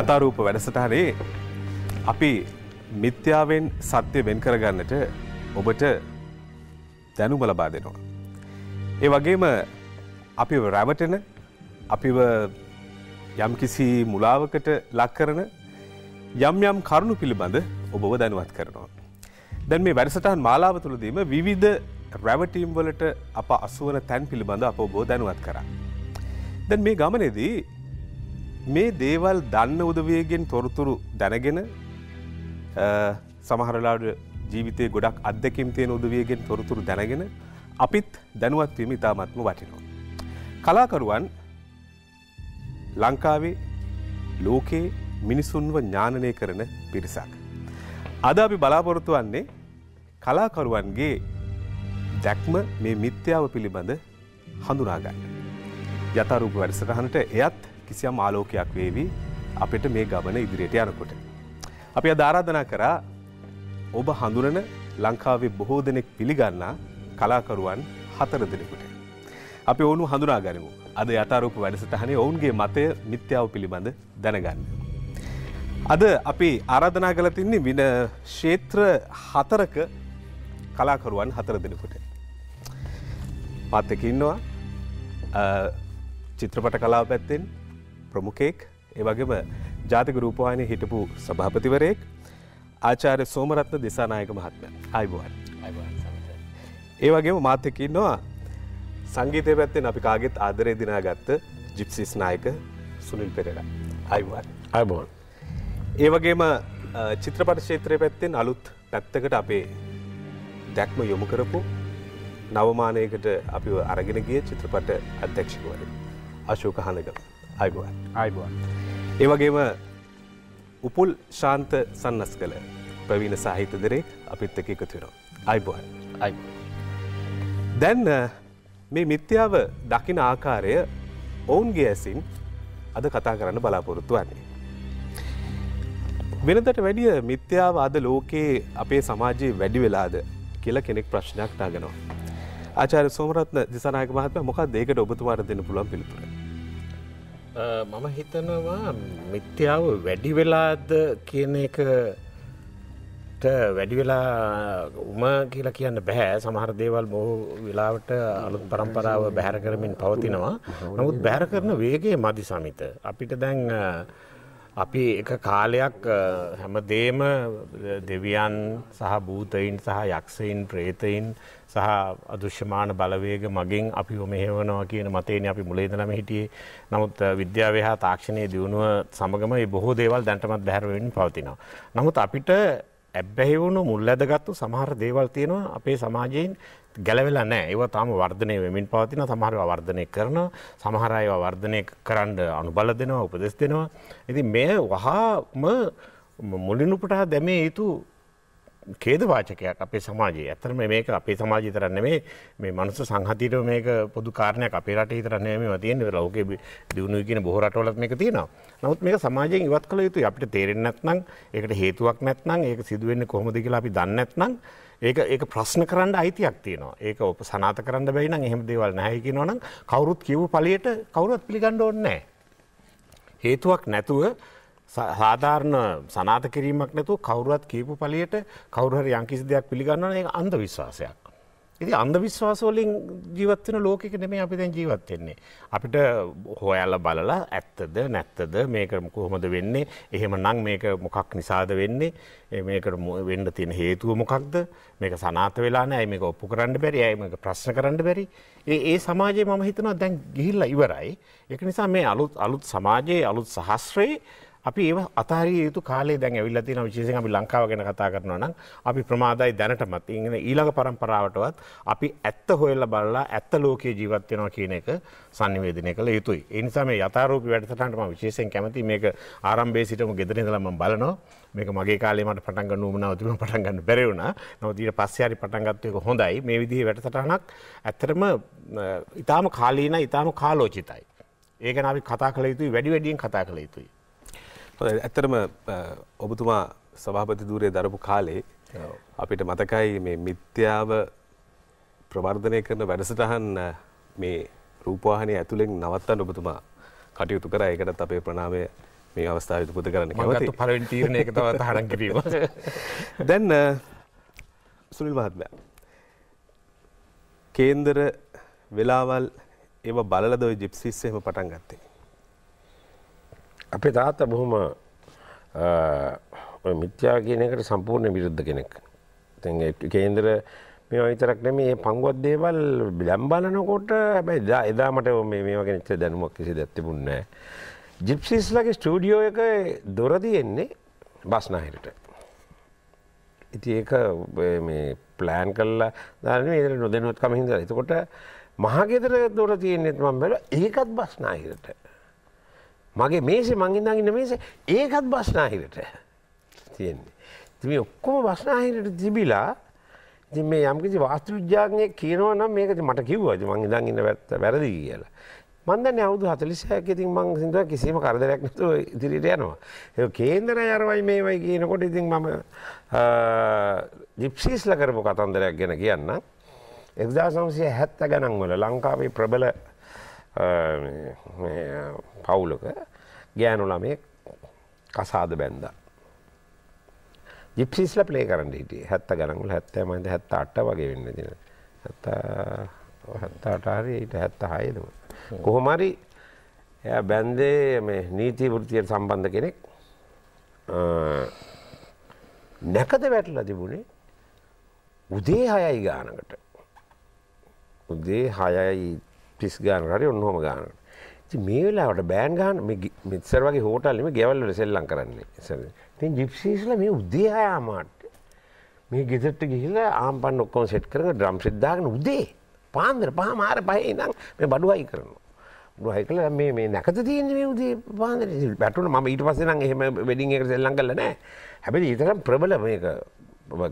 යථාරූප වැඩසටහනේ අපි මිත්‍යාවෙන් සත්‍යය වෙන් කරගන්නට ඔබට දැනුම ලබා දෙනවා. ඒ වගේම අපි රැවටෙන අපිව යම් කිසි මුලාවකට ලක් කරන යම් යම් කරුණු පිළිබඳ ඔබව දැනුවත් කරනවා. දැන් මේ වැඩසටහන් මාලාව තුළදීම විවිධ රැවටීම් වලට අප අසුවන තැන් පිළිබඳ අප ඔබෝ දැනුවත් කරා. දැන් මේ ගමනේදී මේ දේවල් දන්න උදවයගෙන් තොරතුරු දැනගෙන සමහරලාට ජීවිතය ගොඩක් අදකම් තියෙන උදවියගෙන් තොරතුරු දැනගෙන අපිත් දැනුවත්වීම ඉතාමත්ම වටිනවා. කලාකරුවන් ලංකාවේ ලෝකයේ මිනිසුන්ව ඥානනය කරන පිරිසක්. අද අපි බලාපොරොත්තු වන්නේ කලාකරුවන්ගේ දැක්ම මේ මිත්‍යාව පිළිබඳ හඳුනාගන්න. යතරුප වැඩසටහනට එයත් කිසියම් ආලෝකයක් වේවි අපිට මේ ගමන ඉදිරියට යනකොට. අපි අධාරාධනා කරා ඔබ හඳුරන ලංකාවේ බොහෝ දෙනෙක් පිළිගන්නා කලාකරුවන් හතර දෙනෙකුට. අපි ඔවුනු හඳුනා ගනිමු. අද යථාරූප වැඩසටහනේ ඔවුන්ගේ මතය මිත්‍යාව පිළිබඳ දැනගන්න. අද අපි ආරාධනා කළ තින්නේ වින ක්ෂේත්‍ර හතරක කලාකරුවන් හතර දෙනෙකුට. මත් එක ඉන්නවා චිත්‍රපට කලාව පැත්තෙන් ප්‍රමුඛෙක් ඒවගේම ජාතික රූපවාහිනය හිටපු සභාපතිවරයෙක් ආචාර්ය සෝමරත්න දෙසානායක මහත්ම අයිබුවන් ඒවගේම මාත්‍යකින්නවා සංගීතය පැත්තෙන් අපි කාගෙත් ආදරය දිනා ගත්ත ජිප්සිස් නායක සුනිල් පෙරට අයිවන් අයිබෝන් ඒවගේම චිත්‍රපට ශේත්‍රය පැත්තෙන් අලුත් පැත්තකට අපේ දැක්ම යොමු කරපු නවමානයකට අපි අරගෙන ගිය චිත්‍රපට අධ්‍යක්ෂකවරින් අශෝක හනගම අයිබුවන් අයිබුවන් ඒවගේම උපුල් ශාන්ත සන්නස් කළ ප්‍රවීණ සාහිතදරේ අපිත් එක එකතුවෙනවා. අයිබොහ අයි. දැන් මේ මිත්‍යාව දකින ආකාරය ඔවුන්ගේ ඇසින් අද කතා කරන්න බලාපොරොත්තු වන්නේ. වෙනදට වැඩිය මිත්‍යාව අද ලෝකයේ අපේ සමාජයේ වැඩි වෙලාද කියලා කෙනෙක් ප්‍රශ්නයක් නාගෙනවා. ආචාර සෝමරත්න දිසනායක මහත්ම මොකක් දේකට ඔබතුමාට දෙන්න පුළුවන් පිළිතුර. මම හිතනවා මිත්‍යාව වැඩි වෙලාද කියන එක වැඩි වෙලා උම කියලා කියන්න බැහැ සමහර දේවල් බොහෝ වෙලාවට අලුත් පරම්පරාව බැහැර කරමින් පවතිනවා නමුත් බැහැර කරන වේගේ මදි සමිත අපිට දැන් අපි එක කාලයක් හැමදේම දෙවියන් සහ භූතයින් සහ යක්ෂයින් ප්‍රේතයින් සහ අදෘශ්‍යමාන බලවේග මගින් අපිව මෙහෙවනවා කියන මතේන අපි මුලේදලම හිටියේ නමුත් විද්‍යාවේ හා තාක්ෂණය දියුණුව සමගම ඒ බොහෝ දේවල් දැන්ටමත් බැහැරවෙන් පවතිනවා. නමුත් අපිට ඇබ්බැහිවුණු මුල් ඇදගත්තු සමහර දේවල් තියෙනවා අපේ සමාජයෙන් ගැලවෙලා නෑ ඒව තාම වර්ධනය වෙමින් පවතින සමහරව වර්ධනය කරන සමහර අය වර්ධනය කරන්න අනුබල දෙනවා උපදෙස් දෙනවා. ඉතින් මේ වහාම මුලිනුපුටා දැමේ යුතු කේදවාචකයක් අපේ සමාජයේ ඇතරම මේක අපේ සමාජය තරන්න මේ මේ මනුස සංහතීට මේක පොදු කාරණයක් අපේ රට හිතරන්නේ මේ තියෙන ලෝක දියුණු කියන බොහෝ රටවලත් මේක තියෙනවා. නමුත් මේක සමාජයෙන් ඉවත් කළ යුතුයි. අපිට තේරෙන්නේ නැත්නම් ඒකට හේතුවක් නැත්නම් ඒක සිදුවෙන්නේ කොහොමද කියලා අපි දන්නේ නැත්නම් ඒක ඒක ප්‍රශ්න කරන්න අයිතියක් තියෙනවා ඒක ඔප සනාත කරන්න බැයි නම් එහෙම දේවල් නැහැ කියනවනම් කවුරුත් කියව පලියට කවුරුත් පිළිගන්න ඕනේ නැහැ. හේතුවක් නැතුව සාධාරණ සනාත කිරීමක් නැතුව කවුරුත් කියපු පලියට කවුරු හරි යම්කිසි දෙයක් පිළිගන්නවා නම් ඒක අන්ධ විශ්වාසයක්. ඉති අන්ද විශ්වාසෝලින් ජීවත්වන ලෝකෙක නෙමේ අපි දැන් ජීවත්වෙන්නේ. අපිට හොයාල බලලා ඇත්තද නැත්තද මේකම කොහොමද වෙන්නේ එහෙම නං මේක මොකක් නිසාද වෙන්නේ මේකට වෙන්ඩ තියෙන හේතුව මොකක්ද මේක සනාත වෙලාන ඇයි මේක ඔප්පු කරන්න බැරි ඇයි මේක ප්‍රශ්න කරන්න බැරි ඒ සමාජයේ මම හිතනවා දැන් ගිහිල්ලා ඉවරයි. එක නිසා මේ අලුත් අලුත් සමාජයේ අලුත් සහස්්‍රයේ අපි ඒ අතාරිය යුතු කාලේ දැන් ඇවිල්ලා තියෙන විශේෂයෙන් අපි ලංකාව ගැන කතා කරනවා නම් අපි ප්‍රමාදයි දැනටමත් ඉගෙන ඊළඟ પરම්පරාවටවත් අපි ඇත්ත හොයලා බලලා ඇත්ත ලෝකයේ ජීවත් වෙනවා කියන එක sannivedanaya කළ යුතුයි. ඒ නිසා මේ යථාරූපී වැඩසටහනට මම විශේෂයෙන් කැමතියි මේක ආරම්භයේ සිටම ගෙදර ඉඳලා මම බලනවා. මේක මගේ කාලේ මට පටන් ගන්න උවමනාව තිබුණා පටන් ගන්න බැරි වුණා. නමුත් ඊට පස්සේ හරි පටන් ගත්ත එක හොඳයි. මේ විදිහේ වැඩසටහනක් ඇත්තටම ඊටාම කාලීනයි ඊටාම කාලෝචිතයි. ඒක නම් අපි කතා කළ යුතුයි වැඩි වැඩියෙන් කතා කළ යුතුයි. ඇත්තරම ඔබතුමා සභාපති දූරය දරපු කාලේ අපිට මතකයි මේ මිත්‍යාව ප්‍රවර්ධනය කරන වැඩසටහන් මේ රූපවාහනය ඇතුළෙන් නවත්තන්න ඔබතුමා කටයුතු කර ඒකටත් අපේ ප්‍රනාමය මේ අවස්ථාව යුතුපුත කරන්න කැමති පලවෙන් තීරණය එක තවත් හරන් කිරීම දැන් සුනිල් මහත්මය කේන්දර වෙලාවල් ඒ බලලද ජිප්සිස්සෙම පටන් ගත්තේ අපේ තාත්තා බොහොම මිත්‍යා කියන එකට සම්පූර්ණ විරුද්ධ කෙනෙක්. කේන්දර මේ විතරක් නෙමේ මේ පංගුවත් දේවල් බැලම් බලනකොට හැබැයි එදා මට මේ මේවා ගැන ඉච්චර දැනුමක් කිසි දෙයක් තිබුණේ නැහැ. ජිප්සීස්ලාගේ ස්ටුඩියෝ එක දොර තියෙන්නේ බස්නාහිරට. ඉතින් ඒක මේ ප්ලෑන් කරලා දාන්නේ මේ ඉතල නොදැනුවත්කම හින්දා. එතකොට මහගෙදර දොර තියෙන්නේ මම බැලුවා ඒකත් බස්නාහිරට. මගේ මේසේ මංගින්දා ඉන්න මේසේ ඒකත් බස්නාහිරට තියෙන්නේ. ඉතින් මේ ඔක්කොම බස්නාහිරට තිබිලා ඉතින් මේ යම්කිසි වාස්තුවිද්‍යාඥයෙක් කියනවා නම් මේක මට කිව්වා මං ඉඳන් ඉන්න වැරදි කියලා. මන් දැන් අවුරුදු 46ක ඉතින් මං හිතුවා කිසිම කරදරයක් නැතුව ඉදිරියට යනවා. ඒක කේන්දරය අරවයි මේවයි කියනකොට ඉතින් මම ජිප්සීස්ලා කරපු කතන්දරයක් ගැන කියන්නම්. 1970 ගණන් වල ලංකාවේ ප්‍රබල පවුලක ගෑනු ළමේ කසාද බැන්දා. ජිප්සිස්ල ප්ලේ කරන්න හිටිය හැත්ත ගනගුල හැත්තෑ මයිද හැත්ත අට වගේ වෙන්න දින හැත්තාටාරයට හැත්ත හයදම. කොහොමරි එය බැන්දේ මේ නීති වෘතියට සම්බන්ධ කෙනෙක් නැකද වැටල තිබුණේ උදේ හයයි ගානකට උදේ හයයි පිස් ගාන හරි ඔන්නහොම ගානට මේ වෙලාවට බෑන් ගහන මිත්සර වගේ හෝටල්ලම ගෙවල්ල සෙල්ලම් කරන්නේ ති ජිප්සීස්ල මේ උදේයාමාට මේ ගෙදට ගිහිල ආම්පන් ඔක්කොම සෙට් කරන ්‍රම් සිද්ධාගෙන උදේ පාන්දර පහ මාර පහේ නම් මේ බඩුවයි කරනවා හි කල මේ මේ නැකත තියන උදේ පාද පැටුන ම ඊට පසන එහෙම වැඩිින් එක සෙල්ලම් කලන හැබැ ඉතරම් ප්‍රබල මේක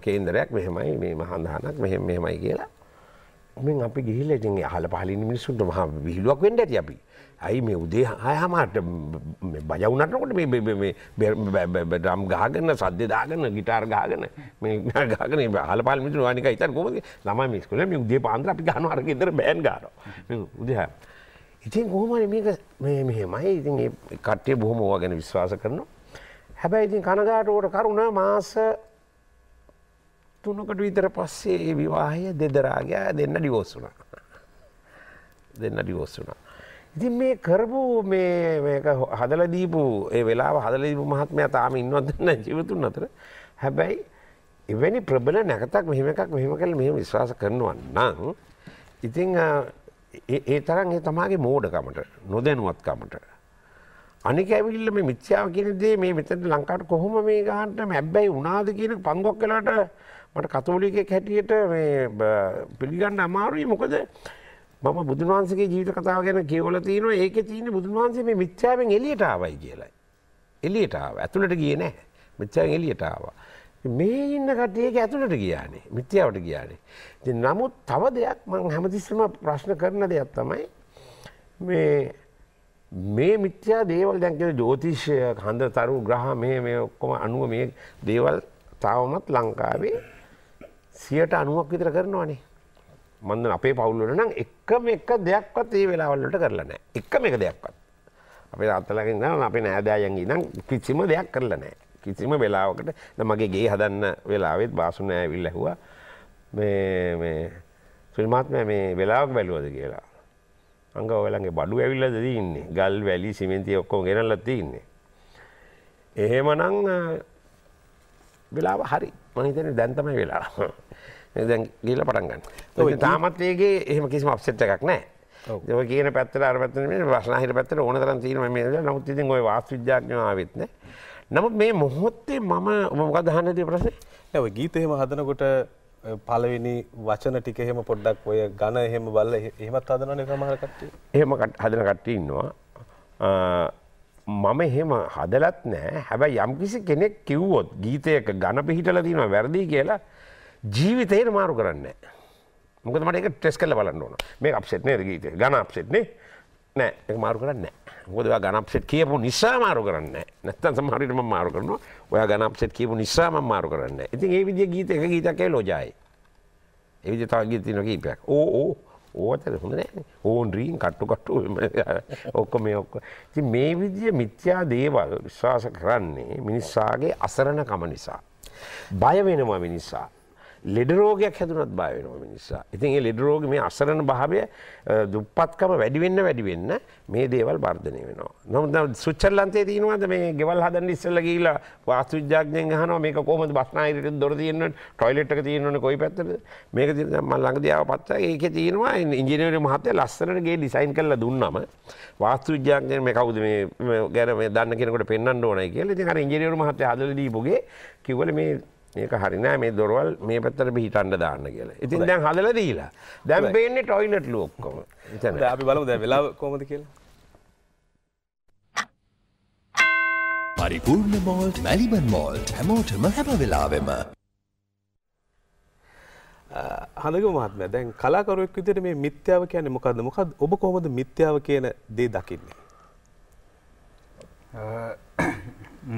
කේන්දරයක් මෙහෙමයි මේ මහන්දහනක් මෙහෙම මෙහෙමයි කියලා මෙන් අපි ගිහිල්ල ඉතින් අහල පහලින් මිනිස්සුන්ට මහා විහිළුවක් වෙන්න ඇති අපි. ඇයි මේ උදේ හයහමාට බය වුණාටකොට මේ මේ ඩ්‍රම් ගහගෙන සද්ද දාගෙන গিitar ගහගෙන මේ ගහගෙන මේ අහල පහල මිනිස්සු වනික ඉතින් කොහොමද ළමයි මේ ඉස්කෝලේ මේ උදේ පාන්දර අපි ගහනවා අර ගෙදර බෑන් ගහනවා. මේ උදේ ඉතින් කොහොම හරි මේක මේ මෙහෙමයි ඉතින් ඒ කට්ටිය බොහොම ඕවා ගැන විශ්වාස කරනවා. හැබැයි ඉතින් කනගාටුවට කරුණ මාස තුනකට විතර පස්සේ ඒ විවාහය දෙදරාගයා දෙන්න ඩිවෝස් වුණා. දෙන්න ඩිවෝස් වුණා. ඉතින් මේ කරපු මේ මේක හදලා දීපු ඒ වෙලාව හදලා දීපු මහත්මයා තාම ඉන්නවද නැහැ ජීවතුන් අතර. හැබැයි එවැනි ප්‍රබල නැකතක් මෙහෙම එකක් මෙහෙම කළා මෙහෙම විශ්වාස කරනවා නම් ඉතින් ඒ තරම් ඒ තමාගේ මෝඩකමට නොදැනුවත්කමට අනික ඇවිල්ල මේ මිත්‍යාව කියන දේ මේ මෙතන ලංකාවට කොහොම මේ ගහන්න හැබැයි උනාද කියන පංගොක් වෙලාට මට කතෝලිකෙක් හැටියට මේ පිළිගන්න අමාරුයි මොකද මම බුදුන් වහන්සේගේ ජීවිත කතාව ගැන කියවල තියෙනවා ඒකේ තියෙන බුදුන් වහන්සේ මේ මිත්‍යාවෙන් එළියට ආවයි කියලායි. එළියට ආවා. ඇතුළට ගියේ නැහැ. මිත්‍යාවෙන් එළියට ආවා. මේ ඉන්න කට්ටිය ඒක ඇතුළට ගියානේ. මිත්‍යාවට ගියානේ. ඉතින් නමුත් තව දෙයක් මම හැමතිස්සෙම ප්‍රශ්න කරන දෙයක් තමයි මේ මේ මිත්‍යා දේවල් දැන් කියන ජ්‍යොතිෂය, හඳතරු ග්‍රහ මේ මේ ඔක්කොම අණුව මේ දේවල් තාමත් ලංකාවේ සියට අනුවක් විතර කරනවානේ මන්ද අපේ පවුල්ලට නම් එකම එක දෙයක්වත් ඒ වෙලාවල්ලට කරලා නෑ එකම එක දෙයක්වත් අපේ අත්තලකින් නම් අපේ නෑදෑයන් ඉඳන් කිසිම දෙයක් කරලා නෑ කිසිම වෙලාවකට දැන් මගේ ගේ හදන්න වෙලාවෙත් බාසුන ඇවිල්ලා ඇහුවා මේ මේ සුනිල් මහත්මයා මේ වෙලාවක බැලුවද කියලා අංග ඔයලගේ බඩු ඇවිල්ලාද තියෙන්නේ ගල් වැලි සිමෙන්ති ඔක්කොම ගෙනල්ලා තියෙන්නේ එහෙමනම් වෙලාව හරි මහිතන දැන්තමයි වෙලා දැන් ගිල පටන්ගන්න තාමත්ඒගේ එහෙම කිසිම අපසෙට් එකක් නෑ කියන පැත්තර අරපත් වශනාහිර පැත්තර ඕන තරන් තීරම නමුත් ඉතින් ඔය වාස් විද්‍යාඥාවත්න නමුත් මේ මොහොත්තේ මම මොක දහන්නතිය ප්‍රසේ ඇව ගීතයම හදනකොට පලවෙනි වචන ටික එහෙම පොඩ්ඩක් ඔය ගණ එහෙම බල්ල එහෙමත් අදනන සමහරකට එහෙම හදන කට්ට ඉන්නවා මම එහෙම හදලත් නෑ හැබැයි යම්කිසි කෙනෙක් කිව්වොත් ගීතයක ගණ පිහිටල තින වැරදි කියලා ජීවිතයට මාරු කරන්න. මොකද මට එක ටෙස් කල බලන්න ඕන මේ අපසෙත්නේ ගීතය ගණ අපසෙත්නේ නෑ එක මාරු කරන්න හොද ගනප්සෙට් කියපු නිසා මාරු කරන්න නැත්තන් සමහරිටම මාරු කරනවා ඔය ගනප්සෙට් කියපු නිසාම මාරු කරන්න ඉතින් ඒ විදිිය ගීත එක ගීතකේ ලෝජයි එවිදි තාගීතින කීපයක් ඕ ඕ ඕතර හොඳ නෑ ඕන් රීන් කට්ටු කට්ටු ඔක්කො මේ ඔක්කො ති මේ විදිය මිත්‍යා දේවල් විශ්වාස කරන්නේ මිනිස්සාගේ අසරණකම නිසා. බය වෙනවා මිනිසා ලෙඩ රෝගයක් හැදුනත් බය වෙනවා මිනිස්සා. ඉතින් ඒ ලෙඩ රෝග මේ අසරණ භාවය දුප්පත්කම වැඩි වෙන්න වැඩි වෙන්න මේ දේවල් වර්ධනය වෙනවා. නමුත් ස්විට්සර්ලන්තයේ තියෙනවාද මේ ගෙවල් හදන්න ඉස්සෙල්ලා ගිහිලා වාස්තුවිද්‍යාඥයන් අහනවා මේක කොහොමද බස්නාහිරට දොර තියෙන්නේ ටොයිලට් එක තියෙන්නේ කොයි පැත්තද? මේක මම ළඟදී ආව පත්තා ඒකේ තියෙනවා ඉංජිනේරු මහත්තයා ලස්සනට ගේ ඩිසයින් කරලා දුන්නම වාස්තුවිද්‍යාඥයන් මේ කවුද මේ ගැන මේ දන්න කෙනෙකුට පෙන්වන්න ඕනයි කියලා. ඉතින් අර ඉංජිනේරු මහත්තයා හදලා දීපුගේ කිව්වල මේ මේක හරිනෑ මේ දොරවල් මේ පැත්තර පිහිටන්ඩ දාන්න කියලා ඉතින් දැන් හදල දීලා දැම් පේන්නේ ටොයිලට ලෝක්කොම අපි බලමු දැ වෙලා කොමද කියලා පරිපූර්ණ මෝල්ට් වැලිබන් මෝල්ට් හැමෝටම හැම වෙලාවෙම හඳක මහත්ම දැන් කලාකරුවක් විදිට මේ මිත්‍යාව කියන්නේ මොකක්ද මොකද ඔබ කොහොමද මිත්‍යාව කියන දේ දකින්නේ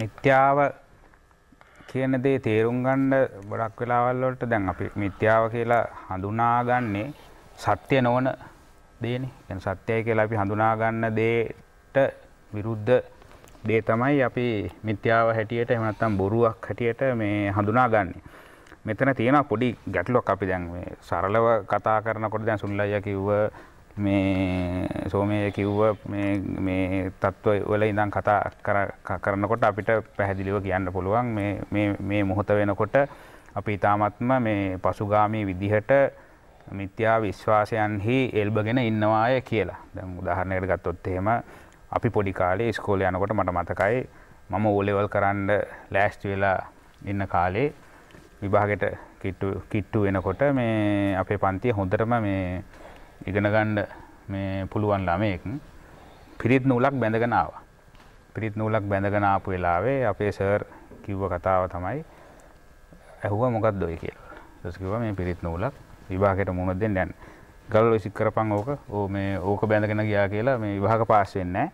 මිත්‍යාව කියන දේ තේරුම් ගන්න ගොඩක් වෙලාවල් වලට දැන් අපි මිත්‍යාව කියලා හඳුනාගන්නේ සත්‍ය නොවන දේනේ. කියන්නේ සත්‍යයි කියලා අපි හඳුනා ගන්න දේට විරුද්ධ දේ තමයි අපි මිත්‍යාව හැටියට එහෙම නැත්නම් බොරුවක් හැටියට මේ හඳුනාගන්නේ. මෙතන තියෙන පොඩි ගැටලුවක් අපි දැන් මේ සරලව කතා කරනකොට දැන් සුනිල් අයියා කිව්ව මේ සෝමය කිව්ව මේ තත්ත්ව වල ඉඳන් කතා කරනකොට අපිට පැහැදිලිව කියන්න පුළුවන් මේ මොහොත වෙනකොට අපි ඉතාමත්ම මේ පසුගාමී විදිහට මිත්‍යා විශ්වාසයන්හි එල්බගෙන ඉන්නවාය කියලා දැම් උදාහරණයට ගත්තොත් එහෙම අපි පොඩි කාලේ ස්කෝල යනකොට මට මතකයි මම ඕලෙවල් කරන්න ලෑස්ට් වෙලා ඉන්න කාලේ විභාගෙට කිට්ටු වෙනකොට මේ අපේ පන්තිය හොඳටම මේ ඉගෙනගණ්ඩ මේ පුළුවන් ළමයෙක් පිරිත් නූලක් බැඳගෙනාව. පිරිත් නූලක් බැඳගෙනාපු වෙලාවේ අපේ සර් කිව්ව කතාව තමයි ඇහුව මොකක් දොයි කියලා. දස්කිව මේ පිරිත් නූලක් විභාගයට මුණ දෙන්න යන්න. ගල්ල ඉසි කරපන් ඕක ඕ මේ ඕක බැඳගෙන ගියා කියලා මේ විභාග පාස් වෙන්නේ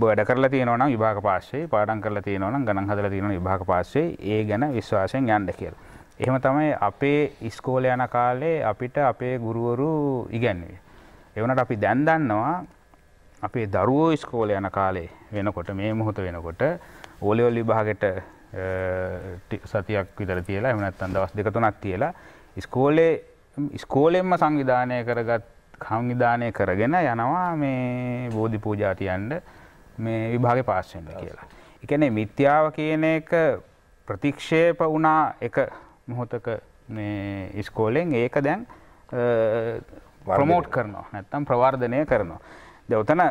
වැඩ කරලා තියෙනවා නම් විභාග පාස්සේ පාඩම් කරලා තියෙනවා නම් ගණන් හදලා තියෙනවා විභාග පාස්සේ ඒ ගැන විශ්වාසයෙන් යන්න කියලා. එහෙම තමයි අපේ ඉස්කෝලේ යන කාලේ අපිට අපේ ගුරුවරු ඉගැන්වුවේ. ඒ වුණාට අපි දැන් දන්නවා අපේ දරුවෝ ඉස්කෝලේ යන කාලේ වෙනකොට මේ මොහොත වෙනකොට ඕලෙවල් විභාගෙට සතියක් විතර තියලා එහෙම නැත්නම් දවස් දෙක තුනක් තියලා ඉස්කෝලේ ඉස්කෝලෙන්ම සංවිධානය කරගත් සංවිධානය කරගෙන යනවා මේ බෝධි පූජා තියන්න මේ විභාගේ පාස් වෙන්න කියලා. ඒ කියන්නේ මිත්‍යාව කියන එක ප්‍රතික්ෂේප වුණා එක මොහොතක මේ ඉස්කෝලෙන් ඒක දැන් ප්‍රමෝට් කරනවා නැත්තම් ප්‍රවර්ධනය කරනවා. දෙවතන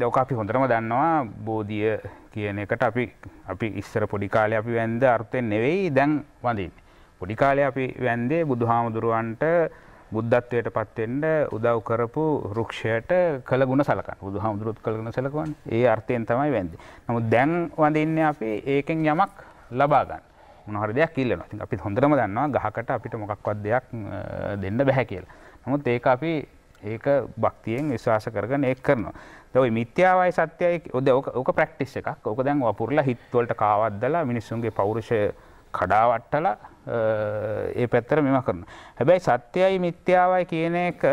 දෙවක අපි හොඳරම දන්නවා බෝධිය කියන එකට අපි අපි ඉස්සර පොඩිකාලය අපි වැන්ද අර්ථයෙන් නෙවෙයි දැන් වඳින්. පොඩිකාලය අපි වැන්දේ බුදු හාමුදුරුවන්ට බුද්ධත්වයට පත්වෙන්ට උදව් කරපු රුක්ෂයට කළ ගුණ සලකන් බුදු හාමුදුරුත් කළගුණ සලකවන් ඒ අර්ථයෙන් තමයි වැදි. නමුත් දැන් වඳන්න අපි ඒකෙන් යමක් ලබාගන්න. මොනහර දෙයක් ඉල්ලනවා. ඉතින් අපි හොඳටම දන්නවා ගහකට අපිට මොකක්වත් දෙයක් දෙන්න බෑ කියලා. නමුත් ඒක අපි ඒක භක්තියෙන් විශ්වාස කරගෙන ඒක කරනවා. දැන් ওই මිත්‍යාවයි සත්‍යයි ඔද ඕක ප්‍රැක්ටිස් එකක්. ඕක දැන් වපුරලා හිත වලට කාවද්දලා මිනිස්සුන්ගේ පෞරුෂය කඩාවට්ටලා ඒ පැත්තට මෙව කරනවා. හැබැයි සත්‍යයි මිත්‍යාවයි කියන එක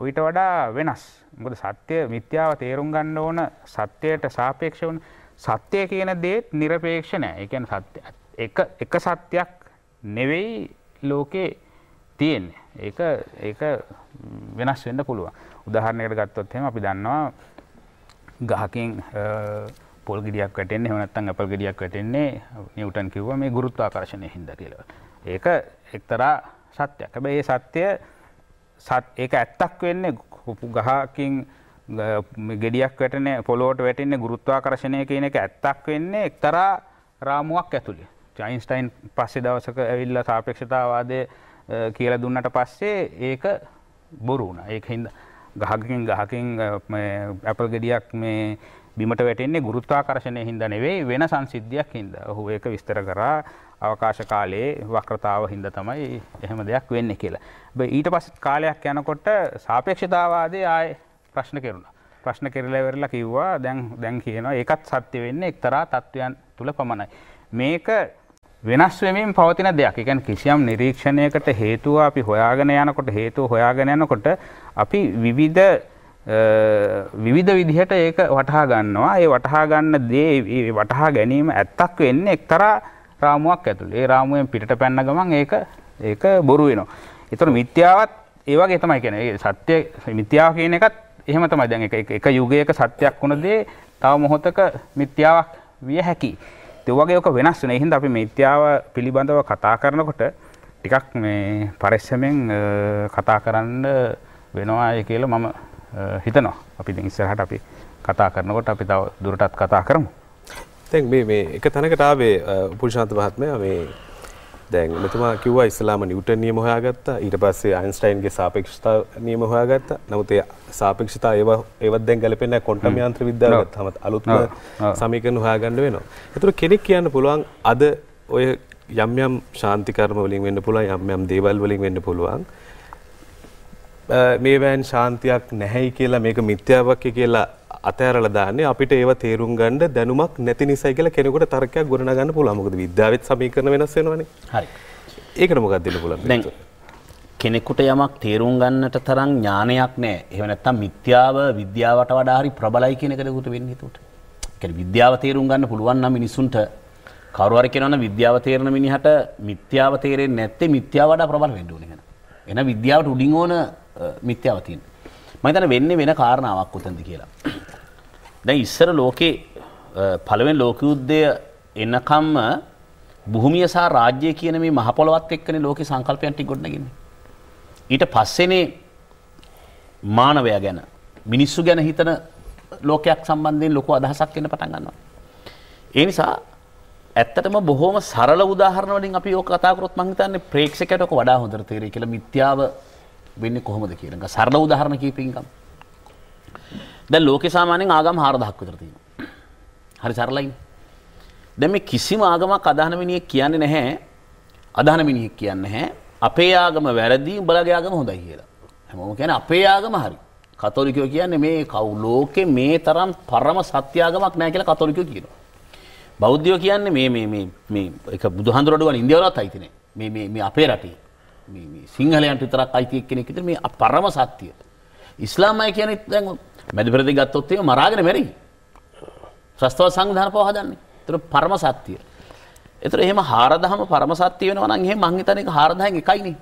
ඊට වඩා වෙනස්. මොකද සත්‍ය මිත්‍යාව තේරුම් ගන්න ඕන සත්‍යයට සාපේක්ෂ වුණ සත්‍ය කියන දේත් নিরপেක්ෂ නෑ. ඒ කියන්නේ සත්‍ය එක එක සත්‍යයක් නෙවෙයි ලෝකේ තියෙන්නේ. ඒක ඒක වෙනස් වෙන්න පුළුවන්. උදාහරණයකට ගත්තොත් එහෙම අපි දන්නවා ගහකින් පොල් ගෙඩියක් වැටෙන්නේ එහෙම නැත්නම් ඇපල් ගෙඩියක් වැටෙන්නේ නිව්ටන් කිව්වා මේ ගුරුත්වාකර්ෂණය හින්දා කියලා. ඒක එක්තරා සත්‍යයක්. හැබැයි ඒ සත්‍ය ඒක ඇත්තක් වෙන්නේ ගහකින් ගෙඩියක් වැටෙන පොළොවට වැටෙන්නේ ගුරුත්වාකර්ෂණය කියන එක ඇත්තක් වෙන්නේ එක්තරා රාමුවක් ඇතුළේ. චයින්ස්ටයින් පස්සේ දවසක ඇවිල්ල සාපේක්ෂතාවාදය කියල දුන්නට පස්සේ ඒක බොරුණ ඒක හින්ද ගහකින් ගහකින් ඇපල් ගෙඩියක් මේ බිමට වැටෙන්නේ ගුරුත්වාකර්ශණය හින්ද නෙවෙයි වෙන සංසිද්ධියක් හින්ද ඔහු ඒක විස්තර කරා අවකාශ කාලයේ වක්‍රතාව හින්ද තමයි එහෙම දෙයක් වෙන්න කියලා. ඊට පස් කාලයක් යනකොට සාපේක්ෂතාවාදේ ආය ප්‍රශ්න කෙරුණා. ප්‍රශ්න කෙරලා වෙරලා කිව්වා දැන් දැන් කියනවා ඒකත් සත්‍ය වෙන්නේ එක්තරා තත්ත්වයන් තුල පමණයි. මේක වෙනස් වෙමින් පවතින දෙයක්. ඒ කියන්නේ කිසියම් නිරීක්ෂණයකට හේතුව අපි හොයාගෙන යනකොට හේතුව හොයාගෙන යනකොට අපි විවිධ විවිධ විදිහට ඒක වටහා ගන්නවා. ඒ වටහා ගන්න දේ වටහා ගැනීම ඇත්තක් වෙන්නේ එක්තරා රාමුවක් ඇතුළේ. ඒ රාමුවෙන් පිටට පැන්න ගමන් ඒක ඒක බොරු වෙනවා. ඒතර මිත්‍යාවත් ඒ වගේ තමයි කියන්නේ. සත්‍ය මිත්‍යාව කියන එකත් එහෙම තමයි. දැන් එක එක යුගයක සත්‍යක් වුණ දේ තව මොහොතක මිත්‍යාවක් විය හැකියි. තිවගේ ඕක වෙනස් වනේ හින්දා අපි මිත්‍යාව පිළිබඳව කතා කරනකොට ටිකක් මේ පරිස්සමෙන් කතා කරන්න වෙනවාය කියලා මම හිතනවා අපි ඉස්සරහට අපි කතා කරනකොට අපි තව දුරටත් කතා කරමු. තැන් මේ එක තැනකටාවේ පුරුෂාන්ත මහත්මයා මේ දැන් මෙතුමා කිව්වා ඉස්ලාම නිව්ටන් නියම හොයාගත්තා ඊට පස්සේ අයින්ස්ටයින්ගේ සාපේක්ෂතා නියම හොයාගත්තා නමුත් ඒ සාපේක්ෂතා ඒව ඒවත් දැන් ගැලපෙන්නේ නැහැ ක්වොන්ටම් යාන්ත්‍ර විද්‍යාවත් තමයි අලුත්ම සමීකරණ හොයාගන්න වෙනවා. ඒතර කෙනෙක් කියන්න පුළුවන් අද ඔය යම් යම් ශාන්ති කර්ම වලින් වෙන්න පුළුවන් යම් යම් දේවල් වලින් වෙන්න පුළුවන්. මේ වෑන් ශාන්තියක් නැහැයි කියලා මේක මිත්‍යාවක් කියලා අතෑරලා දාන්නේ අපිට ඒව තේරුම් ගන්න දැනුමක් නැති නිසයි කියලා කෙනෙකුට තර්කයක් ගොඩනගා ගන්න පුළුවන්. මොකද විද්‍යාවෙත් සමීකරණ වෙනස් වෙනවනේ. හරි. ඒකට මොකක්ද දෙන්න පුළුවන්? දැන් කෙනෙකුට යමක් තේරුම් ගන්නට තරම් ඥානයක් නැහැ. එහෙම නැත්නම් මිත්‍යාව විද්‍යාවට වඩා හරි ප්‍රබලයි කියන කෙනෙකුට වෙන්නේ ඒකට. ඒ විද්‍යාව තේරුම් ගන්න පුළුවන් නම් මිනිසුන්ට කවුරු හරි කියනවනම් විද්‍යාව තේරන මිනිහට මිත්‍යාව තේරෙන්නේ නැත්තේ මිත්‍යාව වඩා ප්‍රබල වෙන්න ඕනේ කියලා. එහෙනම් විද්‍යාවට උඩින් ඕන මිත්‍යාව තියෙනවා. මම හිතන්නේ වෙන්නේ වෙන කාරණාවක් උතන්ද කියලා. දැන් ඉස්සර ලෝකේ පළවෙනි ලෝක යුද්ධය එනකම්ම භූමිය සහ රාජ්‍ය කියන මේ මහ පොළොවත් එක්කනේ ලෝකේ සංකල්පයන් ටික ගොඩනගන්නේ. ඊට පස්සේනේ මානවය ගැන මිනිස්සු ගැන හිතන ලෝකයක් සම්බන්ධයෙන් ලොකු අදහසක් එන්න පටන් ගන්නවා. ඒ නිසා ඇත්තටම බොහොම සරල උදාහරණ වලින් අපි ඕක කතා කරොත් මං හිතන්නේ ප්‍රේක්ෂකයට ඔක වඩා හොඳට තේරෙයි කියලා මිත්‍යාව වෙන්නේ කොහොමද කියන එක. සරල උදාහරණ කීපකින් ගමු. දැන් ලෝකේ සාමාන්‍යයෙන් ආගම් 4000ක් විතර තියෙනවා. හරි සරලයි. දැන් මේ කිසිම ආගමක් අදහන මිනිහෙක් කියන්නේ නැහැ. අදහන මිනිහෙක් කියන්නේ නැහැ. අපේ ආගම වැරදි, උඹලගේ ආගම හොඳයි කියලා. හැමෝම කියන්නේ අපේ ආගම හරි. කතෝලිකයෝ කියන්නේ මේ කවු ලෝකේ මේ තරම් පරම සත්‍ය ආගමක් නැහැ කියලා කතෝලිකයෝ කියනවා. බෞද්ධයෝ කියන්නේ මේ මේ මේ මේ එක බුදුහාඳුරට වන ඉන්දියාවලත් අයිති නැහැ. මේ මේ මේ අපේ රටේ. මේ මේ සිංහලයන්ට විතරක් අයිති කෙනෙක් විතර මේ පරම සත්‍යය. ඉස්ලාමයි කියන්නේ දැන් මැදිපරති ගත්තොත්තේ මරාගෙන මැරි ශ්‍රස්තව සංවිධාන පව හදන්නේ. ඒතර පරම සත්‍යය. ඒතර එහෙම 4000ම පරම සත්‍ය වෙනවා නම් එහෙම මං හිතන්නේ 4000න් එකයිනේ.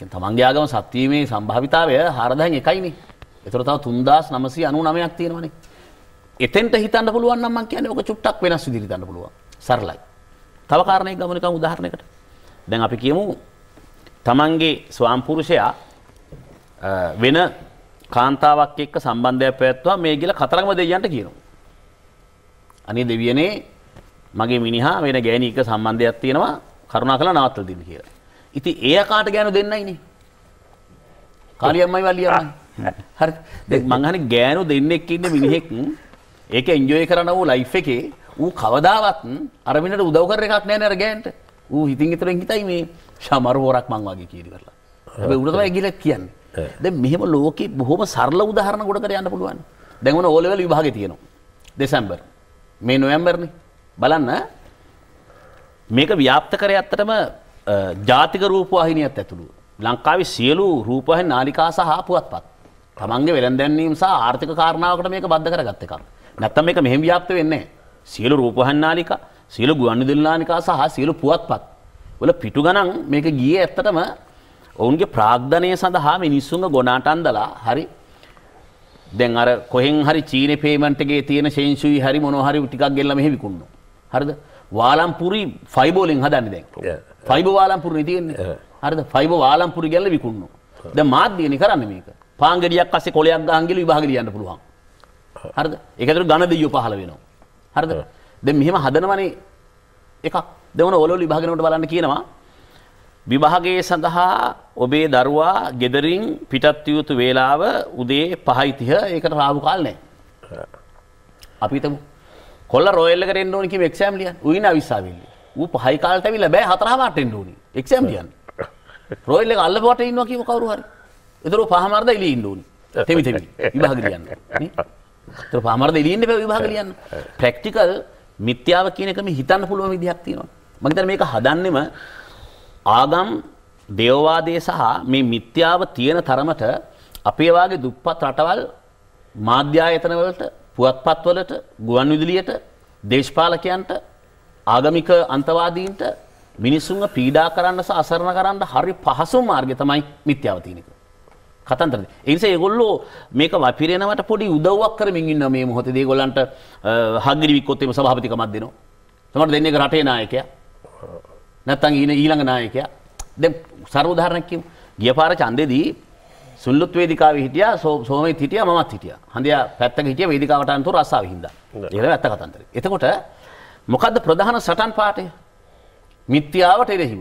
කියන්නේ තමන්ගේ ආගම සත්‍යීමේ සම්භාවිතාවය 4000න් එකයිනේ. ඒතර තව 3999ක් තියෙනවනේ. එතෙන්ට හිතන්න පුළුවන් නම් මං කියන්නේ ඔක චුට්ටක් වෙනස් විදිහට හිතන්න පුළුවන්. සරලයි. තව කාරණයක් ගමු නිකන් උදාහරණයකට. දැන් අපි කියමු තමන්ගේ ස්වාම්පුරුෂයා වෙන කාන්තාවක් එක්ක සම්බන්ධයක් පැවැත්වුවා මේ කියලා කතරගම දෙවියන්ට කියනවා. අනේ දෙවියනේ මගේ මිනිහා වෙන ගෑණි එක්ක සම්බන්ධයක් තියෙනවා කරුණාකරලා නවත්තලා දෙන්න කියලා. ඉතින් ඒ කාට ගෑනු දෙන්නයිනේ. කාලියම්මයි වල්ලියම්මයි. හරි. දැන් මං අහන්නේ ගෑනු දෙන්නෙක් ඉන්න මිනිහෙක් ඒක එන්ජොය කරන ඌ ලයිෆ් එකේ ඌ කවදාවත් අර මිනිහට උදව් කර එකක් නැහැ නේ අර ගෑනට. ඌ හිතින් විතරෙන් හිතයි මේ සමරු හොරක් මං වගේ කියලා. හැබැයි උඩ තමයි ගිහලා කියන්නේ. දැ මෙහම ලෝක බොහොම සරල උදාහරණ ගොඩකර යන්න පුළුවන් දැන්වන ඕලවල් විභාග තියෙනවා දෙසැම්බර් මේ නොයම්බර්ණ බලන්න මේක ව්‍යාප්ත කර ඇත්තටම ජාතික රූපවාහිනියත් ඇතුළු ලංකාවේ සියලු රූපහ නාලිකා සහ පුවත් පත් තමන්ගේ වෙළඳැන්වීම සහ ආර්ථික කාරණාවකට මේක බද්ධ කර ගත්ත එකක් නැත්තම් මේක මෙහෙම ව්‍යාප්ත වෙන්නේ සියලු රූපහන් නාලිකා සියලු ගුවන් විදුලි නාලිකා සහ සියලු පුවත්පත් වල පිටු ගණන් මේක ගියේ ඇත්තටම ඔවුන්ගේ ප්‍රාග්ධනය සඳහා මිනිස්සුන්ග ගොනාට අන්දලා හරි දැන් අර කොහෙන් හරි චීන පේමන්ට්ගේ තියෙන ශේංශුයි හරි මොනොහරි ටිකක් ගෙල්ලම හෙවිකුන්න. හරිද වාලම්පුරි ෆයිබෝලින් හදන්න දැන් ෆයිබ වාලම්පුරණ තියෙන්නේ හරිද ෆයිබ වාලම්පුරි ගැල්ල විකුන්නු ද මාධ්‍යයන කරන්න මේක පාංගඩියක් අසේ කොලයක් ගහන්ගිල විභාගලියන්න පුළුවන් හරිද එකතර ගණ දෙයෝ පහල වෙනවා හරිද ද මෙහෙම හදනවනේ එකක් දෙවන ඔලෝ විභාගෙනට බලන්න කියනවා විභාගයේ සඳහා ඔබේ දරුවා ගෙදරින් පිටත් යුතු වේලාව උදේ 5:30 ඒකට රාහු කාලේ නැහැ. අපි හිතමු කොල්ල රොයල් එකට එන්න ඕනි කිව්ව එක්සෑම් ලියන්න. උයින අවිස්සාවිල්ලේ. ඌ 5යි කාලට ඇවිල්ලා බෑ 4:00ට එන්න ඕනි. එක්සෑම් ලියන්න. රොයල් එක අල්ලපුවට ඉන්නවා කියව කවුරු හරි. ඒතර පහමාරද එළිය ඉන්න ඕනි. තෙමි තෙමි විභාග ලියන්න. ඒතර පහමාරද එළිය ඉන්න බෑ විභාග ලියන්න. ප්‍රැක්ටිකල් මිත්‍යාව කියන එකම හිතන්න පුළුවන් විදිහක් තියෙනවා. මම හිතන්නේ මේක හදන්නෙම ආගම් දේවවාදය සහ මේ මිත්‍යාව තියෙන තරමට අපේ වාගේ දුප්පත් රටවල් මාධ්‍යායතනවලට පුවත්පත්වලට ගුවන් විදුලියට දේශපාලකයන්ට ආගමික අන්තවාදීන්ට මිනිස්සුන්ව පීඩා කරන්න සහ අසරණ කරන්න හරි පහසු මාර්ගය තමයි මිත්‍යාව තියෙන එක. කතන්දරද. ඒ නිසා ඒගොල්ලෝ මේක වපිරෙනවට පොඩි උදව්වක් කරමින් ඉන්නවා මේ මොහොතේදී ඒගොල්ලන්ට හග්ගිරි වික්කොත් එimhe සභාපතිකමක් දෙනවා. සමහර දෙන්නේ රටේ නායකයා නැත්තං ඊන ඊළඟ නායකයා දැ සරෝධාරණක් කිව් ගිය පාර චන්දෙදී සුල්ලුත් වේදිකාව හිටිය සෝමය හිටිය මත් හිටිය හඳයා පැත්තක හිටිය වේදිකාවටන්තු රස්සාාව හිද ඒල ඇත්ත කතන්තර එතකොට මොකක්ද ප්‍රධාන සටන් පාටය මිත්‍යාවට එරෙහිව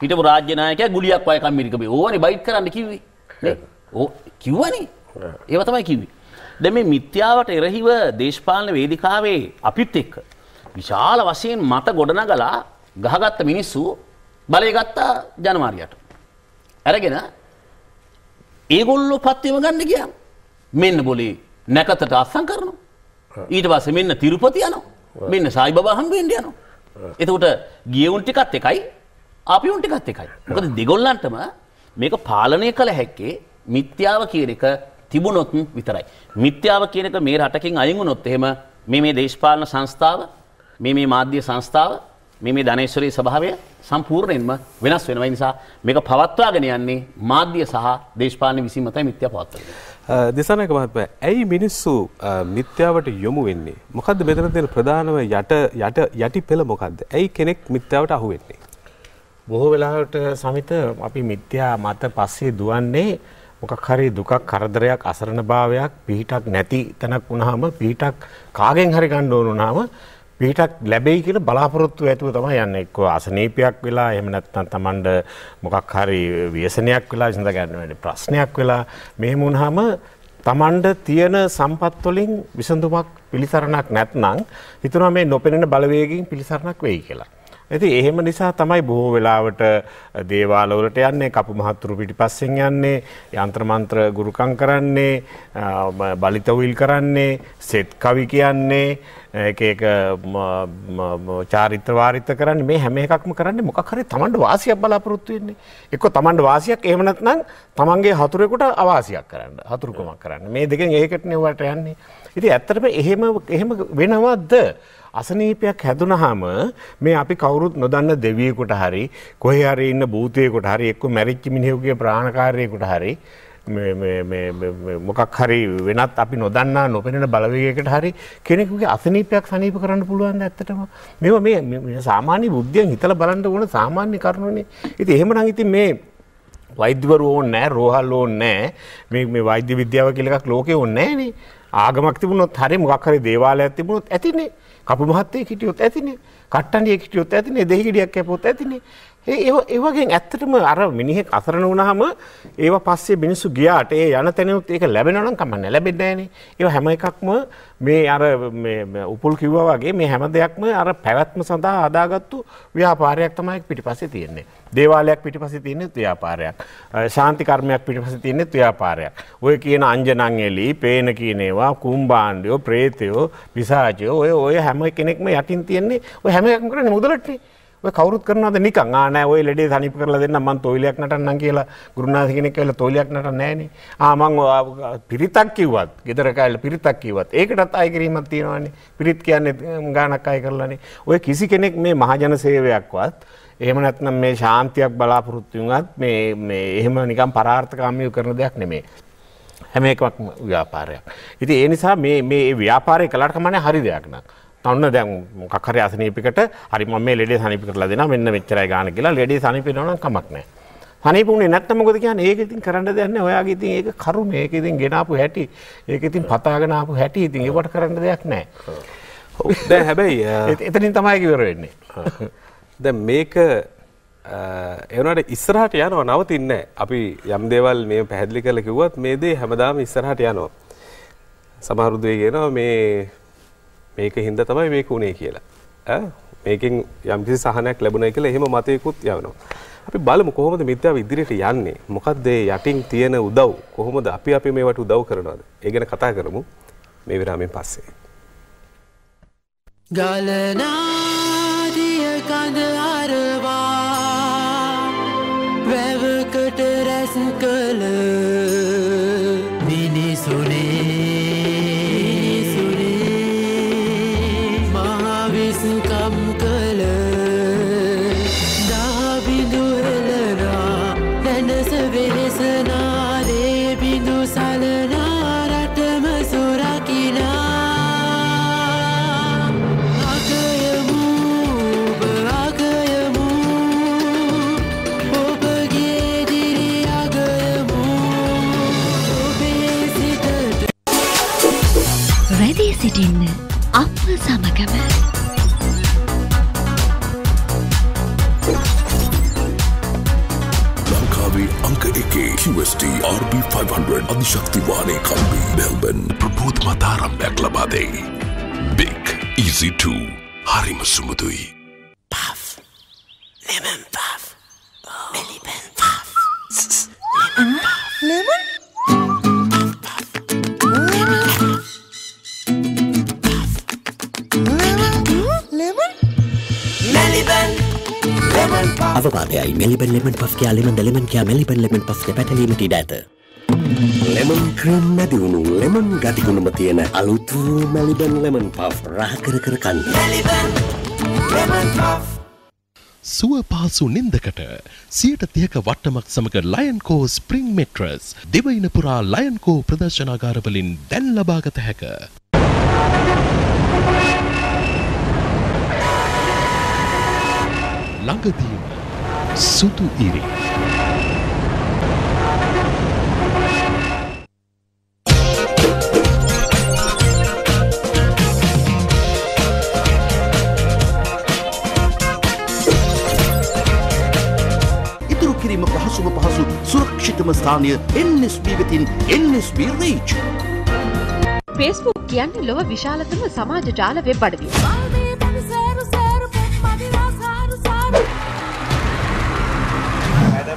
පිට රාජ්‍යනායක ගුලියක් අය කම්මිරිකබේ ඕන බයිට කරන්න කිවේ ඕ කිව්වන ඒව තමයි කිවි දැ මේ මිත්‍යාවට එරහිව දේශපාලන වේදිකාවේ අපිත් එක්ක විශාල වශයෙන් මට ගොඩනගලා ගහගත්ත මිනිස්සු බලය ගත්තා ජනමාර්ගයට. ඇරගෙන ඒගොල්ලෝ පත්වම ගන්න ගියා. මෙන්න බොලේ නැකතට අස්සං කරනවා. ඊට පස්සේ මෙන්න තිරුපති යනවා. මෙන්න සායිබබා හම්බෙන්න යනවා. එතකොට ගියවුන් ටිකත් එකයි අපි උන් ටිකත් එකයි. මොකද දෙගොල්ලන්ටම මේක පාලනය කළ හැක්කේ මිත්‍යාව කියන එක තිබුණොත් විතරයි. මිත්‍යාව කියන එක මේ රටකින් අයින් වුණොත් එහෙම මේ මේ දේශපාලන සංස්ථාව මේ මේ මාධ්‍ය සංස්ථාව මේ මේ ධනේශ්වරී ස්වභාවය සම්පූර්ණයෙන්ම වෙනස් වෙනවා. ඒ නිසා මේක පවත්වාගෙන යන්නේ මාධ්‍ය සහ දේශපාලන විසින් මතයි මිත්‍යා පවත්වාගෙන. දිසානායක මහත්මයා, ඇයි මිනිස්සු මිත්‍යාවට යොමු වෙන්නේ? මොකද්ද මෙතන තියෙන ප්‍රධානම යට යට යටි පෙළ මොකද්ද? ඇයි කෙනෙක් මිත්‍යාවට අහු වෙන්නේ? බොහෝ වෙලාවට සමිත අපි මිත්‍යා මත පස්සේ දුවන්නේ මොකක් හරි දුකක් කරදරයක් අසරණභාවයක් පිහිටක් නැති තැනක් වුණාම පිහිටක් කාගෙන් හරි ගන්න ඕන වුණාම පිහිටක් ලැබෙයි කියලා බලාපොරොත්තු ඇතුව තමයි යන්නේ එක්ක අසනීපයක් වෙලා එහෙම නැත්නම් Tamanඩ මොකක් හරි ව්‍යසනයක් වෙලා විසඳ ගන්න වෙන ප්‍රශ්නයක් වෙලා මෙහෙම වුණාම Tamanඩ තියෙන සම්පත් වලින් විසඳුමක් පිළිසරණක් නැත්නම් හිතනවා මේ නොපෙනෙන බලවේගයෙන් පිළිසරණක් වෙයි කියලා. ඇති එහෙම නිසා තමයි බොහෝ වෙලාවට දේවාලවලට යන්නේ කපු මහත්තුරු පිටිපස්සෙන් යන්නේ යන්ත්‍රමන්ත්‍ර ගුරුකම් කරන්නේ බලිතවිල් කරන්නේ සෙත් කවි කියන්නේ එක චාරිත්‍ර වාරිත්‍ර කරන්නේ මේ හැම එකක්ම කරන්නේ මොකක් හරි තමන්ට වාසියක් බලාපොරොත්තු වෙන්නේ. එක්ක තමන්ට වාසියක් එහෙම නැත්නම් තමන්ගේ හතුරෙකුට අවාසියක් කරන්න හතුරුකමක් කරන්න. මේ දෙකෙන් ඒකට නෙවට යන්නේ. ඉතින් ඇත්තටම එහෙම එහෙම වෙනවද? අසනීපයක් හැදුනහම මේ අපි කවුරුත් නොදන්න දෙවියෙකුට හරි කොහේ හරි ඉන්න භූතයෙකුට හරි එක්ක මැරිච්ච මිනිහෙකුගේ ප්‍රාණකාරයෙකුට හරි මොකක් හරි වෙනත් අපි නොදන්නා නොපෙනෙන බලවේගයකට හරි කෙනෙකුගේ අසනීපයක් සනීප කරන්න පුළුවන් ඇත්තටම මෙව මේ සාමාන්‍ය බුද්ධියෙන් හිතල බලන්න ඕන සාමාන්‍ය කරුණනේ ඉති එහෙම නංගිති මේ වෛද්‍යවර ඕන්න නෑ රෝහල් ඕන්න නෑ මේ වෛද්‍ය විද්‍යාව කියලක් ලෝකෙ ඕන්න නෑනේ ආගමක් තිබුණොත් හරි මොකක් හරි දේවාලයක් තිබුණොත් ඇතිනේ කපු මහත්තයෙක් හිටියොත් ඇතිනේ කට්ටඩියෙක් හිටියොත් ඇතිනේ දෙහිගිඩියක් කැපුවොත් ඇතිනේ ඒවගේ ඇත්තටම අර මිනිහෙක් අසරන වුණහම ඒව පස්සේ මිනිස්සු ගියාට ඒ යන තැනුත් ඒක ලැබෙනනම් කමන්න ලැබෙන්නේනේ ඒ හැම එකක්ම මේ අර උපුල් කිව්ව වගේ මේ හැම දෙයක්ම අර පැවැත්ම සඳහා අදාගත්තු ව්‍යාපාරයක් තමයි පිටිපස්සේ තියෙන්නේ දේවාලයක් පිටිපස්සේ තියෙන්නේ ව්‍යාපාරයක් ශාන්ති කර්මයක් පිටිපස්සේ තියෙන්නේ ව්‍යාපාරයක් ඔය කියන අංජනන් එලි පේන කියන ඒවා කුම්බාණ්ඩයෝ ප්‍රේතයෝ විසාචයෝ ඔය ඔය හැම කෙනෙක්ම යටින් තියෙන්නේ ඔය හැම එකක්ම කරන්නේ මුදලටනේ කවරුත් කරනද නික ආනෑ ඔය ලෙඩේ තනි කරල දෙන්න මන් තොයිලයක් නටන්න කියලා ගුරුණාසිකෙනෙක් කියලා තොයිලයක් නට නෑනේ ආමං පිරිතක් කිව්වත් ගෙදරකාල පිරිතක් කිව්වත් ඒකටත් අය කිරීමක් තියෙනවානේ පිරිත් කියන්නේ ගානක් අය කරලානේ ඔය කිසි කෙනෙක් මේ මහජන සේවයක්වත් එහෙම නැත්නම් මේ ශාන්තියක් බලාපොරොත්තු වුණත් මේ මේ එහෙම නිකන් පරාර්ථකාමීව කරන දෙයක් නෙමෙයි හැම එකක්ම ව්‍යාපාරයක්. ඉතින් ඒ නිසා මේ මේ ව්‍යාපාරය කළාට කමන්නේ හරි දෙයක් නක්. තන්න දැන් මොකක්හර අසනීපිකට හරි මම ලෙඩේ සනිපි කරලා දෙෙන මෙන්න මෙච්චරයි ගාන කියලා ලෙඩේ සනිපිනවන කමක් නෑ හනිපුුණේ නැත්තමකොද කියන්න ඒකඉතින් කරන්න දෙන්න ඔයා ඉතින් ඒක කරුම ඒක ඉතින් ගෙනාපු හැටි ඒක ඉතින් පතාගෙනපු හැටි ඉතින් ඒවට කරන්න දෙයක් නෑ දැ හැබැයි එතනින් තමයිකිවර වෙන්නේ දැ මේක එවනට ඉස්සරහට යනව නවතින්න අපි යම් දේවල් මේ පැහැදිලි කළ කිව්වත් මේ දේ හැමදාම ඉස්සරහට යනවා සමහරුදේ ගෙනවා මේ මේක හින්දා තමයි මේක උනේ කියලා. ඈ මේකෙන් යම්කිසි සහනයක් ලැබුණයි කියලා එහෙම මතයකුත් යවනවා. අපි බලමු කොහොමද මිත්‍යාව ඉදිරියට යන්නේ? මොකද්ද යටින් තියෙන උදව්? කොහොමද අපි අපි මේවට උදව් කරනවද? ඒ ගැන කතා කරමු මේ විරාමයෙන් පස්සේ. ගලනාදිය කඳ අරවා වැවකට රැස්ක sama kabar? Langkawi angka Eke QST RB 500 Adishaktiwani Kambi Melbourne Prabodh Mataram Eklabade Big Easy 2 Hari Masumudui Puff Lemon Puff oh. Melly Puff Lemon Puff Lemon? අවවාදයයි මෙලිබන් ලෙමන් පස් කියයා ලෙමන් ලෙමන් කියයා මෙලිබන් ලෙමන් පස් පැටලීමට ඉඩ ඇත. Lemon cream නැතිවුණු lemon ගතිගුණම තියෙන අලුතු මැලිබන් ලෙමන් පස් රාකර කර කන්න. සුව පහසු නින්දකට සියට තියක වට්ටමක් සමඟ ලයන්කෝ ස්පරිං මෙට්‍රස් දෙවයින පුරා ලයන්කෝ ප්‍රදර්ශනාගාරවලින් දැන් ලබාගත හැක. ළඟදීම සුදු ඉරි. කිරීම පහසුම පහසු සුරක්ෂිතම ස්ථානය NSB වෙතින් NSB Reach. Facebook කියන්නේ ලොව විශාලතම සමාජ ජාල වෙබ් අඩවිය.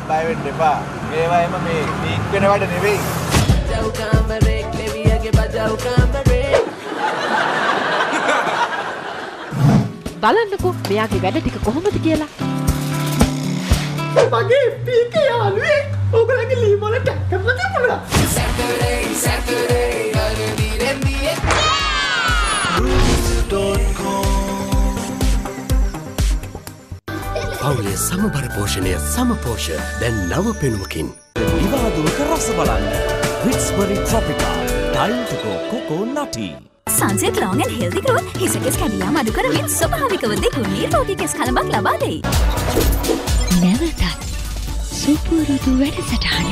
බයවෙන්න එපා. ඒවායම මේ ලීක් වෙන වැඩ නෙවෙයි. ජව් කාමරේ දෙවියගේ බජව් කාමරේ. බලන්නකෝ මෙයාගේ වැඩ ටික කොහොමද කියලා. මගේ පීක යාළුවේ ඔබලගේ ලී වල ටැක් කරලා තිබුණා. Saturday Saturday ගල් දිරෙන්නේ. Don't go පවුලේ සමබර පෝෂණය සමපෝෂ දැන් නව පෙනුවකින්. නිවාදුවක රස බලන්න. විිටස්බරි ට්‍රොපිකා ටයිල්ටකෝ කොකෝ නටී. සංසෙත් ලෝන් ඇන් හෙල්දි ග්‍රෝත් හිසකෙස් කැඩියාම අඩු කරමින් ස්වභාවිකව දෙගුණී රෝගී කෙස් කලබක් ලබා දෙයි. නැවතත් සුපුරුදු වැඩසටහන.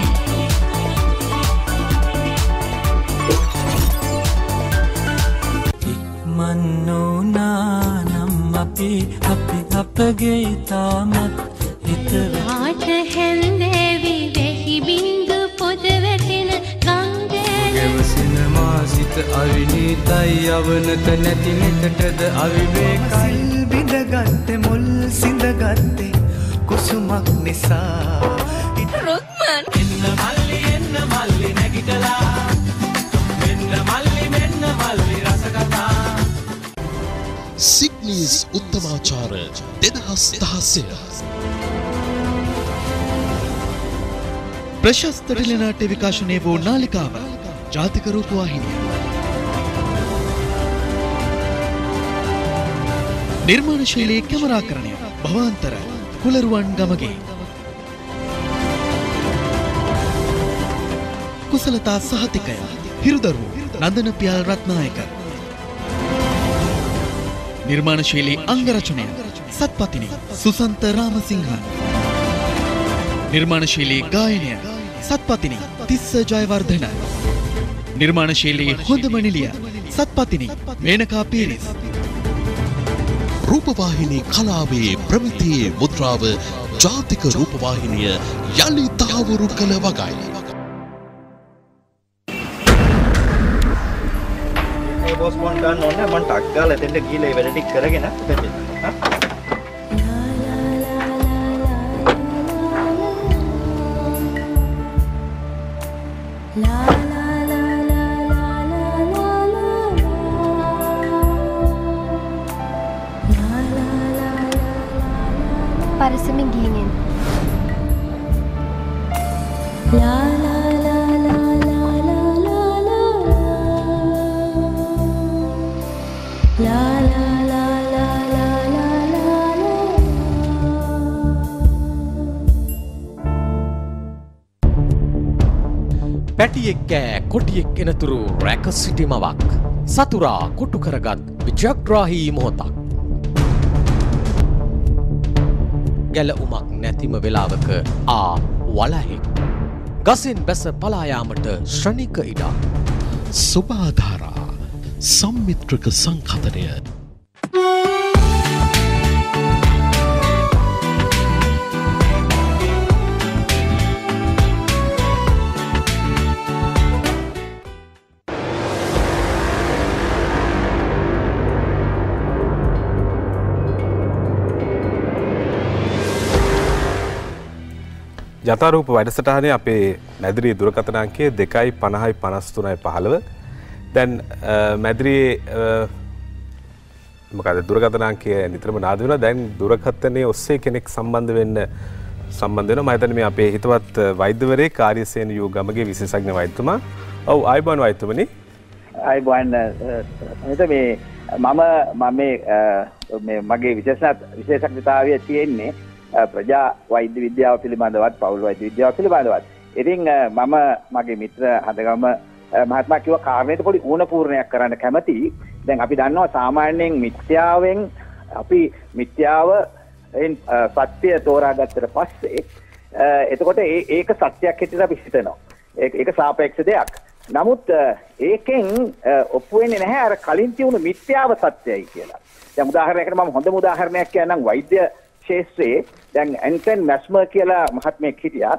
ඉක්මන් නොනාන නම් අපි අපි අපගේ ඉතාමත් හිතව ආට හැන්දේවි වෙහි බින්දු පොද වැටෙන ගංගේ ගැවසෙන මාසිත අවිනීතයි අවනත නැති නෙතටද අවිවේකයි බිඳගත්තේ මුල් සිඳගත්තේ කුසුමක් නිසා රුක්මන් එන්න මල්ලි එන්න මල්ලි නැගිටලා සිග්නීස් උත්තමාචාර දෙදහස් දහස්සය ප්‍රශස්ත ටෙලිනාට්‍ය විකාශනය වූ නාලිකාව ජාතික රූපවාහිනිය නිර්මාණශීලී කැමරාකරණය භවාන්තර කුලරුවන් ගමගේ කුසලතා සහතිකය හිරුදරුවෝ නදන පියල් රත්නායක නිර්මාණශීලී අංගරචනය සත්පතිනි සුසන්ත රාමසිංහ නිර්මාණශීලී ගායනය සත්පතිනි තිස්ස ජයවර්ධන නිර්මාණශීලී හොඳම නිලිය සත්පතිනි මේනකා පීරිස් රූපවාහිනී කලාවේ ප්‍රමිතියේ මුද්‍රාව ජාතික රූපවාහිනිය යළි තහවුරු කළ වගයි මේ පොස්පොන් ගන්න ඕනේ මම ටක් ගාලා එතෙන්ට ගිහලා ඒ වැඩ ටික කරගෙන එතෙන්ට. හා කෙනතුරු රැක සිටිමවක් සතුරා කොටු කරගත් විජග්‍රාහී මොහොතක් ගැලවුමක් නැතිම වෙලාවක ආ වලහෙක් ගසින් බැස පලායාමට ශ්‍රණික ඉඩක් සුභාධාරා සම්මිත්‍රක සංකතනය යථරූප වැඩසටහනේ අපේ මැදිරී දුරකතනාංකයේ දෙකයි පණහයි පනස්තුනයි පහළව දැන් මැදිරියේ මකද දුරකතනාංකය නිතරම නාදවෙන දැන් දුරකත්තනය ඔස්සේ කෙනෙක් සම්බන්ධ වෙන්න සම්බන්ධන මතන මේ අපේ හිතවත් වෛද්‍යවරේ කාරිසයන යූ ගමගේ විශේසක්ඥ වෛතුමා ඔවු අයිබන් වෛතුමනි අයිබන් මෙත මේ මම මම මගේ විශේෂනත් විශේෂක්්‍යතාවය තියෙන්නේ ප්‍රජා වෛද්‍ය විද්‍යාව පිළිබඳවත් පවුල් වෛද්‍ය විද්‍යාව පිළිබඳවත්. ඉතින් මම මගේ මිත්‍ර හදගම මහත්මා කිව්ව කාරණයට පොඩි ඌණපූර්ණයක් කරන්න කැමති. දැන් අපි දන්නවා සාමාන්‍යයෙන් මිත්‍යාවෙන් අපි මිත්‍යාව සත්‍යය තෝරාගත්තට පස්සේ එතකොට ඒක සත්‍යයක් හැටියට අපි හිතනවා. ඒක සාපේක්ෂ දෙයක්. නමුත් ඒකෙන් ඔප්පු වෙන්නේ නැහැ අර කලින් තියුණු මිත්‍යාව සත්‍යයි කියලා. දැන් උදාහරණයකට මම හොඳම උදාහරණයක් කියන්නම් වෛද්‍ය ශාස්ත්‍රයේ දැන් ඇන්ටන් මැස්මර් කියලා මහත්මයෙක් හිටියා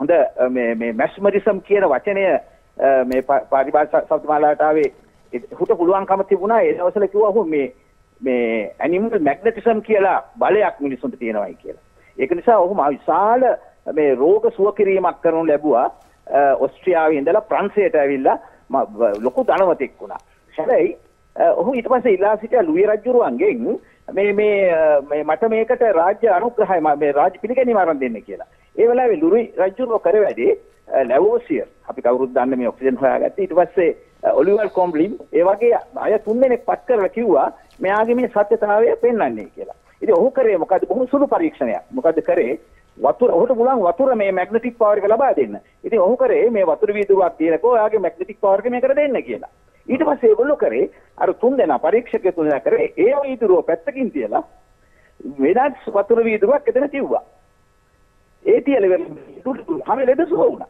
හොඳ මේ මැස්මරිසම් කියන වචනය මේ පාරිභාෂා සබ්දමාලාවට ආවේ හුට පුළුවන්කම තිබුණා ඒ දවස්වල කිව්වා ඔහු මේ මේ ඇනිමල් මැග්නටිසම් කියලා බලයක් මිනිසුන්ට තියෙනවායි කියලා. ඒක නිසා ඔහු මා විශාල මේ රෝග සුව කිරීමක් කරනු ලැබුවා ඔස්ට්‍රියාවේ ඉඳලා ප්‍රංශයට ඇවිල්ලා ලොකු ධනවතෙක් වුණා. හැබැයි ඔහු ඊට පස්සේ ඉලා සිටියා ලුයි රජුරුවන්ගෙන් මේ මේ මට මේකට රාජ්‍ය අනුග්‍රහය මේ රාජ්‍ය පිළිගැනීම ආරම්භ දෙන්න කියලා. ඒ වෙලාවේ ලුරි රජුරෝ කර වැඩි ලැවෝසියර් අපි කවුරුත් දන්න මේ ඔක්සිජන් හොයාගත්තේ ඊට පස්සේ ඔලිවර් කොම්බ්ලින් ඒ වගේ අය තුන් දෙනෙක් පත් කරලා කිව්වා මෙයාගේ මේ සත්‍යතාවය පෙන්වන්නේ කියලා. ඉතින් ඔහු කරේ මොකද බොහොම සුළු පරීක්ෂණයක්. මොකද කරේ වතුර ඔහුට පුළුවන් වතුර මේ මැග්නටික් පවර් එක ලබා දෙන්න. ඉතින් ඔහු කරේ මේ වතුර වීදුරුවක් තියෙනකෝ ඔයාගේ මැග්නටික් පවර් එක මේකට දෙන්න කියලා. ඊට පස්සේ ඒගොල්ලෝ කරේ අර තුන් දෙනා පරීක්ෂකයෝ තුන් දෙනා කරේ ඒ වීදුරුව පැත්තකින් තියලා වෙනත් වතුර වීදුරුවක් එතන තියුවා. ඒ තියල වීදුරුව හැම ලෙඩ සුව වුණා.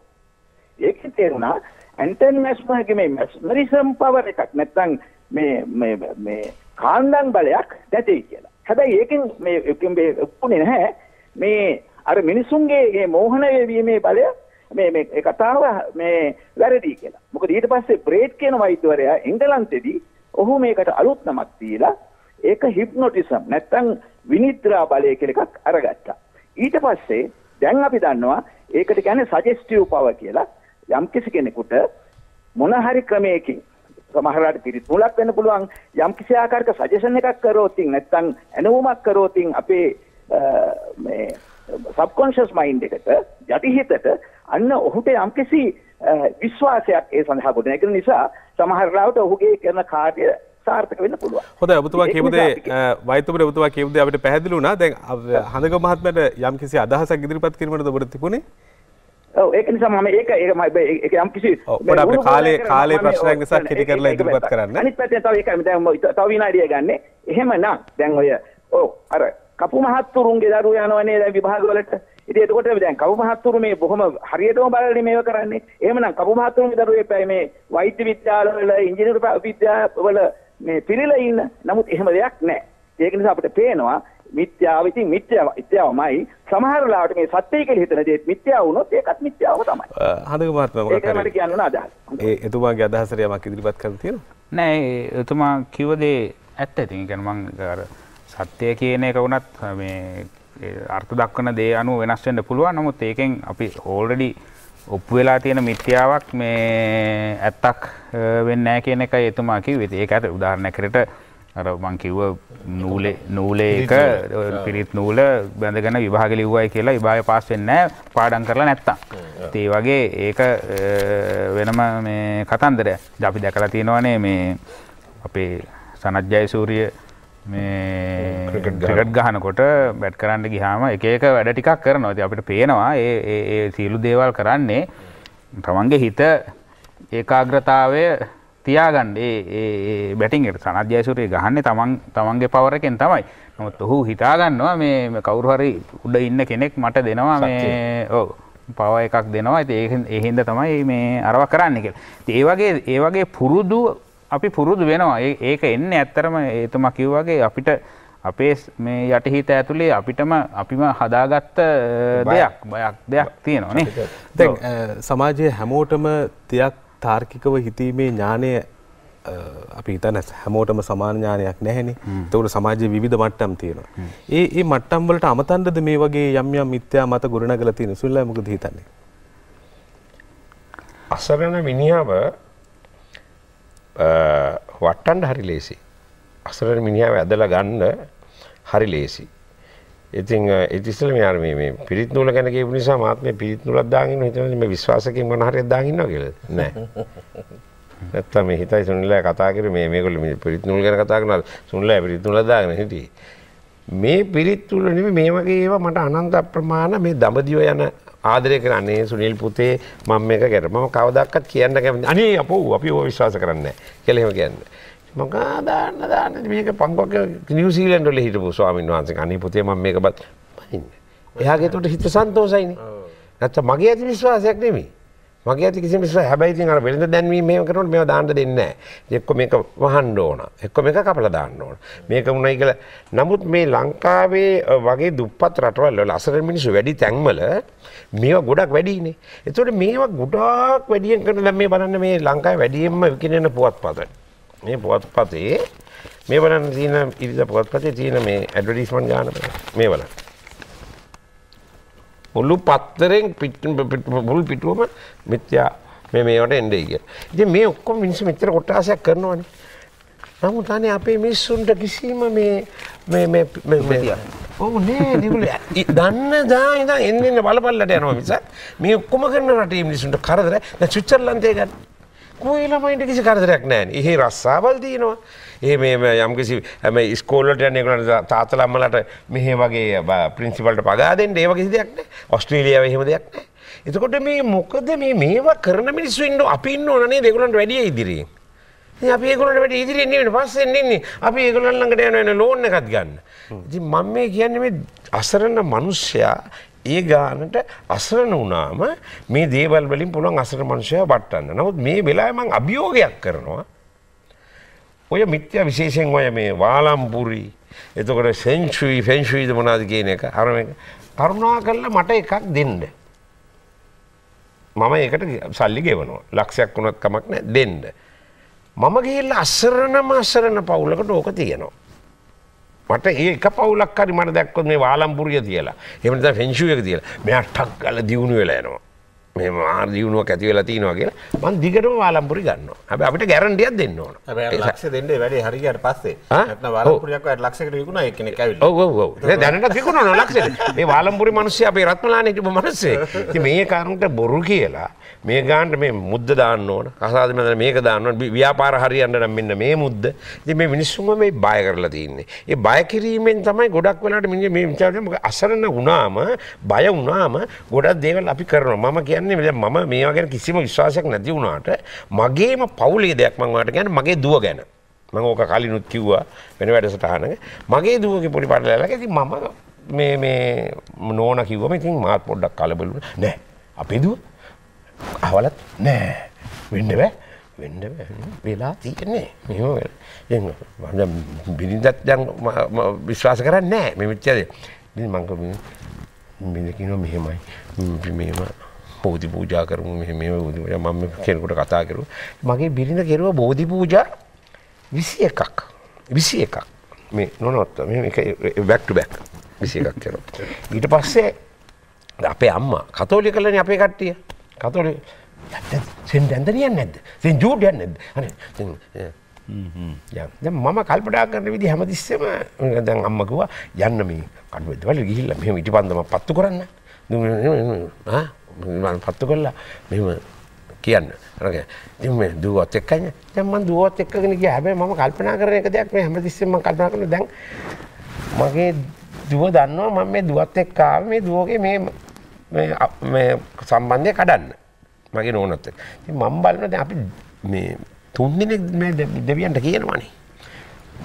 ඒකේ තේරුණා ඇන්ටන් මැස්මර්ගේ මේ මැස්මරිසම් පවර් එකක් නැත්නම් මේ මේ මේ කාන්දන් බලයක් නැtei කියලා. හැබැයි ඒකෙන් මේ ඒකෙන් මේ උපුනේ නැහැ මේ අර මිනිසුන්ගේ මේ මෝහණය වීමේ බලය මේ මේ කතාව මේ වැරදි කියලා. මොකද ඊට පස්සේ බ්‍රේඩ් කියන වෛද්‍යවරයා එංගලන්තෙදී ඔහු මේකට අලුත් නමක් දීලා ඒක හිප්නොටිසම් නැත්තම් විනිද්‍රා බලය කියලා එකක් අරගත්තා. ඊට පස්සේ දැන් අපි දන්නවා ඒකට කියන්නේ සජෙස්ටිව් පවර් කියලා යම් කිසි කෙනෙකුට මොන හරි ක්‍රමයකින් සමහරලාට පිරිත් මුලක් වෙන්න පුළුවන් යම් කිසි ආකාරයක සජෙෂන් එකක් කරොත් නැත්තම් ඇනවුමක් කරොත් අපේ මේ සබ්කොන්ෂස් මයින්ඩ් එකට යටිහිතට අන්න ඔහුට යම්කිසි විශ්වාසයක් ඒ සඳහා ගොඩ නැගෙන නිසා සමහර ලාවට ඔහුගේ කරන කාර්ය සාර්ථක වෙන්න පුළුවන්. හොඳයි ඔබතුමා කියපු දේ වෛද්‍යවරු ඔබතුමා කියපු දේ අපිට පැහැදිලි වුණා. දැන් හඳගම මහත්මයාට යම්කිසි අදහසක් ඉදිරිපත් කිරීමකට ඔබට තිබුණේ? ඔව් ඒක නිසා මම ඒක ඒක මම ඒක යම්කිසි පොඩ අපේ කාලේ කාලේ ප්‍රශ්නයක් නිසා කෙටි කරලා ඉදිරිපත් කරන්න. අනිත් පැත්තෙන් තව එකයි දැන් තව විනාඩිය ගන්න. එහෙමනම් දැන් ඔය ඔව් අර කපු මහත්තුරුන්ගේ දරුවෝ යනවනේ දැන් විභාගවලට. ඉතින් එතකොට දැන් කපු මහත්තුරු මේ බොහොම හරියටම බලලා මේව කරන්නේ. එහෙමනම් කපු මහත්තුරුගේ දරුවේ මේ වෛද්‍ය විද්‍යාලවල ඉංජිනේරු විද්‍යාවල මේ පිළිලා ඉන්න. නමුත් එහෙම දෙයක් නැහැ. ඒක නිසා අපිට පේනවා මිත්‍යාව ඉතින් මිත්‍යාව ඉත්‍යාවමයි සමහර ලාවට මේ සත්‍යය කියලා හිතන දේ මිත්‍යාව වුණොත් ඒකත් මිත්‍යාව තමයි. හඳක මහත්මයා මොකක්ද කියන්නේ? ඒකට කියන්න ඕන අදහස. ඒ එතුමාගේ අදහසට යමක් ඉදිරිපත් කරන්න තියෙනවා? නෑ එතුමා කිව්ව දේ ඇත්ත ඉතින්. ඒ කියන්නේ මම අර සත්‍යය කියන එක වුණත් මේ අර්ථ දක්වන දේ අනුව වෙනස් වෙන්න පුළුවන් නමුත් ඒකෙන් අපි ඕල්රෙඩි ඔප්පු වෙලා තියෙන මිත්‍යාවක් මේ ඇත්තක් වෙන්නේ නැහැ කියන එකයි එතුමා කිව්වේ. ඒක ඇත උදාහරණයක් කරට අර මං කිව්ව නූලේ නූලේ එක පිරිත් නූල බැඳගෙන විභාග ලිව්වයි කියලා විභාගය පාස් වෙන්නේ නැහැ පාඩම් කරලා නැත්තම්. ඒ වගේ ඒක වෙනම මේ කතන්දරයක්. අපි දැකලා තියෙනවානේ මේ අපේ සනත් ජයසූරිය මේ ක්‍රිකට් ගහනකොට බැට් කරන්න ගිහාම එකක වැඩ ටිකක් කර නොති අපිට පේනවා ඒ සියලු දේවල් කරන්නේ තමන්ගේ හිත ඒකාග්‍රතාවය තියාගන්ඩේ බැටිගට සනජයසුරේ ගහන්න තමන් තමන්ගේ පවරකෙන් තමයි නොත් ඔහු හිතාගන්නවා මේ කවුරුහරි උඩ ඉන්න කෙනෙක් මට දෙනවා මේ ඕ පව එකක් දෙනවා ඇති එහින්ද තමයි මේ අරව කරන්නෙක ඒවගේ ඒවගේ පුරුදු අපි පුරුදු වෙනවා. ඒක එන්නේ ඇත්තරම එතුමා කිව්වාගේ අපිට අපේ මේ යටිහිත ඇතුලේ අපිටම අපිම හදාගත්ත දෙයක් බයක් දෙයක් තියෙනවා නේ. දැන් සමාජයේ හැමෝටම තියක් තාර්කිකව හිතීමේ ඥානය අපි හිතන හැමෝටම සමාන ඥානයක් නැහැනේ. ඒතකොට සමාජයේ විවිධ මට්ටම් තියෙනවා. ඒ ඒ මට්ටම් වලට අමතන්නද මේ වගේ යම් යම් මිත්‍යා මත ගොඩනගලා තියෙන සුල්ලා මොකද හිතන්නේ? අසරණ මිනිහව වට්ටන්ඩ හරි ලේසි. අසරට මිනිාව ඇදල ගන්න හරි ලේසි. ඉතින් ඉතිස්සල යාර මේ පිරිත් නූල ගැනගේ නිසා මාත්ම පිරිත් නුලත් දාගන්න හිතනම විශ්වාසකින් වන හරි දාගන්න කියල නෑ. නැත්තම හිතයි සුනිල්ලා කතාකර මේ මේකොල මේ පිරිත් නූල් ගැන කතා කරන සුන්ලා පිරිත් නුල දාගෙන හිටිය. මේ පිරිත් තුල නෙමෙයි මේ වගේ ඒවා මට අනන්ත අප්‍රමාණ මේ දඹදිව යන ආදරය කරන්නේ සුනිල් පුතේ මම මේක ගැට මම කවදක්වත් කියන්න කැමති අනේ අපෝ අපි ඕ විශ්වාස කරන්නේ කියලා එහෙම කියන්නේ. මම දාන්න දාන්න මේක පංගුවක් නිව්සීලන්ඩ් වල හිටපු ස්වාමීන් වහන්සේ අනේ පුතේ මම මේක බත් බහින්න. එයාගේ උඩ හිත සන්තෝෂයිනේ. නැත්නම් මගේ ඇති විශ්වාසයක් නෙමෙයි. මගේ ඇති කිසිම විශ්වාස හැබැයි ඉතින් අර වෙළඳ දැන්වීම මේව කරනකොට මේව දාන්න දෙන්නේ නැහැ. එක්ක මේක වහන්න ඕන. එක්ක මේක කපලා දාන්න ඕන. මේක උණයි කියලා. නමුත් මේ ලංකාවේ වගේ දුප්පත් රටවල් වල අසරණ මිනිස්සු වැඩි තැන්වල මේවා ගොඩක් වැඩිනේ. එතකොට මේවා ගොඩක් වැඩියෙන් කරන දැන් මේ බලන්න මේ ලංකාවේ වැඩියෙන්ම විකිණෙන පුවත්පත. මේ පුවත්පතේ මේ බලන්න තියෙන ඉරිදා පුවත්පතේ තියෙන මේ ඇඩ්වර්ටයිස්මන්ට් ගන්න මේ බලන්න. මුළු පත්තරෙන් මුළු පිටුවම මිත්‍යා මේ මේවට එන්නේ කියලා. ඉතින් මේ ඔක්කොම මිනිස්සු මෙච්චර කොටාසයක් කරනවනේ. නමුත් අනේ අපේ මිනිස්සුන්ට කිසිම මේ ඔවුනේ නිකුල දන්න දා ඉඳ එන්නන්න බලපල්ලට යනවා මිසක් මේ ඔක්කොම කරන රටේ මිනිසුන්ට කරදර චුච්චල්ලන්තය ගන්න කෝයිලමයින්ට කිසි කරදරයක් නෑන එහි රස්සාවල් දීනවා ඒ මේ යම්කිසි ඇම ස්කෝල්ලට යන්නකට තාතලම්මලට මෙහ වගේ පින්සිිපල්ට පගාදෙන් ඒව කිසි දෙයක්න ඔස්ට්‍රේලියාව හෙම දෙයක්න එතකොට මේ මොකද මේ මේවා කරන මිනිස්සු ඉන්න අපි ඉන්න ඕනේ දෙකුලන්ට වැඩිය ඉදිරී අපි ඒගොල්ලන්ට වැඩි ඉදිරියෙන් නෙවෙයි පස්සෙන් ඉන්නේ. අපි ඒගොල්ලන් ළඟට යන වෙන ලෝන් එකක් ගන්න. ඉතින් මම මේ කියන්නේ මේ අසරණ මිනිස්සයා ඒ ගානට අසරණ වුණාම මේ දේවල් වලින් පුළුවන් අසරණ මිනිස්සයා වටන්න. නමුත් මේ වෙලාවේ මම අභියෝගයක් කරනවා. ඔය මිත්‍යා විශේෂයෙන් ඔය මේ වාලම්පුරි එතකොට සෙන්චුයි ෆෙන්චුයිද මොනවද කියන එක අර මේක කරුණා කරලා මට එකක් දෙන්න. මම ඒකට සල්ලි ගෙවනවා. ලක්ෂයක් වුණත් කමක් නැහැ දෙන්න. මම ගිහිල්ල අස්සරණම අස්සරණ පවුලකට ඕක තියෙනවා. මට ඒක පවුලක් හරි මට දැක්කොත් මේ වාලම්පුරිය තියලා එහෙම නැත්නම් ෆෙන්ෂුව එක තියලා මෙයා ටක් ගාලා දියුණු වෙලා යනවා. මේ මාර් දියුණුවක් ඇති වෙලා තියෙනවා කියලා මම දිගටම වාලම්පුරි ගන්නවා. හැබැයි අපිට ගැරන්ටියක් දෙන්න ඕන. හැබැයි ලක්ෂ දෙන්නේ වැඩේ හරියට පස්සේ. නැත්නම් වාලම්පුරියක් ඔය ලක්ෂයකට විකුණා එක්කෙනෙක් ඇවිල්ලා. ඔව් ඔව් ඔව්. දැන් දැනට විකුණනවා ලක්ෂෙට. මේ වාලම්පුරි මිනිස්සු අපේ රත්මලානේ තිබ්බ මිනිස්සේ. ඉතින් මේ කාරණට බොරු කියලා මේ ගානට මේ මුද්ද දාන්න ඕන. කසාද මැදට මේක දාන්න ඕන. ව්‍යාපාර හරියන්න නම් මෙන්න මේ මුද්ද. ඉතින් මේ මිනිස්සුම මේ බය කරලා තින්නේ. ඒ බය කිරීමෙන් තමයි ගොඩක් වෙලාට මේ මේ අසරණ වුණාම බය වුණාම ගොඩක් දේවල් අපි කරනවා. මම කියන්නේ කියන්නේ දැන් මම මේවා ගැන කිසිම විශ්වාසයක් නැති වුණාට මගේම පවුලේ දෙයක් මම ඔයාලට කියන්නේ මගේ දුව ගැන. මම ඕක කලිනුත් කිව්වා වෙන වැඩසටහනක. මගේ දුවගේ පොඩි පාඩලලක ඉතින් මම මේ මේ නෝනා කිව්වම ඉතින් මාත් පොඩ්ඩක් කලබල වුණා. නෑ. අපේ දුව අවලත් නෑ. වෙන්න බෑ. වෙන්න වෙලා තියෙන්නේ මෙම බිරිඳත් දැන් විශ්වාස කරන්නේ නැහැ මේ මිත්‍යද මංක බිඳ කියනවා මෙහෙමයි මෙහෙම බෝධි පූජා කරමු මෙහෙම මෙහෙම බෝධි පූජා මම කෙනෙකුට කතා කරුවා. මගේ බිරිඳ කෙරුවා බෝධි පූජා 21ක්. 21ක්. මේ නොනොත් මේ එක back to back 21ක් කරනවා. ඊට පස්සේ අපේ අම්මා කතෝලිකලනේ අපේ කට්ටිය. කතෝලික සෙන් ඇන්තනියන් නැද්ද? සෙන් ජූඩියන් නැද්ද? අනේ දැන් මම කල්පනා කරන විදිහ හැමතිස්සෙම දැන් අම්ම කිව්වා යන්න මේ කඩුවෙද්ද වල ගිහිල්ලා මෙහෙම ඉටිපන්දම පත්තු කරන්න. මන් පත්තු කොල්ලා මෙම කියන්න රක ඉ දුවත් එක්කයි යම්මන් දුවත් එක්කගෙන කිය හැබැයි මම කල්පනා කරන එක දෙයක් මේ හැමතිස්සෙම කල්පනා කරන දැන් මගේ දුව දන්නවා මම මේ දුවත් එක්ක ආවේ මේ දුවගේ මේ මේ සම්බන්ධය කඩන්න මගේ නෝනත් එක්ක ඉතින් මම බලනවා දැන් අපි මේ තුන් දිනක් මේ දෙවියන්ට කියනවානේ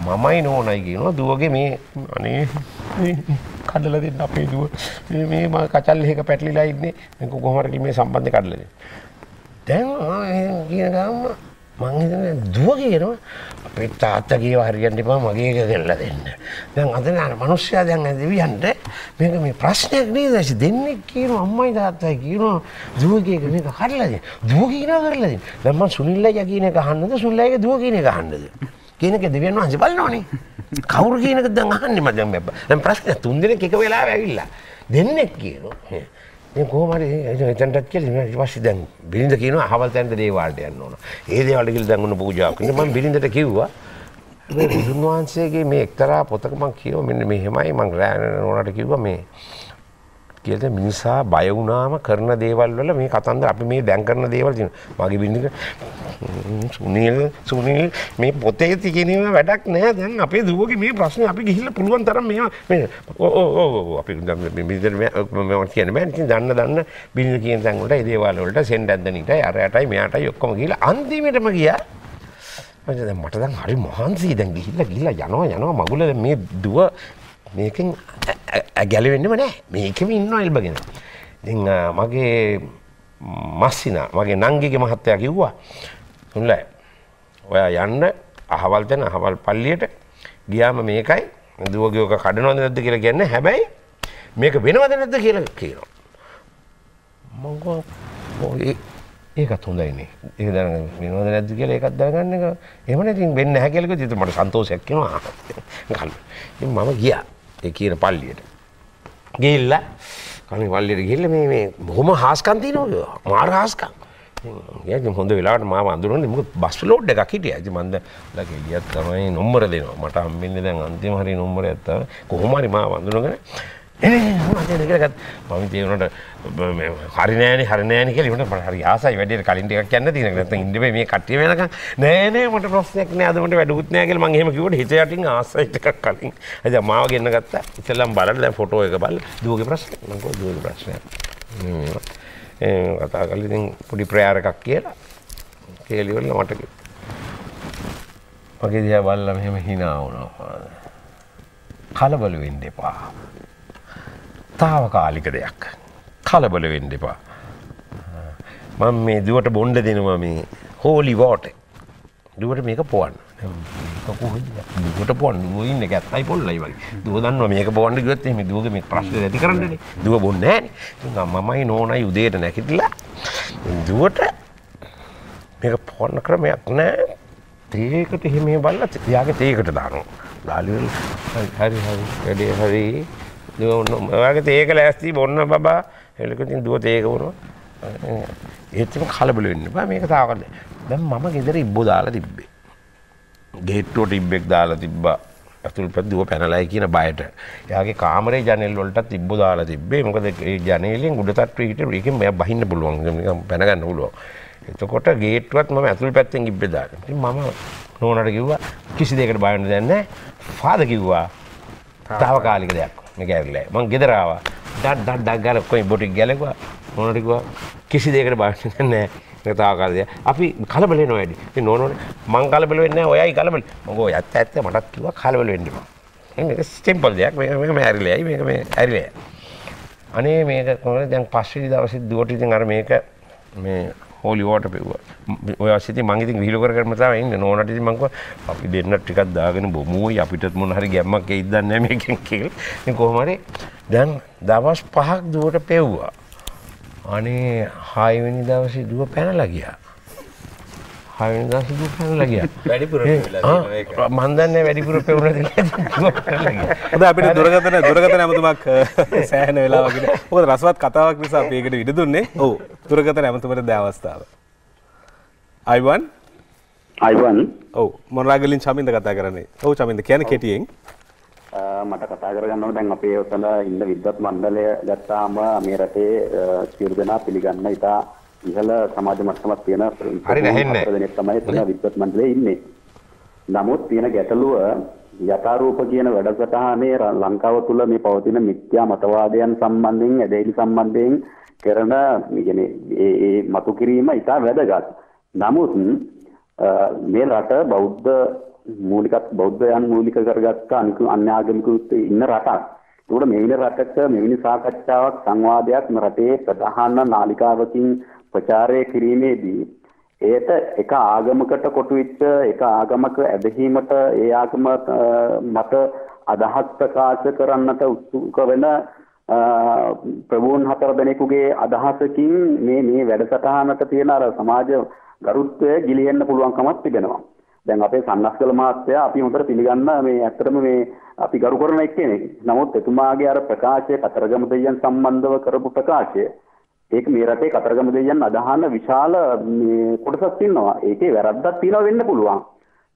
මමයි නෝනයි කියනවා දුවගේ මේ අනේ කඩලා දෙන්න අපේ දුව මේ මම කචල් එක පැටලිලා ඉන්නේ මේක කොහොමරි මේ සම්බන්ධය කඩලා දෙන්න දැන් කියන ගාම මං හිතන්නේ දුව කියනවා අපේ තාත්තා කීව හරියන්න එපා මගේ එක කරලා දෙන්න දැන් අතන අර මිනිස්සයා දැන් දෙවියන්ට මේක මේ ප්‍රශ්නයක් නේද ඇයි දෙන්නේ කියනවා අම්මයි තාත්තයි කියනවා දුවගේ එක මේක කඩලා දෙන්න දුව කියනවා කරලා දෙන්න දැන් මං සුනිල්ලා කියන එක අහන්නද සුනිල්ලාගේ දුව කියන එක අහන්නද කියනක දෙවියන් වහන්සේ බලනවනේ. කවුරු කියනකද දැන් අහන්නේ මම දැන් දැන් ප්‍රශ්න තුන් දෙනෙක් එක වෙලාවෙ ඇවිල්ලා. දෙන්නෙක් කියනවා. දැන් කොහොම හරි එතනටත් කියලා ඊට පස්සේ දැන් බිරිඳ කියනවා අහවල් තැනට දේවාලට යන්න ඕන. ඒ දේවාලට කියලා දැන් උන පූජාවක්. මම බිරිඳට කිව්වා මේ බුදුන් වහන්සේගේ මේ එක්තරා පොතක මම කියව මෙන්න මෙහෙමයි මම රෑ නෝනට කිව්වා මේ කියලා මිනිසා බය වුණාම කරන දේවල් වල මේ කතන්දර අපි මේ දැන් කරන දේවල් තියෙනවා. මගේ බින්දුක සුනිල් සුනිල් මේ පොතේ තියෙනව වැඩක් නෑ. දැන් අපේ දුවගේ මේ ප්‍රශ්නේ අපි ගිහිල්ලා පුළුවන් තරම් මේවා මේ ඔව් ඔව් අපි බින්දුක මම කියන්නේ මම ඉතින් දන්න දන්න බින්දුක කියන තැන් වලට ඒ දේවල් වලට සෙන්ඩැද්දනිටයි අරයටයි මෙයාටයි ඔක්කොම ගිහිල්ලා අන්තිමේටම ගියා. මට දැන් හරි මහන්සි දැන් ගිහිල්ලා ගිහිල්ලා යනවා යනවා මගුල මේ දුව මේකින් ගැලවෙන්නම නෑ මේකම ඉන්න එල්බගෙන. ඉ මගේ මස්සින මගේ නංගිගේ මහත්තයා කිව්වා තුන්ල ඔයා යන්න අහවල් දෙන අහවල් පල්ලියට ගියාම මේකයි දුවගයෝක කඩනොද නැද කියලා ගැන්න හැබැයි මේක වෙනවද නැද කියලා කියනවා. මංගෝ ඒකත් හොඳයිනේ ඒ දන වෙනවද නැද්ද කියලා ඒකත් දැනගන්න එක එහෙම නැතිනම් වෙන්නේ නැහැ කියලා කිව්වොත් මට සන්තෝෂයක් වෙනවා ගන්න. මම ගියා. ඒ කියන පල්ලියට. ගිහිල්ලා කලින් පල්ලියට ගිහිල්ලා මේ මේ බොහොම හාස්කම් තියෙනවා මාර හාස්කම්. ඒ හොඳ වෙලාවට මාව අඳුරන්නේ මොකද බස් ලෝඩ් එකක් හිටියා. ඉතින් මන්ද ලා ගෙඩියක් තමයි නම්බර දෙනවා. මට හම්බෙන්නේ දැන් අන්තිම හරිය නම්බරයක් තමයි. කොහොම හරි මාව අඳුරගෙන ඒකත් මම තියනට හරිනෑන හරිනෑනක ලිට පට හරි ආසයි වැඩට කලින්ට එකක් කියන්න තින ත ඉඩ මේ කටිය වෙනක නෑනෑ මට ප්‍රශ්නයක් නෑදමට වැඩුත්නෑගල මංහෙම කිවට හිතයට ආසයිට කලින් ඇද මාව ගන්න ගත්තා ඉතල්ලම් බලල ෆොටෝ එක බල දුවගේ ප්‍රශ්න ලක දුව ප්‍රශ්නය කතා කලින් පොඩි ප්‍රයාරකක් කියලා කේලිවල මටක මගේ දිය බල්ලම හෙම හිනාවුණා කලබල වෙන්න එපා තාවකාලික දෙයක්. කලබල වෙන්න එපා. මම මේ දුවට බොණ්ඩ දෙනවා මේ හෝලි වෝට්. දුවට මේක පොවන්න. දුවට පොවන්න දුව ඉන්න එක ඇත්තයි පොල්ලයි වගේ. දුව දන්නවා මේක පොවන්න ගියොත් එහෙම දුවගේ මේ ප්‍රශ්න ඇති කරන්නනේ. දුව බොන්නේ නැහැ. මමයි නෝනයි උදේට නැගිටලා දුවට මේක පොන්න ක්‍රමයක් නැහැ. තේකට එහෙම බලලා තියාගේ තේකට දානවා. දාලි හරි හරි වැඩේ හරි ඔයාගේ තේක ලෑස්ති බොන්න බබා හෙලකතින් දුව තේක වුණා ඒත්තම කලබල වෙන්න බා මේක තාකන්න දැන් මම ගෙදර ඉබ්බෝ දාලා තිබ්බේ ගේට්ටුවට ඉබ්බෙක් දාලා තිබ්බා ඇතුල් පැදුව පැනලයි කියන බයට යාගේ කාමරේ ජනෙල් වලටත් තිබ්බෝ දාලා තිබ්බේ මොකද ඒ ජනේලෙන් උඩ තට්ටුවේ හිටපු එකෙන් මෙයා බහින්න පුළුවන් නිකන් පැන ගන්න පුළුවන් එතකොට ගේට්ටුවත් මම ඇතුල් පැත්තෙන් ඉබ්බේ දාලා ඉතින් මම නෝනට කිව්වා කිසි දෙයකට බය වෙන්න දෙන්නේ නැහැ ෆාදර් කිව්වා තාවකාලික දෙයක් ගැල්ලෑ මං ගෙදරවා ඩක් ඩක් ඩක් ගාලා කොයි බොටික් ගැලෙකුවා මොනට කිව්වා කිසි දෙයකට භාවිත නැහැ කතාකාරය අපි කලබල වෙනවා වැඩි ඉතින් නෝනෝනේ මං කලබල වෙන්නේ නැහැ ඔයයි කලබල මම ගෝ ඇත්ත ඇත්ත මටත් කිව්වා කලබල වෙන්න එපා මේක සිම්පල් දෙයක් මේක මේක මේ ඇරිලයි මේක මේ ඇරිලයි අනේ මේක කොහොමද දැන් පස්වෙනි දවසේ දුවට ඉතින් අර මේක මේ හෝලිවාට පෙව්වා ඔය සිති මංගති විහිලකර කරමතාව ඉන්න නොනට මංක අපි දෙන්න ටිකක් දාගෙන බොමුවයි අපිටත් මොන හරි ගැම්මක් ඉදන්න මේකෙන් කෙල් කොහමරි දැන් දවස් පහක් දුවට පෙව්වා අනේ හයවෙනි දවසේ දුව පැනලා ගියා හයනිදා සිදු පැනලා ගියා. වැඩිපුර මන් දන්නේ වැඩිපුර පෙවුනද කියලා. අපිට දුරගතන දුරගතන ඇමතුමක් සෑහෙන වෙලාවකට. මොකද රසවත් කතාවක් නිසා අපි ඒකට ඉඩ දුන්නේ. ඔව්. දුරගතන ඇමතුමට දැන් අවස්ථාව. Ivan Ivan. ඔව්. මොනරාගලින් චමින්ද කතා කරන්නේ. ඔව් චමින්ද කියන්නේ කෙටියෙන්. මට කතා කරගන්නව දැන් අපේ ඔතන ඉන්න විද්වත් මණ්ඩලය ගත්තාම මේ රටේ සියලු දෙනා පිළිගන්න ඉතා ඉහළ සමාජ මට්ටමක් තියෙන හරි නැහැ දෙනෙක් තමයි එතන විද්වත් මණ්ඩලයේ ඉන්නේ. නමුත් තියෙන ගැටලුව යථාරූප කියන වැඩසටහනේ ලංකාව තුල මේ පවතින මිත්‍යා මතවාදයන් සම්බන්ධයෙන් ඇදහිලි සම්බන්ධයෙන් කරන කියන්නේ ඒ ඒ මතු කිරීම ඉතා වැදගත්. නමුත් මේ රට බෞද්ධ මූලිකත් බෞද්ධයන් මූලික කරගත්ත අන්‍යාගමිකයෝ ඉන්න රටක්. ඒකට මෙවැනි රටක මෙවැනි සාකච්ඡාවක් සංවාදයක් රටේ ප්‍රධාන නාලිකාවකින් ප්‍රචාරය කිරීමේදී ඒට එක ආගමකට කොටු වෙච්ච එක ආගමක ඇදහිීමට ඒ ආගම මත අදහස් ප්‍රකාශ කරන්නට උත්සුක වෙන ප්‍රවූන් හතර දෙනෙකුගේ අදහසකින් මේ මේ වැඩසටහනට තියෙන අර සමාජ ගරුත්වය ගිලිහෙන්න පුළුවන්කමක් තිබෙනවා. දැන් අපේ සන්නස්කල මහත්තයා අපි හොඳට පිළිගන්න මේ ඇත්තටම මේ අපි ගරු කරන එක්කෙනෙක්. නමුත් එතුමාගේ අර ප්‍රකාශය කතරගම දෙයියන් සම්බන්ධව කරපු ප්‍රකාශය ඒක මේ රටේ කතරගම දෙවියන් අදහන විශාල මේ කොටසක් තියෙනවා. ඒකේ වැරද්දක් තියෙනවා වෙන්න පුළුවන්.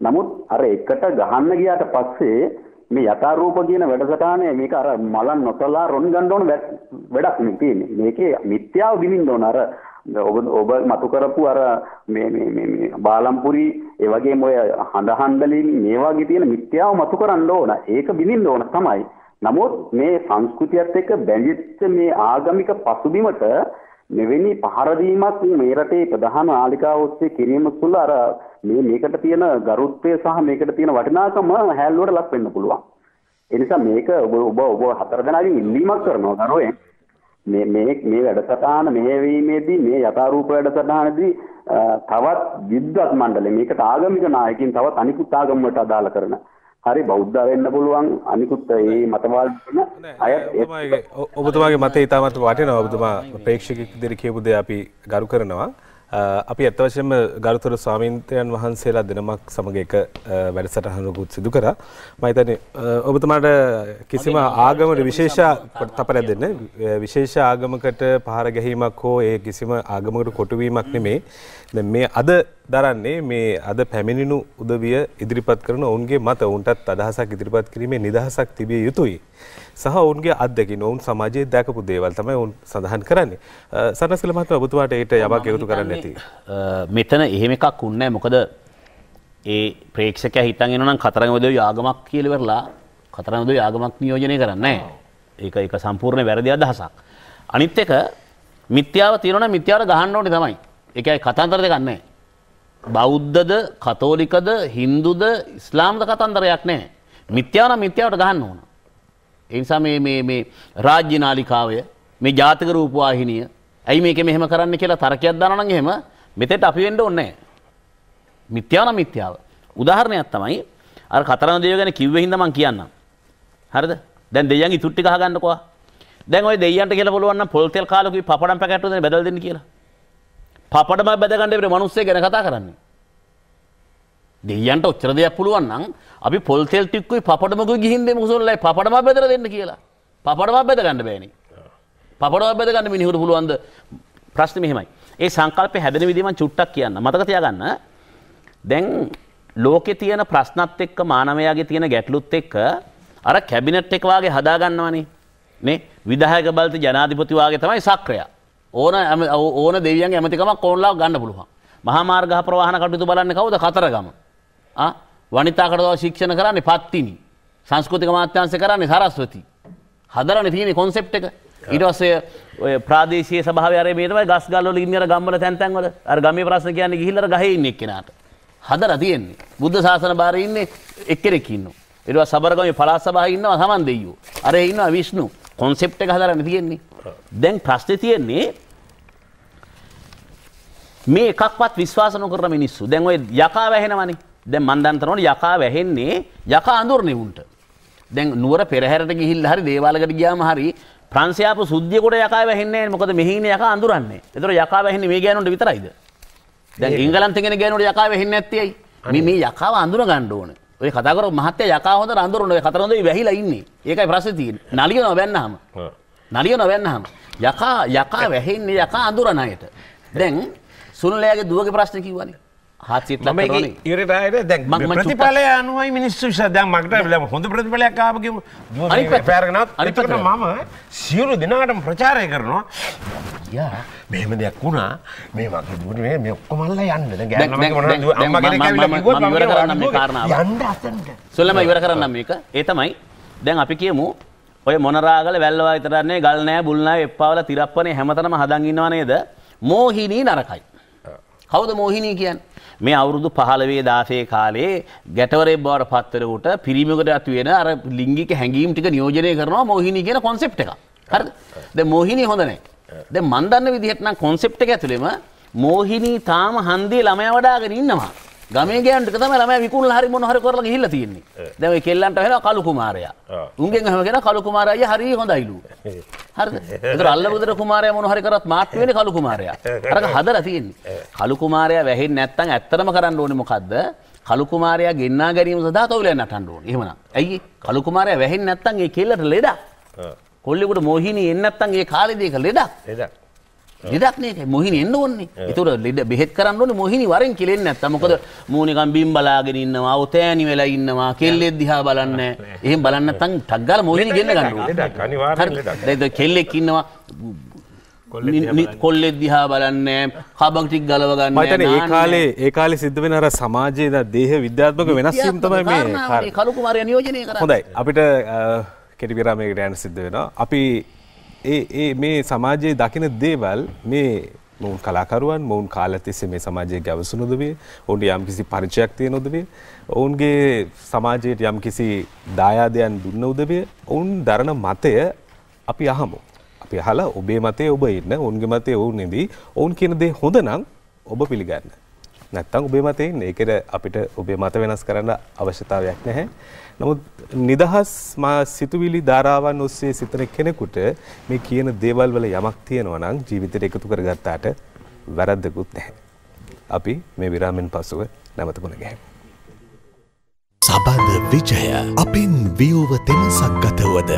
නමුත් අර එකට ගහන්න ගියාට පස්සේ මේ යථාරූප කියන වැඩසටහනේ මේක අර මලන් නොතලා රොන් ගන්න ඕන වැඩක් නෙමෙයි තියෙන්නේ. මේකේ මිත්‍යාව බිනින්න ඕන අර ඔබ ඔබ මතු කරපු අර මේ මේ මේ මේ බාලම්පුරි ඒ වගේම ඔය හඳ හන්දලින් මේ වගේ තියෙන මිත්‍යාව මතු කරන්න ඕන. ඒක බිනින්න ඕන තමයි. නමුත් මේ සංස්කෘතියත් එක්ක බැඳිච්ච මේ ආගමික පසුබිමට මෙවැනි පහර දීමක් මේ රටේ ප්‍රධාන ආලිකාව ඔස්සේ කිරීම තුළ අර මේ මේකට තියෙන ගරුත්වය සහ මේකට තියෙන වටිනාකම හැල්ලුවට ලක් වෙන්න පුළුවන්. ඒ නිසා මේක ඔබ ඔබ ඔබ හතර දෙනාගෙන් ඉල්ලීමක් කරනවා ගරුවෙන්. මේ මේ මේ වැඩසටහන මෙහෙවීමේදී මේ යථාරූප වැඩසටහනදී තවත් විද්වත් මණ්ඩලය මේකට ආගමික නායකින් තවත් අනිකුත් ආගම් වලට අදාළ කරන හරි බෞද්ධ වෙන්න පුළුවන් අනිකුත් ඒ මතවාද වන අය ඔබතුමාගේ මතේ ඉතාමත් වටිනවා ඔබතුමා ප්‍රේක්ෂක ඉදිරි කියපු දේ අපි ගරු කරනවා අපි ඇත්ත වශයෙන්ම ගරුතර ස්වාමීන්ද්‍රයන් වහන්සේලා දෙනමක් සමග එක වැඩසටහනකුත් සිදු කරා මම හිතන්නේ ඔබතුමාට කිසිම ආගමක විශේෂ තපර දෙන්න විශේෂ ආගමකට පහර ගැහිමක් හෝ ඒ කිසිම ආගමකට කොටුවීමක් නෙමේ දැන් මේ අද දරන්නේ මේ අද පැමිණිණු උදවිය ඉදිරිපත් කරන ඔවුන්ගේ මත ඔවුන්ටත් අදහසක් ඉදිරිපත් කිරීමේ නිදහසක් තිබිය යුතුයි. සහ ඔවුන්ගේ අත්දැකින ඔවුන් සමාජයේ දැකපු දේවල් තමයි ඔවුන් සඳහන් කරන්නේ. සනස්කල මහත්මයා ඔබතුමාට ඒට යමක් එකතු කරන්න ඇති. මෙතන එහෙම එකක් උන්නේ මොකද ඒ ප්‍රේක්ෂකයා හිතන් එනවා නම් කතරගම දෙවියෝ ආගමක් කියලා ඉවරලා කතරගම දෙවියෝ ආගමක් නියෝජනය කරන්නේ නැහැ. ඒක ඒක සම්පූර්ණ වැරදි අදහසක්. අනිත් එක මිත්‍යාව තියෙනවා නම් මිත්‍යාවට ගහන්න ඕනේ තමයි. ඒකයි කතාන්තර දෙකක් නැහැ. බෞද්ධද කතෝලිකද හින්දුද ඉස්ලාම්ද කතන්දරයක් නෑ. මිත්‍යාන මිත්‍යාවට ගහන්න ඕන. එනිසා මේ රාජ්‍ය නාලිකාවය මේ ජාතික රූපවාහිනිය ඇයි මේක මෙහෙම කරන්න කියලා තරකයක් දානනම් එහෙම මෙතෙට අපි වෙන්න ඕනේ මිත්‍යාන මිත්‍යාව. උදාහරණයක් තමයි අර කතරගම දෙවියෝ ගැන කිව්වේ හින්දා මං කියන්නම්. හරිද? දැන් දෙයියන් ඉතුරු ටික අහගන්නකෝ. දැන් ওই දෙයියන්ට කියලා බලවන්න පොල් තෙල් කාලකෝයි පපඩම් පැකට් උදේ බෙදලා දෙන්න කියලා. පපටම බැදගන්නට මනුස්සේ ගැන කතා කරන්නේ. දෙයන්ට ඔච්චර දෙයක් පුළුවන් නම් අපි පොල් තෙල් ටික්කුයි පපටමක ගිහින්ද මුසොල්ලයි පපටම බෙදර දෙන්න කියලා. පපටම බෙදගන්න බෑනේ. පපටම බෙදගන්න මිනිහට පුළුවන්ද ප්‍රශ්නේ මෙහෙමයි. ඒ සංකල්පය හැදෙන විදිහ මම චුට්ටක් කියන්න. මතක තියාගන්න. දැන් ලෝකේ තියෙන ප්‍රශ්නත් එක්ක මානවයාගේ තියෙන ගැටලුත් එක්ක අර කැබිනට් එක වාගේ හදාගන්නවනේ. නේ විධායක බලති ජනාධිපති වාගේ තමයි සක්‍රියා. ඕන ඕන දෙවියන් ඇමතිකමක් කෝන්ලාව ගන්න පුළුවන් මහාමාර්ග ප්‍රවාහන කටයුතු බලන්න කවුද කතරගම වනිතාකටව ශික්ෂණ කරන්නේ පත්තිනි සංස්කෘතික මාත්‍යංශ කරන්නේ සරස්වති හදරන තියෙන කොන්සෙප් එක ඉටවස්සය ප්‍රාදේශය සභාවර මේතම ගස් ගල්ල ඉන්නර ගම්මල තැන්තැන්වල අර ගමි ප්‍රශ්න කියන්නේ ගිහිල්ල ගහඉන්න එක්කෙනට හදර තියෙන්නේ බුද්ධ ශාසන බාරඉන්නේ එක්කෙරෙක් ඉන්නවා. එඩවා සබරගම පලා සභහ ඉන්නවා සමන් දෙයෝ. අර ඉන්නවා විශ්නු කොන්සෙප්ට හදරන්න තියෙන්නේ දැන් ප්‍රශ්න තියෙන්නේ මේ එකක්වත් විශ්වාසන කර මිනිස්සු දැන් ඔය යකා වැහෙනවනේ දැන් මන්දන්තරනට යකා වැහෙන්නේ යකා අඳුරණෙවුන්ට දැන් නුවර පෙරහැරට ගිහිල් හරි දේවාලකට ගියාම හරි ප්‍රංශයාපු සුද්ධියකට යකා වැහෙන්නේ මොකද මෙහින යකා අඳුරන්නේ එතකොට යකා වැහෙන්නේ මේ ගෑනුන්ට විතරයිද දැන් ඉංගලන්තෙන් එන ගෑනුන්ට යකා වැහෙන්නේ නැත්තේ ඇයි මේ මේ යකාව අඳුර ගන්න ඕනේ ඔය කතා කරපු මහත්තයා යකා හොඳ අඳුරන ඔය කතර හොඳයි වැහිලා ඉන්නේ. ඒකයි ප්‍රශ්නේ තියෙන්නේ. නලියනවා වැන්නහම. නලියනවා වැන්නහම. යකා යකා වැහෙන්නේ යකා අඳුරන අයට. දැන් සුනලයාගේ දුවගේ ප්‍රශ්නේ කිව්වනේ. හත්සිත් ම ඉරටයට දැ ප්‍රතිඵලය අනුවයි මිනිස්සු සදයක් මකට ල හොඳ ප්‍රතිඵලයක් කාපකි පෑරගෙනත් අනිපට මම සියලු දෙනාටම ප්‍රචාරය කරනවා යා මෙහෙම දෙයක් වුණා මේ වගේ දුරේ මේ ඔක්කොමල්ල යන්න යන්න සොල්ලම ඉවර කරන්න මේක ඒ තමයි දැන් අපි කියමු ඔය මොනරාගල වැල්ලවා විතරන්නේ ගල් නෑ බුල් නෑ එප්පාවල තිරප්පනේ හැමතැනම හදන් ඉන්නවා නේද මෝහිනී නරකයි කවුද මෝහිනී කියන්නේ මේ අවුරුදු පහළවේ දාසේ කාලේ ගැටවරේ බවට පත්වනකොට පිරිමිකට ඇතිවෙන අර ලිංගික හැඟීම් ටික නියෝජනය කරනවා මොහිනි කියන කොන්සෙප් එක හරිද දැන් මොහිනි හොඳ නැහැ දැන් මන් දන්න විදිහට නම් කොන්සෙප් එක ඇතුළෙම මොහිනි තාම හන්දියේ ළමයා වඩාගෙන ඉන්නවා ගමේ ගෑන්ට තම ම විකුල් හරි මොහර කරල හිල්ල තින්නේ දැම කෙල්ලන්ට හෙන කලු කුමාරයා උන්ගෙන් හමගෙන කලු කුමාරය හරි හොඳයිලු හර අල්ල බුදර කුමාරය මොහරි කරත් මාට්වෙන කලු කුමාරයා රක හදර තියන්නේ කලු කුමාරය වැහි නැත්තන් ඇත්තරම කරන්න ඕනම කක්ද කලු කුමාරය ගෙන්න්නා ගැරීම සදා තවල නටන්ඩුවන් එහමන ඇයි කලු කුමාරය වැහෙන් නැත්තන්ගේ කෙල්ලට ලෙඩ කොල්ලෙකුට මොහිනී එන්නත්තන්ගේ කාලදයක ලෙඩක් එදක්. ලෙඩක්නක මොහිනි එන්න ඕන්නේ තුර ලෙඩ බෙහෙත් කරන්න මොහිනි වරෙන් කෙලෙන්න ඇත මොකද මූනිකම් බිම් බලාගෙන ඉන්නවා අවතෑනි වෙලා ඉන්නවා කෙල්ලෙත් දිහා බලන්න එහෙම බලන්න තන් ටක්ගල මොහිනි ගෙන්න ගන්න කෙල්ලෙක් ඉන්නවා කොල්ලෙත් දිහා බලන්න කාබක්ටික් ගලවගන්න මතන ඒ කාලේ ඒ කාලේ සිද්ධ වෙන අර සමාජයේ දේහ විද්‍යාත්මක වෙනස් වීම තමයි මේ කලුකුමාරය නියෝජනය කරන්නේ හොඳයි අපිට කෙටි විරාමයකට යන්න සිද්ධ වෙනවා අපි ඒ මේ සමාජයේ දකින දේවල් මේ මොවුන් කලාකරුවන් මොවුන් කාලතිස්සේ මේ සමාජයේ ගැවසුණු දවේ ඔවුන්ට යම් කිසි පරිචයක් තියෙන උදවේ ඔවුන්ගේ සමාජයට යම් කිසි දායාදයන් දුන්න උදවේ ඔවුන් දරණ මතය අපි අහමු අපි අහලා ඔබේ මතේ ඔබ ඉන්න ඔවුන්ගේ මතේ ඔවුන් ඉදී ඔවුන් කියන දේ හොඳ නම් ඔබ පිළිගන්න නැත්තම් ඔබේ මතේ ඉන්න ඒකද අපිට ඔබේ මත වෙනස් කරන්න අවශ්‍යතාවයක් නැහැ නමුත් නිදහස් මා සිතුවිලි ධාරාවන් ඔස්සේ සිතන කෙනෙකුට මේ කියන දේවල් වල යමක් තියෙනවා නම් ජීවිතයට එකතු කරගත්තාට වැරද්දකුත් නැහැ. අපි මේ විරාමෙන් පසුව නැවත මුණ ගැහෙමු. සබඳ විජය අපෙන් වියෝව තෙමසක් ගතවද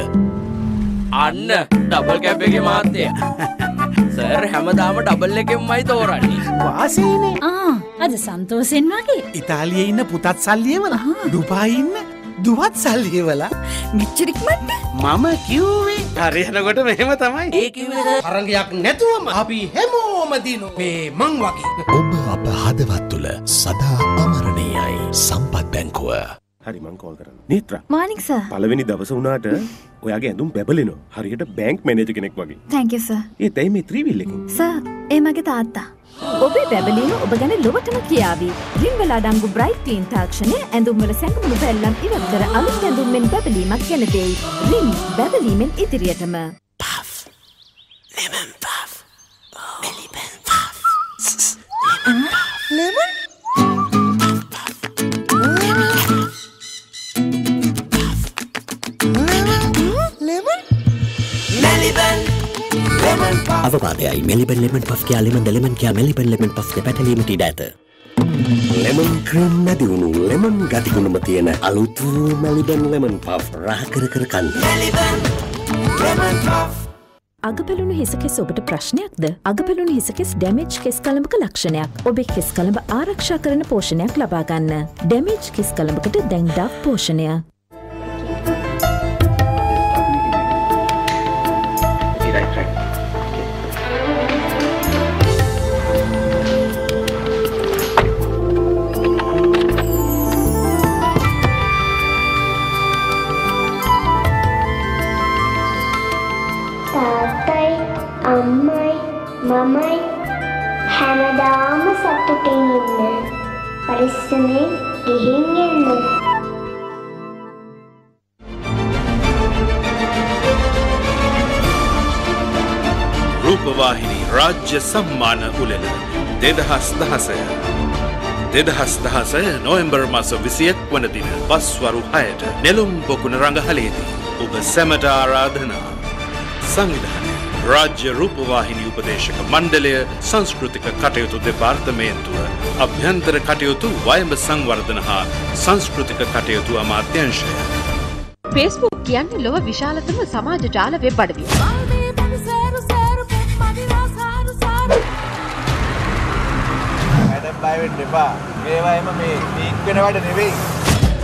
අන්න ඩබල් කැප් එකේ මාත්‍යය සර් හැමදාම ඩබල් එකෙන්මයි තෝරන්නේ වාසීනේ ආ අද සන්තෝෂෙන් වගේ ඉතාලියේ ඉන්න පුතත් සල්ලියවල ඩුබායි ඉන්න දුවත් සල්ලි වලා මිච්චර ඉක්මනට මම කිව්වේ හරියනකොට මෙහෙම තමයි ඒ කිව්වේ තරංගයක් නැතුවම අපි හැමෝම දිනු මේ මං වගේ ඔබ අප හදවත් තුල සදා අමරණීයයි සම්පත් බැංකුව හරි මං කෝල් කරන්න නේත්‍රා මානික් සර් පළවෙනි දවස වුණාට ඔයාගේ ඇඳුම් බැබලෙනවා හරියට බැංක් මැනේජර් කෙනෙක් වගේ තැන්ක් යූ සර් ඒ තැයි මේ ත්‍රිවිල් එකෙන් සර් ඒ මගේ තාත්තා ඔබේ බැබලීම ඔබ ගැන ලොවටම කියාවී. රින්වල අඩංගු බ්‍රයිට් ක්ලීන් තාක්ෂණය ඇඳුම්වල සැඟමුණු පැල්ලම් ඉවත් කර අලුත් ඇඳුම්ෙන් බැබලීමක් ගැන දෙයි. රින් බැබලීමෙන් ඉදිරියටම. Puff. Lemon puff. Maliban puff. Lemon puff. Lemon Melibel අවවාදයයි මෙලිබන් ලෙමන් පස් කියයා ලෙමන් ලෙමන් කියයා මෙලිබන් ලෙමන් පස්ට පැටලීමට ඉඩඇත. ලෙමන් ක්‍රම් නැතිවුණු ලෙමන් ගතිගුණම තියෙන අලුතුූ මැලිබන් ලෙමන් පස් රාකර කර කන්න. අගපැලුණු හිසකෙස් ඔබට ප්‍රශ්නයක්ද අගපැලුණු හිසකෙස් ඩැමේජ් කෙස් කළඹක ලක්ෂණයක් ඔබේ කෙස් කළඹ ආරක්ෂා කරන පෝෂණයක් ලබාගන්න. ඩැමේජ් කෙස් කළඹකට දැන්ඩක් පෝෂණය. තමයි හැමදාම සතුටින් ඉන්න පරිස්සමෙන් ගිහින් එන්න රූපවාහිනී රාජ්‍ය සම්මාන උළෙල දෙදහස් දහසය දෙදහස් දහසය නොවම්බර් මස විසියෙක් වන දින පස්වරු හයට නෙළුම් පොකුණ රඟහලේදී ඔබ සැමට ආරාධනා සංවිධානය රාජ්‍ය රූපවාහිනි උපදේශක මණ්ඩලය සංස්කෘතික කටයුතු දෙපාර්තමේන්තුව අභ්‍යන්තර කටයුතු වයඹ සංවර්ධන හා සංස්කෘතික කටයුතු අමාත්‍යංශය. ෆේස්බුක් කියන්නේ ලොව විශාලතම සමාජ ජාල වෙබ් අඩවිය. ප්ලයිවෙන්ඩ එපා ඒවාම මේ ඉක්වෙන වැඩ නෙවෙයි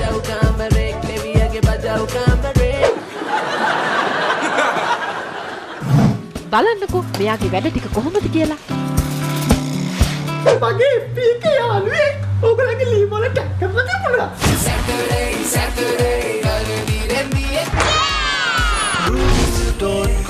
ජවකාම්බරෙක් නෙවියගේ බජවකාම්බරේ බලන්නකෝ මෙයාගේ වැඩ ටික කොහොමද කියලා. මගේ පීක යාළුවෙක් ඔබලගේ ලී වල ටැක් කරලා තිබුණා. Saturday Saturday ගල් දිරන්නේ. Don't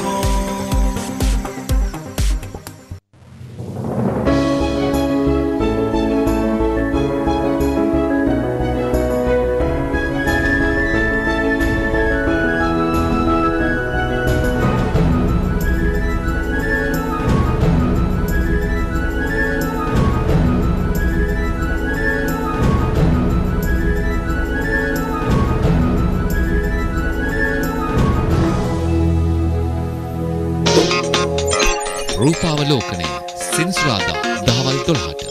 අවලෝකනය සින්ස්රාදා දහවල් දොළහට.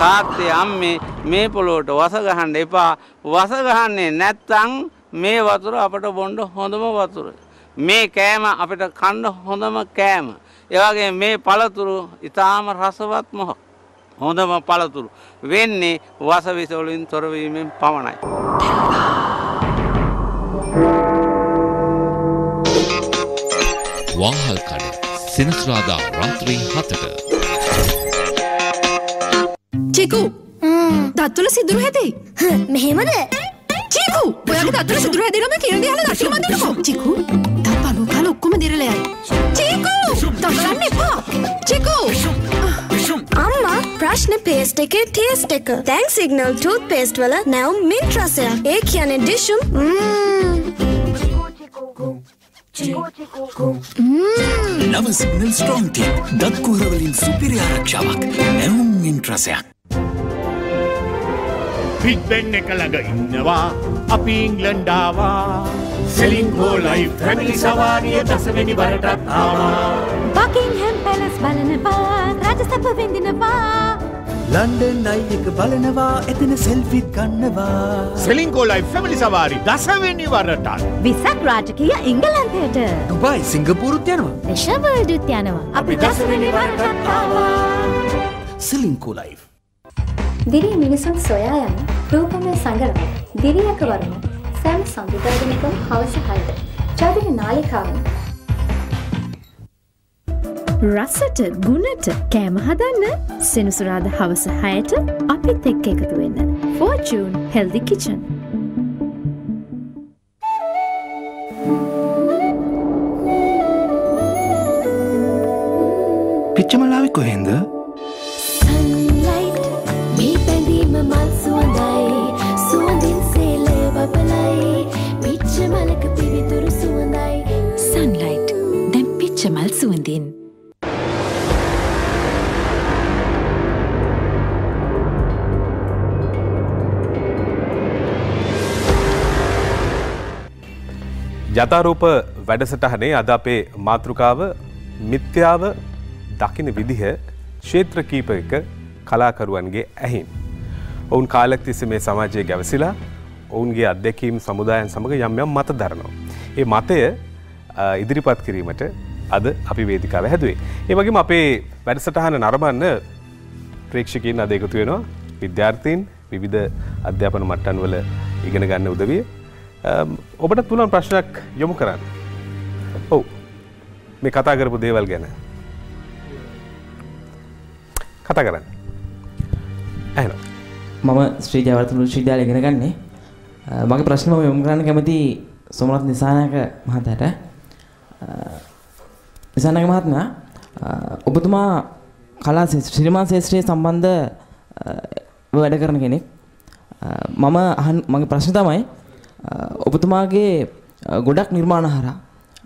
තාත්තේ අම්මේ මේ පොළොවට වස ගහන්න එපා වස ගහන්නේ නැත්තම් මේ වතුර අපට බොන්න හොඳම වතුර මේ කෑම අපිට කන්න හොඳම කෑම එවාගේ මේ පළතුරු ඉතාම රසවත්ම හොඳම පළතුරු වෙන්නේ වස විසවලින් තොරවීමෙන් පමණයි වාහල්කඩ සෙනසුරාදා රාත්‍රී හතට. චෙකු තත්තුල සිදුරු හැදෙයි. මෙහෙමද? චිකු ඔයාගේ තත්තුල සිදුරු හැදෙනම කියන දේ අහලා දර්ශන මන්දිරකෝ. චිකු තප්පලු කල ඔක්කොම දිරලා යයි. චිකු තප්පලන්න එපා. චිකු අම්මා ප්‍රශ්න පේස්ට් එකේ ටේස්ට් එක. තැන්ක් සිග්නල් ටූත් පේස්ට් වල නැවුම් මින් රසයක්. ඒ කියන්නේ ඩිෂුම් ම්ම් නව සිගනල් ස්ට්‍රෝන්ති දත්කුහරවලින් සුපිරි ආරක්ෂාවක් නැවුම් ඉන්ට්‍රසයක් ෆිට්බෙන් එක ළඟ ඉන්නවා අපි ඉංගලන්ඩාවා සෙලින් හෝලයි පැමිලි සවාරිය දසවැනි වරටත් ආවා බකින් හැම් පැලස් බලනවා රජසප වෙඳිනවා ලන්ඩන් අයික බලනවා එතන සෙල්ෆිත් ගන්නවා සෙලින්කෝලයි ෆැමලි සවාරි දසවෙනි වරටත් විසක් රාජකීය ඉංගලන්තයට දුබයි සිංගපූරුත් යනවා නිශවර්ඩුත් යනවා අපි දසවෙනි වරටත්වා සිලින්කෝලයි දිරි මිනිසුන් සොයා යන රූපමය සඟරම දිරියකවරම සැම් සංවිධානකම් හවස හයට චදින නාලිකාවන් රසට ගුණට කෑම හදන්න සෙනසුරාද හවස හයට අපිත් එක්ක එකතු වෙන්න. Fortune healthy kitchen. පිච්චමලාවෙ කොහෙන්ද? පිච්චමලක පිවිතුරු සුවඳයි සන්ලයිට් දැම් පිච්චමල් සුවඳින් යථාරූප වැඩසටහනේ අද අපේ මාතෘකාව මිත්‍යාව දකින විදිහ ක්ෂේත්‍ර කීපයක කලාකරුවන්ගේ ඇහින්. ඔවුන් කාලක් තිස්සේ මේ සමාජයේ ගැවසිලා ඔවුන්ගේ අත්දැකීම් සමුදායන් සමඟ යම් යම් මත දරනවා. ඒ මතය ඉදිරිපත් කිරීමට අද අපි වේදිකාව හැදුවේ. ඒ වගේම අපේ වැඩසටහන නරඹන්න ප්‍රේක්ෂකයන් අද එකතු වෙනවා විද්‍යාර්ථීන් විවිධ අධ්‍යාපන මට්ටන්වල ඉගෙන ගන්න උදවිය Um, ඔබට තුළන් ප්‍රශ්නයක් යොමු කරන්න. ඔවු මේ කතා කරපු දේවල් ගැන. කතා කරන්න. ඇන මම ශ්‍රී ජවර්තන ශිද්ධාල ගෙන ගන්නේ uh, මගේ ප්‍රශ්නම යොමු කරන්න කැමති සොමලත් නිසානක මහතට uh, නිසානක මහත්නා uh, ඔබතුමා කලා ශ්‍රිමා ශේෂත්‍රය සම්බන්ධ වැඩ කරන කෙනෙක් මම අහන් මගේ ප්‍රශ්න තමයි ඔබතුමාගේ ගොඩක් නිර්මාණ හරහා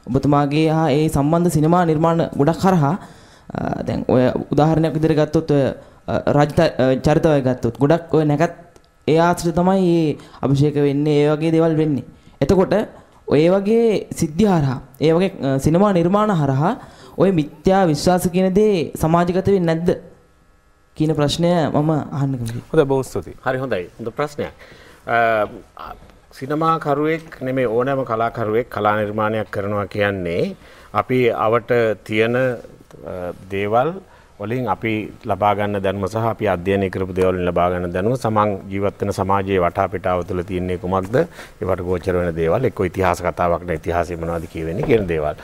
ඔබතුමාගේ හා ඒ සම්බන්ධ සිනමා නිර්මාණ ගොඩක් හරහා දැන් ඔය උදාහරණයක් විදිහට ගත්තොත් ඔය රාජ චරිතවය ගත්තොත් ගොඩක් ඔය නැකත් ඒ ආශ්‍රිත තමයි මේ අභිෂේක වෙන්නේ ඒ වගේ දේවල් වෙන්නේ. එතකොට ඔය වගේ සිද්ධි හරහා ඒ වගේ සිනමා නිර්මාණ හරහා ඔය මිත්‍යා විශ්වාස කියන දේ සමාජගත වෙන්නේ නැද්ද කියන ප්‍රශ්නය මම අහන්න කැමතියි. හොඳයි බොහොම ස්තුතියි. හරි හොඳයි. හොඳ ප්‍රශ්නයක්. සිනමාකරුවෙක් නෙමේ ඕනෑම කලාකරුවෙක් කලා නිර්මාණයක් කරනවා කියන්නේ අපි අවට තියෙන දේවල් වලින් අපි ලබාගන්න දැනුම සහ අපි අධ්‍යයනය කරපු දේවල් වලින් ලබාගන්න දැනුම සමන් ජීවත් වෙන සමාජයේ වටා පිටාව තුළ තියෙන්නේ කොමක්ද ඒවට ගෝචර වෙන දේවල් එක්ක ඉතිහාස කතාවක් නේ ඉතිහාසය මොනවද කියවෙන්නේ කියන දේවල්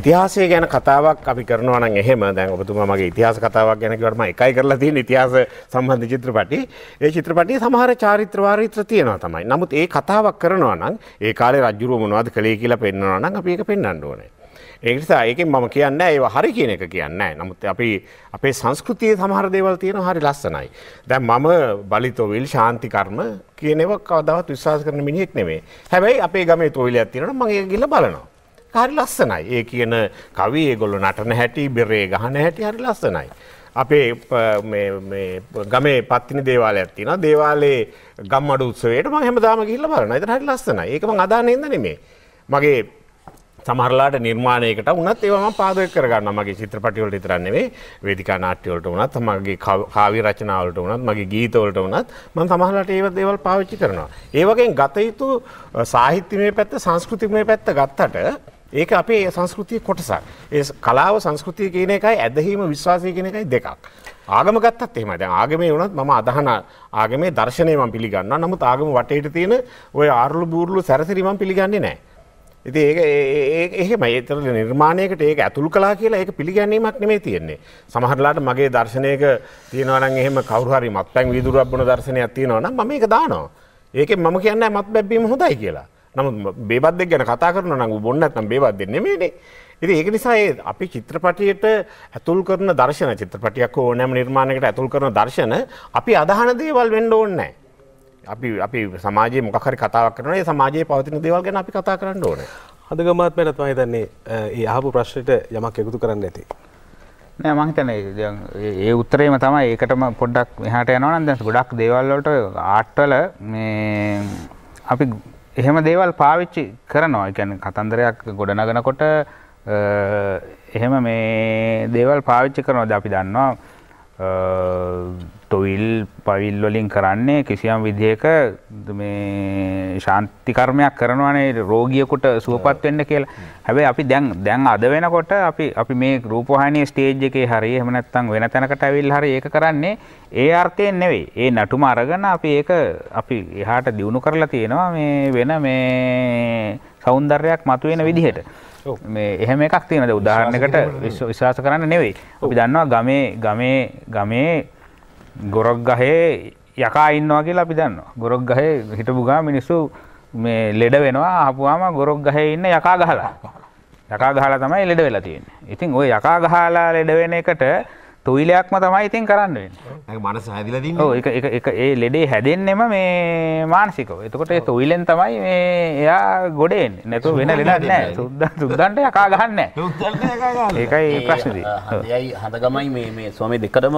ඉතිහාසය ගැන කතාවක් අපි කරනවා නම් එහෙම දැන් ඔබතුමා මගේ ඉතිහාස කතාවක් ගැන කිව්වට මම එකයි කරලා තියෙන ඉතිහාස සම්බන්ධ චිත්‍රපටි ඒ චිත්‍රපටියේ සමහර චාරිත්‍ර වාරිත්‍ර තියෙනවා තමයි නමුත් ඒ කතාවක් කරනවා නම් ඒ කාලේ රජුරුව මොනවද කළේ කියලා පෙන්වනවා නම් අපි ඒක පෙන්වන්න ඕනේ ඒනිසා ඒකෙන් මම කියන්න ඒ හරි කියන එක කියන්න නමුත් අපි අපේ සංස්කෘතිය සමහර දේවල් තියෙන හරි ලස්සනයි. දැන් මම බලිතොවිල් ශාන්තිකර්ම කියනව කවදවත් විශ්වාස කරන මිනිහෙක් නෙමේ හැබැයි අපේ ගමේ තොවිලයක් තියෙනට මගේ ගිල බලනවා. හරි ලස්සනයි ඒ කියන කවි ඒගොල්ල නටන හැටි බෙරේ ගහන හැටි හරි ලස්සනයි. අපේ ගමේ පත්තිනි දේවාල ඇත්තින දේවාලේ ගම්මඩ උත්සවයට ම හැමදාම ගිල්ල බලන එත හට ලස්සන ඒකම අදානයද නෙමේ මගේ සමහරලාට නිර්මාණයකට උනත් ඒවම පාදය කරගන්න මගේ චිත්‍රපටිවලට ඉතරන්නේවේ වේදිකා නාට්‍යවලට වනත් මගේ කාවි රචනාවලට වනත් මගේ ගීතවලට වනත් මන් සමහලට ඒව දේවල් පාවිච්චි කරනවා. ඒවගේ ගතයුතු සාහිත්‍යමය පැත්ත සංස්කෘතිමය පැත්ත ගත්තට ඒක අපේ සංස්කෘතිය කොටසක්. ඒ කලාව සංස්කෘතිය කියන එකයි ඇදහීම විශ්වාසය කියන එකයි දෙකක්. ආගම ගත්තත් එහෙම දැන් ආගමේ වුණත් මම අදහන ආගමේ දර්ශනය මම පිළිගන්නවා. නමුත් ආගම වටේට තියෙන ওই ආර්ලු බූර්ලු සැරසිරි මම පිළිගන්නේ නැහැ. ඉති ඒ එහෙම ඒතර නිර්මාණයකට ඒක ඇතුල් කලා කියලා ඒක පිළිගැනීමක් නෙමේ තියෙන්නේ සමහරලාට මගේ දර්ශනයක තියෙනවන එහෙම කවරුහරි මත් පැන් විදුරක් බුණ දර්ශනයක් තියෙනවන ම එක දානවා ඒක මම කියන්න මත් බැබ්බීම හොඳයි කියලා නමුත් බේබත් දෙක් ගැන කතා කරන නඟ බොන්නත්නම් බේවත් දෙන්න මේනේ ඉති ඒක නිසා අපි චිත්‍රපටියට ඇතුල් කරන දර්ශන චිත්‍රපටියක් ඕනෑම නිර්මාණකට ඇතුල් කරන දර්ශන අපි අදහන දේවල් වෙන්ඩ ඕන්නෑ අපි අපි සමාජය මොකහරි කතාවක් කරන සමාජයේ පවතින දේවල් ගැන අපි කතා කරන්න ඕන හදගමත් පැනත් මහි තන්නේ ඒ අහපු ප්‍රශ්නයට යමක් එකතු කරන්න ඇති නෑ මහිතන ඒ උත්තරේම තමයි ඒකටම පොඩ්ඩක් එහට යනවනන් දැ ගොඩක් දේවල්ලට ආට්ටල අපි එහෙම දේවල් පාවිච්චි කරනවා එකැන කතන්දරයක් ගොඩනගනකොට එහෙම මේ දේවල් පාවිච්චි කරනොද අපි දන්නවා තොවිල් පවිල්වලින් කරන්නේ කිසියම් විදිහක මේ ශාන්තිකර්මයක් කරනවානේ රෝගියකුට සුවපත් වෙන්න කියලා හැබැයි අපි දැන් දැන් අද වෙනකොට අපි අපි මේ රූපවාහිනී ස්ටේජ් එකේ හරි එහෙම නැත්නම් වෙන තැනකට ඇවිල්ලා හරි ඒක කරන්නේ ඒ අර්ථයෙන් නෙවෙයි ඒ නටුම අරගෙන අපි ඒක අපි එහාට දියුණු කරලා තියෙනවා මේ වෙන මේ సౌందర్యයක් මතුවෙන විදිහට මේ එහෙම එකක් තියෙනද උදාහරණයකට විශ්වාස කරන්න නෙවෙයි. අපි දන්නවා ගමේ ගමේ ගමේ ගොරක් ගහේ යකා ඉන්නවා කියලා අපි දන්නවා. ගොරක් ගහේ හිටපු ගා මිනිස්සු මේ ලෙඩ වෙනවා ආපුවාම ගොරක් ගහේ ඉන්න යකා ගහලා. යකා ගහලා තමයි ලෙඩ වෙලා තියෙන්නේ. ඉතින් ওই යකා ගහලා ලෙඩ වෙන එකට ටොයිලයක්ම තමයි ඉතින් කරන්න මනස හැදිලද එක එක ඒ ලෙඩේ හැදෙන්නෙම මේ මානසිකව එතකොට තොයිලෙන් තමයි මේ එයා ගොඩෙන් නැතු වෙන ලෙඩක් නෑ සුද්ද සුද්දන්ට යකා ගහන්න ඒකයි ප්‍රශ්නදී යයි හඳගමයි මේ ස්වාමේ දෙකටම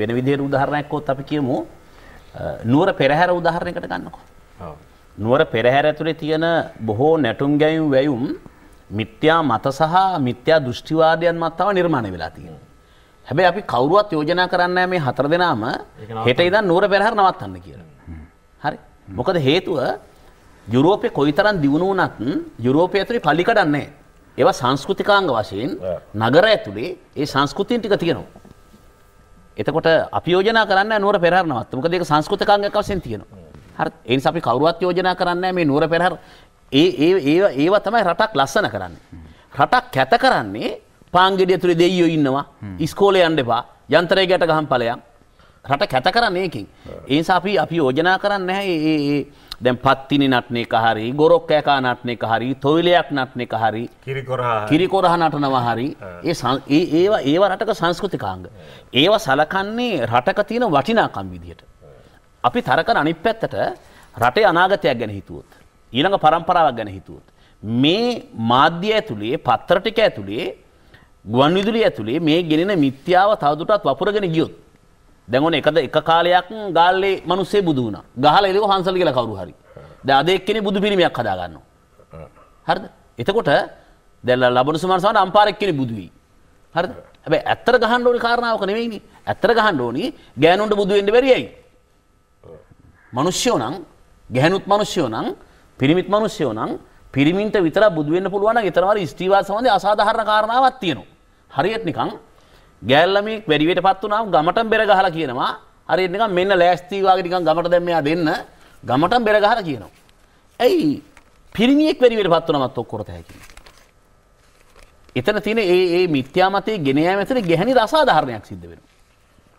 වෙන විදිහට උදාහරණයක්කොත් අපි කියමු නුවර පෙරහැර උදාහරණයකට ගන්නකෝ නුවර පෙරහැර ඇතුලේ තියෙන බොහෝ නැටුම් ගැයුම් වැයුම් මිත්‍යා මත සහ මිත්‍යා දෘෂ්ටිවාදයන් මත්තාව නිර්මාණය වෙලා තියෙනවා හැබැයි අපි කවුරුවත් යෝජනා කරන්න මේ හතර දෙනාම හෙට ඉදන් නූර පෙරහර නවත්තන්න කියලා. හරි. මොකද හේතුව යුරෝපය කොයිතරන් දියුණු වනත් යුරෝපය ඇතුළි පල්ලිකඩන්නේ. ඒවා සංස්කෘතිකාංග වශයෙන් නගර ඇතුළේ ඒ සංස්කෘතියන් ටික තියෙනවා. එතකොට අපි යෝජනා කරන්න නුවර පෙරහර නවත්ත. මොකද ඒක සංස්කෘතිකාංගයක් වශයෙන් තියෙනවා. හරි. ඒ නිසා අපි කවුරුවත් යෝජනා කරන්නේ මේ නුවර පෙරහර ඒ ඒ ඒවා තමයි රටක් ලස්සන කරන්නේ. රටක් කැත කරන්නේ පාංගෙඩිය තුළ දෙයියෝ ඉන්නවා ඉස්කෝලේ යන්න එපා යන්තරය ගැට ගහම් පලයක් රට කැත කරන්න ඒකින් ඒ සාපී අපි යෝජනා කරන්න ඒ දැන් පත්තිනි නටනය හරි ගොරොක්කෑකා නටනය හරි තොයිලයක් නටනය හරි කිරිකොරහ නටනවා හරි ඒ ඒවා ඒව රටක සංස්කෘතිකාංග ඒවා සලකන්නේ රටක තියෙන වටිනාකම් විදියට අපි තරකර අනිත් පැත්තට රටේ අනාගතයක් ගැන හිතුවොත් ඊළඟ පරම්පරාවක් ගැන හිතුවොත් මේ මාධ්‍ය ඇතුළේ පත්තර ටික ඇතුළේ ගුවන් විදුලි ඇතුළේ මේ ගෙනෙන මිත්‍යාව තවදුරටත් වපුරගෙන ගියොත් දැන් ඔන එකද එක කාලයක් ගාල්ලේ මිනිස්සේ බුදු වුණා. ගහලා එළියක හංසල කියලා කවුරු හරි. දැන් අද එක්කෙනේ බුදු පිළිමයක් හදා ගන්නවා. හරිද? එතකොට දැන් ලබන සමාන සමාන අම්පාරක් කෙනේ බුදු වෙයි. හරිද? හැබැයි ඇත්තට ගහන්න ඕනි කාරණාවක නෙමෙයිනේ. ඇත්තට ගහන්න ඕනි ගෑනුන්ට බුදු වෙන්න බැරියයි. මිනිස්සු නම් ගැහනුත් මිනිස්සු නම් පිරිමිත් මිනිස්සු නම් පිරිමින්ට විතර බුදු වෙන්න පුළුවන් නම් ඊතරමාරි ස්ත්‍රීවාද සම්බන්ධ අසාධාරණ කාරණාවක් තියෙනවා. හරියට නිකන් ගෑල්ලමෙක් වැඩිවියට පත් වුණාම ගමටම බෙර ගහලා කියනවා හරියට නිකන් මෙන්න ලෑස්ති වගේ නිකන් ගමට දැන් මෙයා දෙන්න ගමටම බෙර ගහලා කියනවා. ඇයි පිරිමියෙක් වැඩිවියට පත් වුණාමත් ඔක්කොරත හැකියි. එතන තියෙන ඒ ඒ මිත්‍යා මතයේ ගෙන යාම ඇතුලේ ගැහණි රසාධාරණයක් සිද්ධ වෙනවා.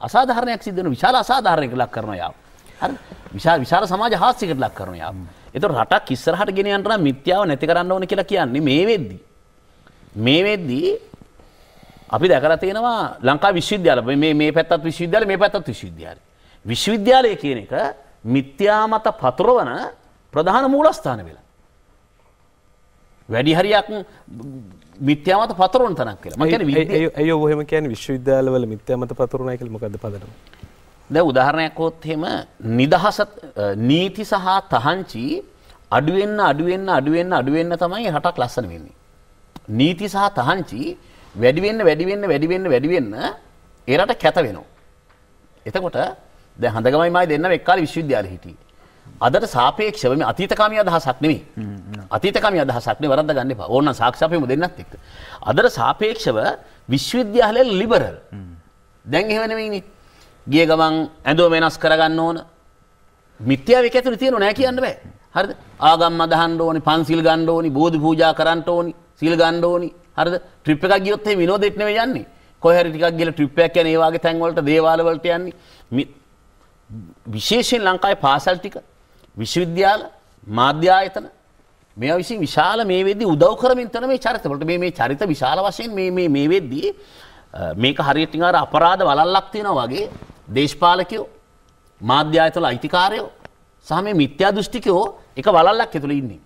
අසාධාරණයක් සිද්ධ වෙනවා විශාල අසාධාරණයක් ලක් කරනවා යාව. හරි විශාල විශාල සමාජ හාස්‍යයකට ලක් කරනවා යාව. ඒතර රටක් ඉස්සරහට ගෙන යන්න නම් මිත්‍යාව නැති කරන්න ඕන කියලා කියන්නේ මේ වෙද්දී. මේ වෙද්දී අපි දැකර තියෙනවා ලංකා විශ්වවිද්‍යාල මේ පැත්තත් විශ්වවිද්‍යාල මේ පැත්තත් විශ්වවිද්‍යාල. විශ්වවිද්‍යාලය කියන එක මිත්‍යාමත පතුරවන ප්‍රධාන මූලස්ථාන වෙලා. වැඩි හරියක් මිත්‍යාමත පතරවන තනක් කියලා මකන ඇය ඔහෙම කියන් විශ්වවිද්‍යාලවල මිත්‍යාමත පතුරුණය කළ මොකද පදරන. දැ උදාහරණයක් හොත්හෙම නිදහස නීති සහ තහංචි අඩුවෙන්න්න අඩුවෙන්න්න අඩුවෙන්න්න අඩුවෙන්න්න තමයි හටක් ලස්සන වෙන්නේ. නීති සහ තහංචි වැඩි වෙන්න වැඩි වෙන්න වැඩි වෙන්න වැඩි වෙන්න ඒ රට කැත වෙනවා. එතකොට දැන් හඳගමයි මායි දෙන්නම එක් කාලේ විශ්වවිද්‍යාලේ හිටියේ. අදට සාපේක්ෂව මේ අතීතකාමී අදහසක් නෙමෙයි. අතීතකාමී අදහසක් නෙවෙයි වරද්ද ගන්න එපා. ඕනනම් සාක්ෂි අපේම දෙන්නත් එක්ක. අදට සාපේක්ෂව විශ්වවිද්‍යාලේ ලිබරල්. දැන් එහෙම නෙමෙයිනේ. ගිය ගමන් ඇඳුම වෙනස් කරගන්න ඕන. මිත්‍යාව එක ඇතුළේ තියෙනව නෑ කියන්න බෑ. හරිද? ආගම් අදහන්න ඕනි, පන්සිල් ගන්න ඕනි, බෝධි පූජා කරන්න ඕනි, සීල් ගන්න ඕනි, හරිද ට්‍රිප් එකක් ගියොත් එහෙම විනෝදෙට නෙවෙයි යන්නේ. කොහේ හරි ටිකක් ගිහලා ට්‍රිප් එකක් යන ඒ වගේ තැන් වලට දේවාල වලට යන්නේ. විශේෂයෙන් ලංකාවේ පාසල් ටික විශ්වවිද්‍යාල මාධ්‍ය ආයතන මේ විසින් විශාල මේ වෙද්දී උදව් කරමින් තන මේ චරිත වලට මේ මේ චරිත විශාල වශයෙන් මේ මේ මේ වෙද්දී මේක හරියට අර අපරාධ වලල්ලක් තියෙනවා වගේ දේශපාලකයෝ මාධ්‍ය ආයතන අයිතිකාරයෝ සහ මේ මිත්‍යා දෘෂ්ටිකයෝ එක වලල්ලක් ඇතුළේ ඉන්නේ.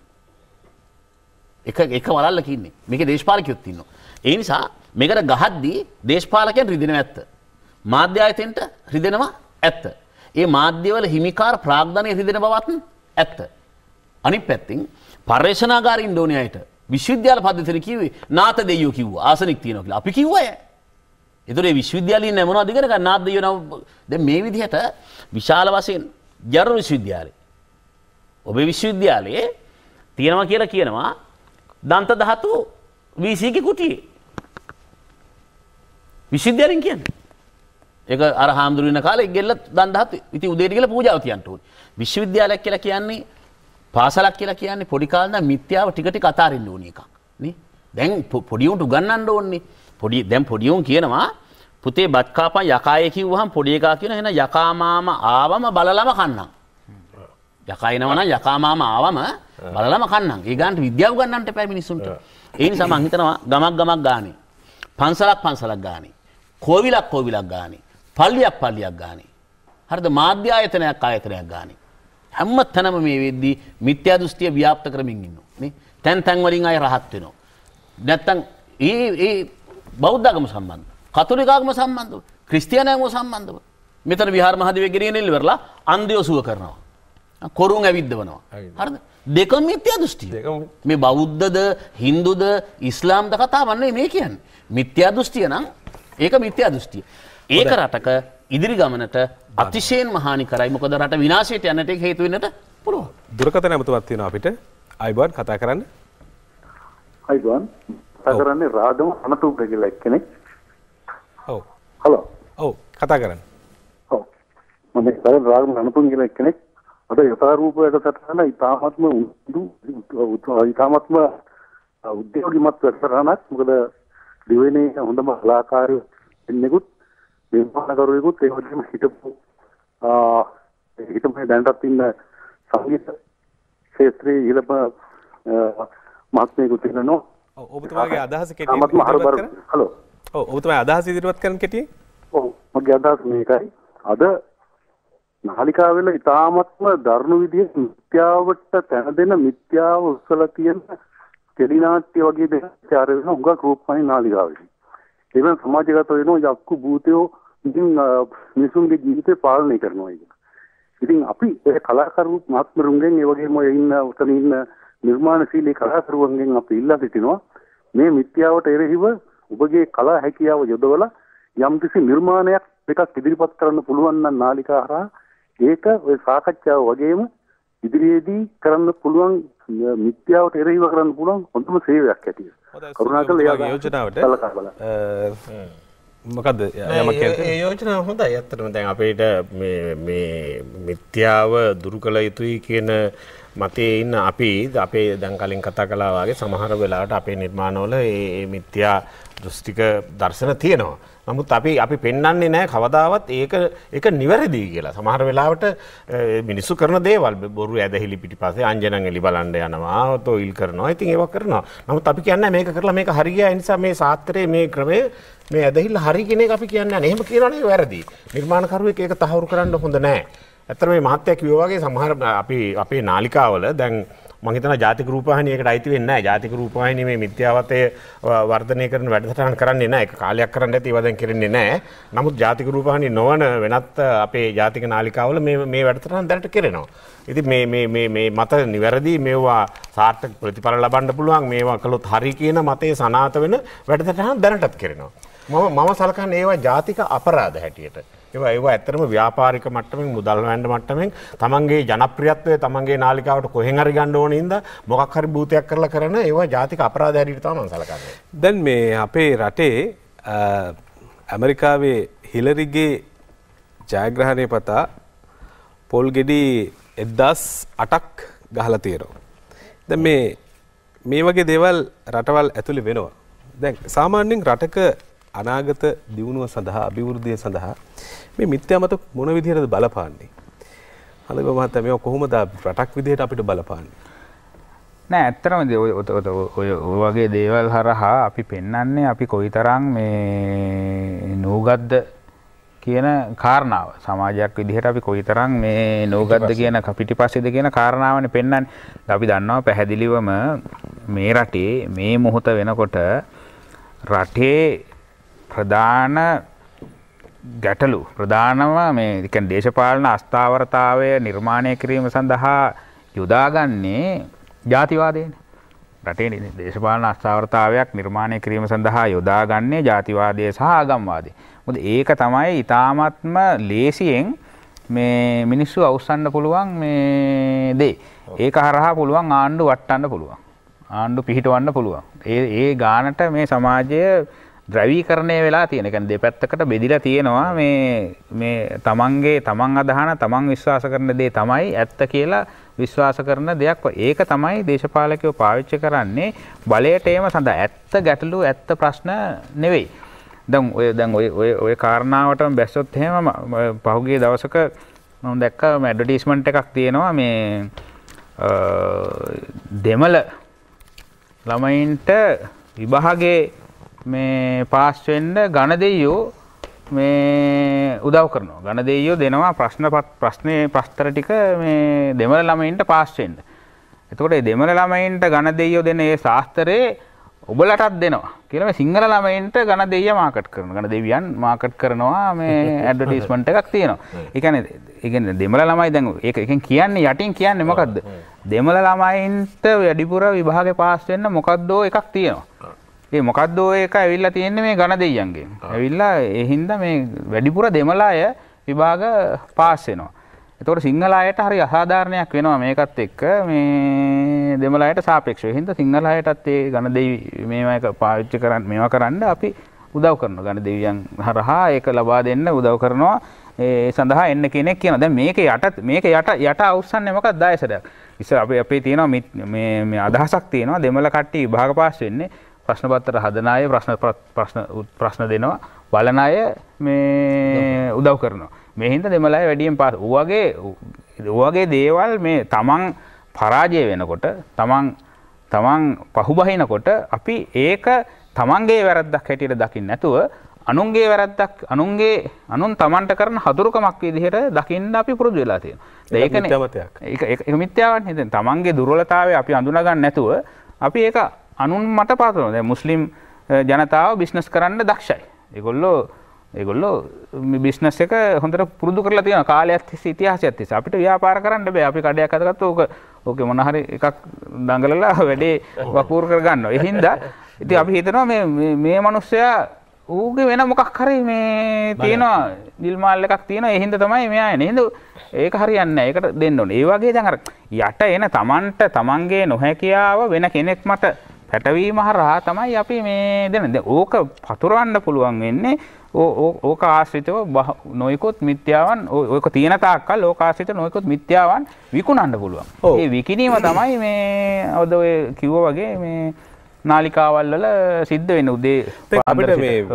එක එක වලල්ල කියන්නේ මේක දේශපාලකයොත් ඉන්නවා. ඒ නිසා මේකට ගහද්දී දේශපාලකයන් රිදෙනවා ඇත්ත. මාධ්‍ය ආයතනට රිදෙනවා ඇත්ත. ඒ මාධ්‍යවල හිමිකාර ප්‍රාග්ධනය රිදෙන බවත් ඇත්ත. අනිත් පැත්තෙන් පර්යේෂණාගාර ඉන්ඩෝනියායට විශ්වවිද්‍යාල පද්ධතින කිව්වේ නාත දෙයියෝ කිව්වා ආසනික් තියෙනවා කියලා. අපි කිව්වය. ඒතර ඒ විශ්වවිද්‍යාලයෙන් මොනවද ඉගෙන ගන්න නාත දෙයියෝ නම් දැන් මේ විදිහට විශාල වශයෙන් ජර්ම විශ්වවිද්‍යාලේ ඔබේ විශ්වවිද්‍යාලයේ තියෙනවා කියලා කියනවා දන්ත ධාතු වීසීගේ කුටියේ. විසිද්ධයරින් කියන්නේ. ඒක අර හාමුදුරුවන කාලේ ගෙල්ල දන් ධාතු ඉතින් උදේට ගිහලා පූජාව තියන්න ඕනේ. විශ්වවිද්‍යාලයක් කියලා කියන්නේ පාසලක් කියලා කියන්නේ පොඩි කාලේ නම් මිත්‍යාව ටික ටික අතාරින්න ඕනේ එකක්. නේ? දැන් පොඩි උන්ට උගන්වන්න ඕනේ. පොඩි දැන් පොඩි උන් කියනවා පුතේ බත් කාපන් යකායේ කිව්වහම පොඩි එකා කියන එහෙනම් යකාමාම ආවම බලලම කන්නම්. යකයිනවන යකාමාම ආවම බලලම කන්න ඒගන්ට විද්‍යාව ගන්නට පැ මිනිසුන්ට එයින් සමංහිතනවා ගමක් ගමක් ගානේ පන්සලක් පන්සලක් ගානේ කෝවිලක් කෝවිලක් ගානේ පල්ලියක් පල්ලියක් ගානේ හරිද මාධ්‍ය ආයතනයක් ආයතනයක් ගානේ හැම්ම තැනම මේ වෙද්දී මිත්‍යා දෘෂ්ටිය ව්‍යාප්ත කරමින් ඉන්නවා තැන් තැන්වලින් අය රහත් වෙනවා නැත්තං ඒ ඒ බෞද්ධගම සම්බන්ධ කතුලිකාගම සම්බන්ධව ක්‍රිස්තියානයම සම්බන්ධව මෙතන විහාර මහදවේ ගෙරිය නිල්වරලා අන්දයෝ සුව කරනවා කොරුන් ඇවිද්ධවනවා. හරි දෙකම මිත්‍යා දෘෂ්ටිය. මේ බෞද්ධද හින්දුද ඉස්ලාම්ද කතා වන්නේ මේ කියන්. මිත්‍යා දෘෂ්ටිය නම් ඒක මිත්‍යා දෘෂ්ටිය. ඒක රටක ඉදිරි ගමනට අතිශයෙන් මහානි කරයි මොකද රට විනාශයට යනට හේතුවෙනට පුළුව. දුරකත නැමතුවත් තියෙන අපිට අයිබන් කතා කරන්න අයිබන් කරන්නේ රාගම අනතුූ ගැගල එක් කෙනෙක් හෝ හලෝ ඔව කතා කරන්න ඔව මම රාගම අනතුන් ගෙල එක් කෙනෙක් අද යථාරූපයට සටහන ඉතාමත්ම උදු ඉතාමත්ම උද්‍යෝගිමත් වැඩසටහනක් මොකද දිවයිනේ හොඳම කලාකාරයෝ එන්නෙකුත් නිර්මාණකරුවෙකුත් ඒ වගේම හිටපු හිටපු දැනටත් ඉන්න සංගීත ක්ෂේත්‍රයේ ඉලප මහත්මයෙකුත් ඉන්නනෝ ඔබතුමාගේ අදහස කෙටියෙන් හලෝ ඔව් ඔබතුමා අදහස ඉදිරිපත් කරන්න කෙටියෙන් ඔව් මගේ අදහස මේකයි අද නාලිකාවෙල ඉතාමත්ම දරුණු විදිහට මිත්‍යාවට තැන දෙන මිත්‍යාව උස්සලා තියෙන ටෙලිනාට්‍ය වගේ දෙයක් ආර වෙන හුඟක් රූපමය නාලිකාවේ. ඒවෙන් සමාජගත වෙන යක්කු භූතයෝ ඉතින් මිනිසුන්ගේ ජීවිතේ පාලනය කරනවා කියන. ඉතින් අපි ඒ කලාකරු මහත්මරුන්ගෙන් ඒ වගේම ඉන්න උතන ඉන්න නිර්මාණශීලී කලාකරුවන්ගෙන් අපි ඉල්ලා සිටිනවා මේ මිත්‍යාවට එරෙහිව ඔබගේ කලා හැකියාව යොදවලා යම්කිසි නිර්මාණයක් එකක් ඉදිරිපත් කරන්න පුළුවන් නම් නාලිකා හරහා ඒක ওই සාකච්ඡාව වගේම ඉදිරියේදී කරන්න පුළුවන් මිත්‍යාවට එරෙහිව කරන්න පුළුවන් හොඳම සේවයක් ඇටියට කරුණාකරලා එයාගේ යෝජනාවට සලකා බලන්න. මොකද ඒ යෝජනාව හොඳයි ඇත්තටම දැන් අපිට මේ මිත්‍යාව දුරු කළ යුතුයි කියන මතේ ඉන්න අපි අපේ දැන් කලින් කතා කළා වගේ සමහර වෙලාවට අපේ නිර්මාණවල මේ මිත්‍යා දෘෂ්ටික දර්ශන තියෙනවා. නමුත් අපි අපි පෙන්න්නන්නේ නෑ කවදාවත් ඒක එක නිවැරදිී කියලා සමහර වෙලාවට මිනිස්සු කරන දේවල් බොරු ඇදහිලි පිටි පසේ අන්ජනගලි බලන්ඩ යනවා තෝ ඉල් කරනවා ඉතින් ඒව කරනවා නමුත් අපි කියන්න මේක කරලා මේක හරිගිය නිසා මේ සාත්‍රයේ මේ ක්‍රමය මේ ඇදහිල් හරිගෙන අපි කියන්න එහෙම කියරනේ වැරදි නිර්මාණකරුව ඒක තහවුරු කරන්න හොඳ නෑ ඇතර මේ මහත්තයක් වෝවාගේ සමහර අපි අපේ නාලිකාවල දැන්. මහිතන ජාතික රූපහානියකට අයිති වෙන්නේ නැහැ. ජාතික රූපවාහිනිය මේ මිත්‍යාවතය වර්ධනය කරන වැඩසටහන් කරන්නේ නැහැ. ඒක කාලයක් කරන්න ඇති ඒවා දැන් කරන්නේ නැහැ. නමුත් ජාතික රූපවාහිනිය නොවන වෙනත් අපේ ජාතික නාලිකාවල මේ මේ වැඩසටහන් දැනට කරනවා. ඉතින් මේ මේ මේ මේ මත නිවැරදි මේවා සාර්ථක ප්‍රතිඵල ලබන්න පුළුවන් මේවා කළොත් හරි කියන මතයේ සනාත වෙන වැඩසටහන් දැනටත් කරනවා. මම මම සලකන්නේ ඒවා ජාතික අපරාධ හැටියට. ඒවා ඒවා ඇත්තරම ව්‍යාපාරික මට්ටමින් මුදල් වැන්ඩ මට්ටමෙන් තමන්ගේ ජනප්‍රියත්වය තමන්ගේ නාලිකාවට කොහෙහරි ගණ්ඩෝන ඉද මොකක් හරි භූතයක් කරලා කරන ඒවා ජාතික අපරාධැරිතම සලකන්න. දැන් මේ අපේ රටේ ඇමරිකාවේ හිලරිගේ ජයග්‍රහණය පතා පොල් ගෙඩි එද්දස් අටක් ගහල තේරෝ. දැ මේ මේ වගේ දේවල් රටවල් ඇතුළි වෙනවා. දැන් සාමාන්‍යෙන් රටක අනාගත දියුණුව සඳහා අභිවෘද්ධිය සඳහා මේ මිත්‍යාමත මොන විදිහටද බලපාන්නේ? හඳග මහත්තයා මේක කොහොමද රටක් විදිහට අපිට බලපාන්නේ? නෑ ඇත්තටම ඔය වගේ දේවල් හරහා අපි පෙන්වන්නේ අපි කොයිතරම් මේ නූගද්ද කියන කාරණාව සමාජයක් විදිහට අපි කොයිතරම් මේ නූගද්ද කියන පිටිපස්සේද කියන කාරණාවනේ පෙන්වන්නේ. අපි දන්නවා පැහැදිලිවම මේ රටේ මේ මොහොත වෙනකොට රටේ ප්‍රධාන ගැටලු ප්‍රධානව මේ දේශපාලන අස්ථාවරතාවය නිර්මාණය කිරීම සඳහා යොදාගන්නේ ජාතිවාදයන රටේ දේශපාලන අස්ථාවරතාවයක් නිර්මාණය කිරීම සඳහා යොදාගන්නේ ජාතිවාදය සහ ආගම්වාදේ. මොද ඒක තමයි ඉතාමත්ම ලේසියෙන් මේ මිනිස්සු අවස්සන්න පුළුවන් මේ දේ. ඒක හරහා පුළුවන් ආණ්ඩු වට්ටන්න පුළුවන්. ආණ්ඩු පිහිටවන්න පුළුවන්. ඒ ගානට මේ සමාජය ද්‍රවීකරණය වෙලා තියෙන එක දෙපැත්තකට බෙදිලා තියෙනවා මේ මේ තමන්ගේ තමන් අදහන තමන් විශ්වාස කරන දේ තමයි ඇත්ත කියලා විශ්වාස කරන දෙයක් ඒක තමයි දේශපාලකයෝ පාවිච්චි කරන්නේ බලයට එම සඳහා ඇත්ත ගැටලු ඇත්ත ප්‍රශ්න නෙවෙයි. දැන් ඔය දැන් ඔය ඔය ඔය කාරණාවටම බැස්සොත් එහෙම පහුගිය දවසක මම දැක්ක ඇඩ්වර්ටයිස්මන්ට් එකක් තියෙනවා මේ දෙමළ ළමයින්ට විභාගේ මේ පාස් වෙන්න ඝන දෙයියෝ මේ උදව් කරනවා. ඝන දෙයියෝ දෙනවා ප්‍රශ්න ප්‍රශ්නේ ප්‍රස්තර ටික මේ දෙමළ ළමයින්ට පාස් වෙන්න. එතකොට මේ දෙමළ ළමයින්ට ඝන දෙයියෝ දෙන ඒ ශාස්ත්‍රයේ ඔබලටත් දෙනවා කියලා මේ සිංහල ළමයින්ට ඝන දෙයිය මාකට් කරනවා. ඝන දෙවියන් මාකට් කරනවා මේ ඇඩ්වර්ටයිස්මන්ට් එකක් තියෙනවා. ඒ කියන්නේ ඒ කියන්නේ දෙමළ ළමයි දැන් ඒක එකෙන් කියන්නේ යටින් කියන්නේ මොකද්ද? දෙමළ ළමයින්ට වැඩිපුර විභාගේ පාස් වෙන්න මොකද්දෝ එකක් තියෙනවා. ඒ මොකක්ද ඒක ඇවිල්ලා තියෙන්නේ මේ ඝන දෙයියන්ගෙන්. ඇවිල්ලා ඒ හින්දා මේ වැඩිපුර දෙමළ අය විභාග පාස් වෙනවා. එතකොට සිංහල අයට හරි අසාධාරණයක් වෙනවා මේකත් එක්ක මේ දෙමළ අයට සාපේක්ෂව. ඒ හින්දා සිංහල අයටත් ඒ ඝන දෙවි මේවා පාවිච්චි කරන් මේවා කරන්න අපි උදව් කරනවා. ඝන දෙවියන් හරහා ඒක ලබා දෙන්න උදව් කරනවා. ඒ සඳහා එන්න කෙනෙක් කියනවා. දැන් මේක යට මේක යට යට අවසන්නේ මොකක්ද ආයසරයක්. ඉස්සර අපි අපේ තියෙනවා මේ අදහසක් තියෙනවා දෙමළ කට්ටිය විභාග පාස් වෙන්නේ ප්‍රශ්නපත්තර හදන අය ප්‍රශ්න දෙනවා බලන අය මේ උදව් කරනවා. මේ හින්දා දෙමළය වැඩියෙන් පාස්. ඌවගේ ඌවගේ දේවල් මේ තමන් පරාජය වෙනකොට තමන් තමන් පහුබහිනකොට අපි ඒක තමන්ගේ වැරද්දක් හැටියට දකින්න නැතුව අනුන්ගේ වැරද්දක් අනුන්ගේ අනුන් තමන්ට කරන හතුරුකමක් විදිහට දකින්න අපි පුරුදු වෙලා තියෙනවා. ඒකනේ ඒක මිත්‍යාවක් නේද? තමන්ගේ දුර්වලතාවය අපි අඳුනගන්න නැතුව අපි ඒක අනුන් මට පාතන ද මුස්ලිම් ජනතාව බිස්නස් කරන්න දක්ෂයි. එකොල්ලෝ ඒගොල්ලෝ බිස්නස් එක හොඳට පුරුදු කරලා තියෙන කාලයක් තිස්සේ ඉතිහාසයක් තිස්සේ අපිට ව්‍යාපාර කරන්න බෑ අපි කඩයක් අදගත්ත ඕක ඕකේ මොන හරි එකක් දඟලලා වැඩේ වපූර් කරගන්නවා. ඒ හින්දා ඉතින් අපි හිතනවා මේ මේ මිනිස්සයා ඌගේ වෙන මොකක් හරි මේ තියෙනවා නිල්මාල් එකක් තියෙනවා ඒ හින්දා තමයි මෙයා එන්නේ. හින්දා ඒක හරියන්නේ නැහැ. ඒකට දෙන්න ඕනේ. ඒ වගේ දැන් අර යට එන Tamanට Tamanගේ නොහැකියාව වෙන කෙනෙක් මට පැටවීම හරහා තමයි අපි මේ දෙන ඕක පතුරවන්න පුළුවන් වෙන්නේ ඕක ආශ්‍රිතව නොයකොත් මිත්‍යාවන් ඕක තියෙන තාක්කල් ඕක ආශ්‍රිත නොයකොත් මිත්‍යාවන් විකුණන්න පුළුවන්. ඒ විකිණීම තමයි මේ අවද ඔය කිව්ව වගේ මේ නාලිකාවල් වල සිද්ධ වෙන උදේ අපිට මේ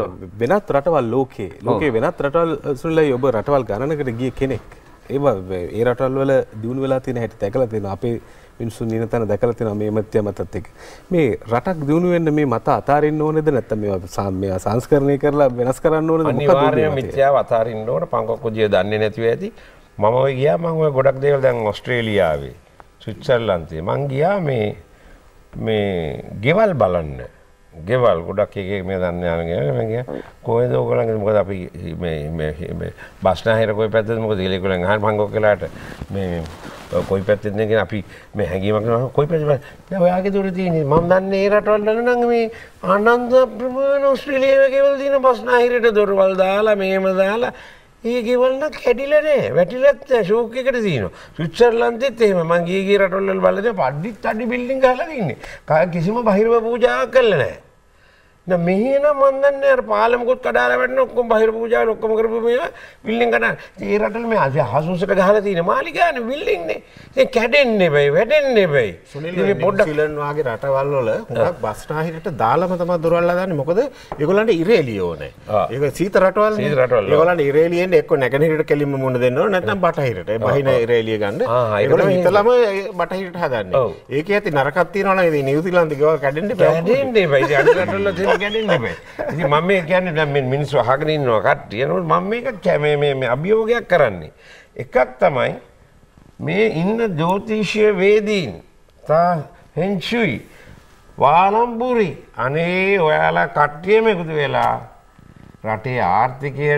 වෙනත් රටවල් ලෝකේ ලෝකේ වෙනත් රටවල් සුළයි ඔබ රටවල් ගණනකට ගිය කෙනෙක් ඒ ඒ රටවල් වල දියුණු වෙලා තියෙන හැටි දැකලා තියෙනවා අපේ මිනිසුන් ඉන්න තැන දැකලා තියෙනවා මේ මත්ය මතත් එක්ක. මේ රටක් දියුණු වෙන්න මේ මත අතාරින්න ඕනේද නැත්නම් මේවා මේවා සංස්කරණය කරලා වෙනස් කරන්න ඕනේද මොකද? අනිවාර්යයෙන් මිත්‍යාව අතාරින්න ඕන පංකොක්කුජිය දන්නේ නැතිව ඇති. මම ඔය ගියා මම ඔය ගොඩක් දේවල් දැන් ඕස්ට්‍රේලියාවේ, ස්විට්සර්ලන්තේ මං ගියා මේ මේ ගෙවල් බලන්න. ගෙවල් ගොඩක් එකේ මේ දන්න යන ගෙන මම ගියා කොහෙද ඔයගොල්ලන්ගේ මොකද අපි මේ මේ මේ බස්නාහිර කොයි පැත්තද මොකද කියලා ඒගොල්ලන් අහන මංගෝ කියලාට මේ කොයි පැත්තෙන්ද කියන අපි මේ හැංගීමක් කරනවා කොයි පැත්තද දැන් ඔයාගේ දුර තියෙන්නේ මම දන්නේ ඒ රටවල් නම් මේ ආනන්ද ප්‍රමාණ ඕස්ට්‍රේලියාවේ ගෙවල් දින බස්නාහිරට දොරවල් දාලා මෙහෙම දාලා ඒ ගෙවල්නක් හැඩිලනේ වැටිලත් ශෝකකට දීන සුච්චර්ලන්තෙත් එහම මංගේ රටොල්ල බලද පඩ්ඩිත් අඩි බිල්ඩින් හලගන්න කිසිම බහිරව පූජා කරලනෑ දැන් මෙහි නම් මන් දන්නේ අර පාලමකුත් කඩාලා වැටෙන ඔක්කොම බහිර පූජාවල ඔක්කොම කරපු මේවා බිල්ඩින් කඩන. ඉතින් ඒ රටේ මේ අපි හසුසුක ගහලා තියෙන මාලිගානේ බිල්ඩින් නේ. ඉතින් කැඩෙන්නේ බයි වැඩෙන්නේ බයි. ඉතින් පොඩ්ඩක් ෆිලන් වගේ රටවල් වල හුඟක් බස් නාහිරට දාලාම තමයි දොරවල් හදන්නේ. මොකද ඒගොල්ලන්ට ඉරේලිය ඕනේ. ඒක සීත රටවල් නේ. ඒගොල්ලන්ට ඉරේලියෙන් එක්ක නැගෙනහිරට කෙලින්ම මුණ දෙන්න ඕන නැත්නම් බටහිරට. බහින ඉරේලිය ගන්න. ඒගොල්ලෝ හිතලම බටහිරට හදන්නේ. ඒකේ ඇති නරකක් තියෙනවා නම් ඉතින් නිව්සීලන්තේ ගාව කැඩෙන්නේ බෑ. කැඩෙන්නේ බයි. අනිත් රටවල ගැටෙන්න බෑ. ඉතින් මම මේ කියන්නේ දැන් මේ මිනිස්සු අහගෙන ඉන්නවා කට්ටිය. නමුත් මම මේක මේ මේ මේ අභියෝගයක් කරන්නේ. එකක් තමයි මේ ඉන්න ජ්‍යොතිෂීය වේදීන් තා හෙන්ෂුයි වාලම්බුරි අනේ ඔයාලා කට්ටියම එකතු වෙලා රටේ ආර්ථිකයේ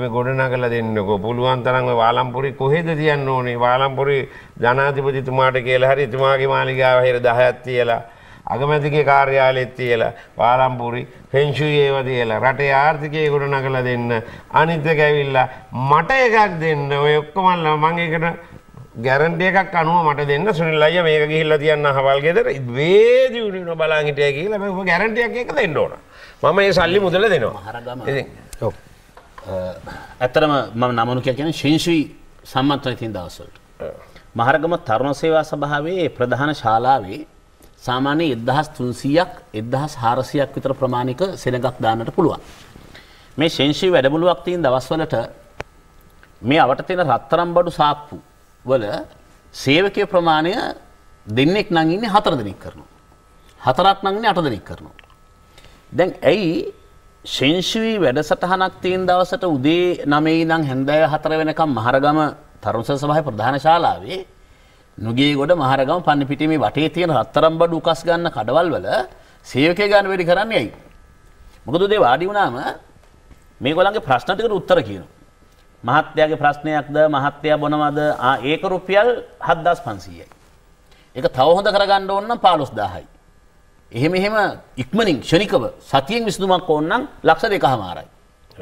මේ ගොඩනගලා දෙන්නකෝ පුළුවන් තරම් ඔය වාලම්පුරි කොහෙද තියන්න ඕනේ වාලම්පුරි ජනාධිපතිතුමාට කියලා හරි එතුමාගේ මාලිගාව හැර 10ක් තියලා අගමැතිගේ කාර්යාලෙත් තියලා පාලම්පුරි පෙන්ෂුයි ඒව තියලා රටේ ආර්ථිකය ගොඩනගලා දෙන්න අනිත් එක ඇවිල්ලා මට එකක් දෙන්න ඔය ඔක්කොම මම ඒකට ගැරන්ටිය එකක් අනුව මට දෙන්න සුනිල්ලයිය මේක ගිහිල්ලා තියන්න අහවල් ගෙදර වේදි උනින බලන් හිටිය කියලා මම ගැරන්ටියක් එක දෙන්න ඕන. මම මේ සල්ලි මුදල දෙනවා. ඉතින් ඔව්. ඇත්තටම මම නමනු කියන්නේ ශින්ෂුයි සම්මත වෙන දවස්වලට. මහරගම තරුණ සේවා සභාවේ ප්‍රධාන ශාලාවේ සාමාන්‍ය එදහස් තුන්සීයක් එදහස් හාරසියක් විතර ප්‍රමාණික සෙනගක් දාන්නට පුළුවන්. මේ ශංෂී වැඩමුළුවක් තියන් දවස්වලට මේ අවට තියෙන රත්තරම් බඩු සාක්පු වල සේවකය ප්‍රමාණය දෙන්නෙක් නඟින්නේ හතර දෙනෙක් කරනවා. හතරක් නංගන්නේ අට දෙනෙක් කරනවා. දැන් ඇයි ශංෂවී වැඩසටහනක් තියෙන් දවසට උදේ නමේ ඉදං හැන්දෑ හතර වෙනකම් මහරගම තරුණ සභාවේ ප්‍රධාන ශාලාවේ නුගේගොඩ මහරගම පන්න පිටීමේ වටේ තියෙන හත්තරම් බඩු උකස් ගන්න කඩවල් වල සේවකය ගන්න වැඩි කරන්න යයි. මොකද උදේ වාඩි වුණාම මේගොල්ලන්ගේ ප්‍රශ්න ටිකට උත්තර කියනවා. මහත්යාගේ ප්‍රශ්නයක්ද මහත්යා බොනවද? ආ ඒක රුපියල් 7500යි. ඒක තව හොඳ කරගන්න ඕන නම් 15000යි. එහෙම එහෙම ඉක්මනින් ෂණිකව සතියෙන් විසඳුමක් ඕන නම් ලක්ෂ දෙකමාරයි.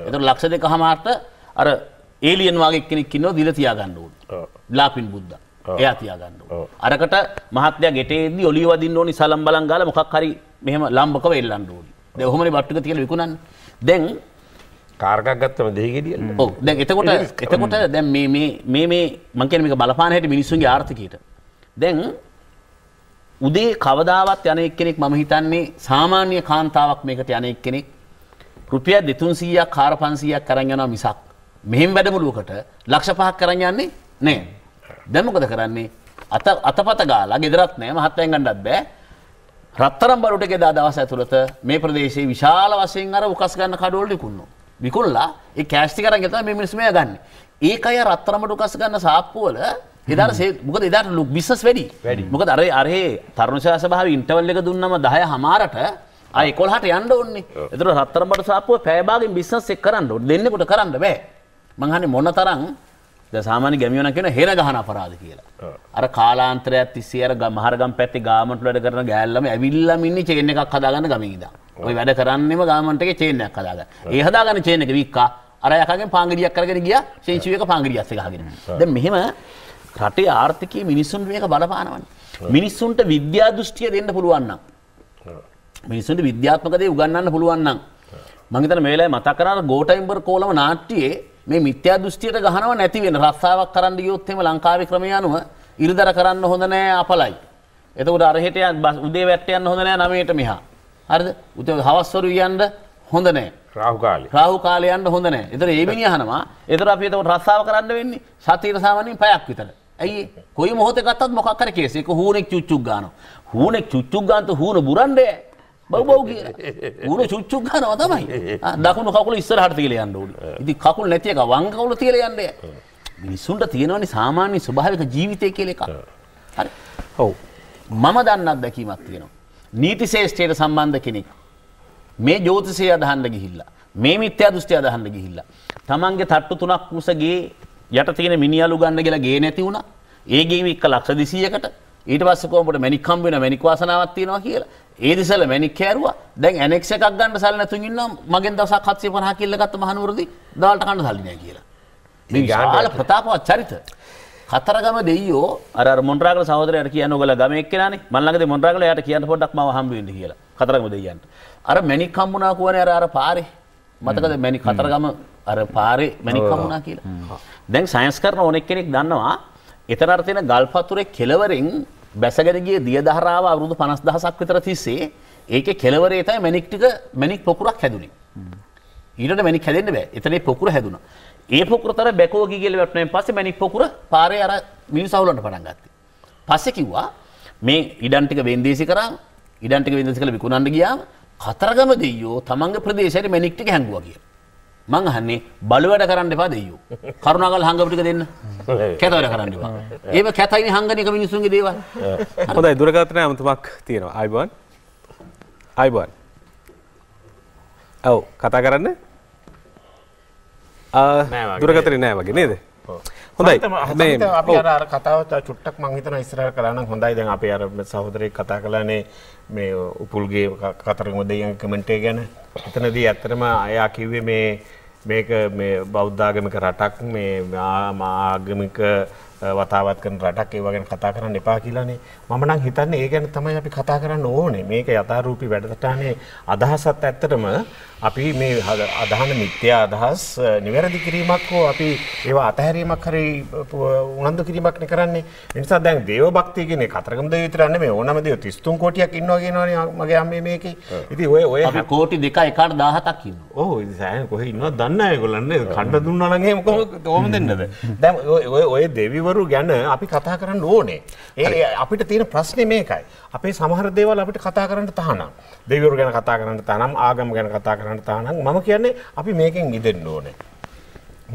ඒතර ලක්ෂ දෙකමාරට අර ඒලියන් වගේ කෙනෙක් ඉන්නවා දිල තියාගන්න ඕන. ලාපින් බුද්ධා එයා තියාගන්න. අරකට මහත්ය ගෙටේද ඔලිවදින්න ඕනි සලම් බලන් ගාලා මොකක් හරි මෙහෙම ලම්බකව එල්ලන්න ඕනි. දැන් ඔහොමනේ බට්ටුක තියෙන විකුණන්න. දැන් කාර්කක් ගත්තම දෙහි ගෙඩිය. ඔව්. දැන් එතකොට එතකොට දැන් මේ මේ මේ මේ මං කියන්නේ මේක බලපාන හැටි මිනිස්සුන්ගේ ආර්ථිකයට. දැන් උදේ කවදාවත් යන එක්කෙනෙක් මම හිතන්නේ සාමාන්‍ය කාන්තාවක් මේකට යන එක්කෙනෙක් රුපියල් 200ක් 400ක් අරන් යනවා මිසක් මෙහෙම වැඩමුළුවකට ලක්ෂ 5ක් අරන් යන්නේ නැහැ. දැමකද කරන්නේ අත අතපත ගාලා ගෙදරත් නෑ මහත්තයන් ගණ්ඩත් බෑ රත්තරම් බරුට ගෙදා දවස ඇතුළත මේ ප්‍රදේශයේ විශාල වශයෙන් අර උකස් ගන්න කඩවලට විකුණනවා. විකුණලා ඒ කෑෂ් ටික අරන් ගෙතන මේ මිනිස්සු මෙයා ගන්න. ඒක අය රත්තරමට උකස් ගන්න සාප්පුවල එදාට සේ මොකද එදාට ලුක් බිස්නස් වැඩි. මොකද අර අරේ තරුණ සභාව ඉන්ටර්වල් එක දුන්නම 10 හමාරට අය 11ට යන්න ඕනේ. ඒතර රත්තරමට සාප්පුව පැය භාගෙන් බිස්නස් එක කරන්න ඕනේ. දෙන්නෙකුට කරන්න බෑ. මං අහන්නේ මොන තරම් සාමාන ගැමියන කෙන හෙර ගහන අපරාධ කියලා අර කාලාන්ත්‍රය තිසියර මහරගම් පැති ගාමට වැඩ කරන ගෑල්ලම ඇවිල්ලම ඉන්න චේන එකක් හදාගන්න ගමීද ඔය වැඩ කරන්නම ගාමන්ටගේ චේනයක් හදාගන්න ඒ හදාගන්න චේනක වික්කා අර යකගෙන් පාංගිරියක් කරගෙන ගිය ශේෂුවක පාංගිරියස්ස ගහගෙන ද මෙහෙම රටේ ආර්ථිකය මිනිස්සුන් මේක බලපානවන් මිනිස්සුන්ට විද්‍යා දෘෂ්ටිය දෙන්න පුළුවන්නම් මිනිස්සුන්ට විද්‍යාත්මකදේ උගන්නන්න පුළුවන්නම් මංගතන මේලා මතකරාර ගෝටයිම්බර් කෝලම නාට්ටියේ මේ මිත්‍යා දෘෂ්ටියට ගහනව නැති වෙන රස්සාවක් කරන්න ගියොත් එහෙම ලංකාවේ ක්‍රමය අනුව ඉරිදර කරන්න හොඳ නෑ අපලයි. එතකොට අරහෙට යන්න උදේ වැට්ට යන්න හොඳ නෑ 9ට මෙහා. හරිද? උදේ හවස්වරු යන්න හොඳ නෑ. රාහු කාලේ. රාහු කාලේ යන්න හොඳ නෑ. ඒතර ඒ මිනිහ අහනවා. ඒතර අපි එතකොට රස්සාව කරන්න වෙන්නේ සතියේ සාමාන්‍යයෙන් පැයක් විතර. ඇයි කොයි මොහොතේ ගත්තත් මොකක් කර කේස් එක හූනෙක් චුච්චුක් ගන්නවා. හූනෙක් චුච්චුක් ගන්නත හූන බුරන්නේ බවබව් කිය උරු චුච්චුක් කනව තමයි දකුණු කකුල ඉස්සරහට තියල යන්න ඕන ඉති කකුල් නැතියක වං කවුල තියල යන්නේ මිනිස්සුන්ට තියෙනවනි සාමාන්‍ය ස්වභාවික ජීවිතය කියල එක හරි හව මම දන්නත් දැකීමක් තියෙනවා නීති ශේෂ්ඨයට සම්බන්ධ කෙනෙක් මේ ජෝතිසය අදහන්න ගිහිල්ලා මේ මිත්‍යා දෘෂ්ටි අදහන්න ගිහිල්ලා තමන්ගේ තට්ටු තුනක් කුසගේ යට තියෙන මිනිියලු ගන්න කියලා ගේ නැති වුණා ඒගේ වික්ක ලක්ෂ දෙසීයකට ඊට පස්ස කෝමට මැනිකම් වෙන මැනිකවාසනාවක් තියෙනවා කියලා ඒදිසල මැනික් කෑරවා දැන් ඇනෙක් එකක් ගන්න සල් නැතුන්න්න මගෙන් දස කත්සේ පහ කිල්ලගත්ත මහනුවරදි දාට කන්න සල්ලිනය කියලා ගාල ප්‍රතාපවත් චරිත කතරගම දෙයෝ අර මොන්ටරග සහදරයට කියන ගල ගමක්කන මල්ලගේ මොන්ටරගල යට කියන්න පොඩක් ම හම්බ කියලා කතරගම දෙයන්ට අර මැනික් කම්මුණනා කුවන අර පාරේ මතකද මැනි කතරගම අර පාරේ මැනික් කමුණනා කියලා දැන් සයින්ස් කරන ඕනෙක් කෙනෙක් දන්නවා එතනර්තින ගල්පතුරේ කෙලවරින් බැසගරගේ දියදහරාව අවුරුදු පනස් දහසක් විතර තිස්සේ ඒක කෙලවරේතයි මැනික්ටික මැනික් පොකුරක් හැදුණි. ඊට මැනි හැදෙන්න්න බෑ එතනේ පොකුර හැදුණ. ඒ පොකරතර බැකෝගේල වැටනේ පස මැනික් පොකුර පාරය අර මිනි සවුලන්ට පටන්ගත්ත. පස්සෙ කිව්වා මේ ඉඩන්ටික වෙන්දේසි කර ඉඩන්ටික වෙදසි කළ විකුණන්ඩ ගියා කතරගම දෙයෝ තමන්ග ප්‍රදේශයට මැනික්ටික හැඟුව කියලා. මං අහන්නේ බලවැඩ කරන්න එපා දෙයියෝ. කරුණාකරලා හංගපු ටික දෙන්න. කැතවැඩ කරන්න එපා. ඒව කැතයිනේ හංගන එක මිනිස්සුන්ගේ දේවල්. හොඳයි දුරකථන අමතමක් තියෙනවා. ආයිබෝන්. ආයිබෝන්. ඔව් කතා කරන්න. ආ දුරකථනේ නෑ වගේ නේද? හොඳයි අපි අර කතාව චුට්ටක් මං හිතන ඉස්සරහට කරා නම් හොඳයි දැන් අපි අර සහෝදරයෙක් කතා කළානේ මේ උපුල්ගේ කතරගම දෙයන් කමෙන්ටේ ගැන එතනදී ඇත්තටම අයා කිව්වේ මේ මේක මේ බෞද්ධාගමික රටක් මේ ආගමික වතාවත් කරන රටක් ඒ වගේ කතා කරන්න එපා කියලානේ මම නම් හිතන්නේ ඒ ගැන තමයි අපි කතා කරන්න ඕනේ මේක යථාරූපී වැඩසටහනේ අදහසත් ඇත්තටම අපි මේ අදහන මිත්‍යා අදහස් නිවැරදි කිරීමක් හෝ අපි ඒවා අතහැරීමක් හරි උනන්දු කිරීමක්න කරන්නේ නිසා දැන් දේව භක්තියගෙන කතරගම දවිතරන්න මේ ඕනම දේ තිස්තුන් කෝටියක් ඉන්නවාගෙනන මගේ අම්ම මේක ඉති ඔය ඔය කෝටි දෙක එකට දාහතක් ඉන්න ඕහ සෑන කොහ ඉන්න දන්න ගොලන්න කණ්ඩ දුන්නලගේ මොක තෝම දෙන්නද දැම් ඔය ඔය දෙවිවරු ගැන අපි කතා කරන්න ඕනේ ඒ අපිට තියෙන ප්‍රශ්නය මේකයි අපේ සමහර දේවල් අපිට කතා කරන්න තහනම් දෙවරු ගැන කතා කරන්න තනම් ආගම ගැන කතා කරන්න තනතානම් මම කියන්නේ අපි මේකෙන් මිදෙන්න ඕනේ.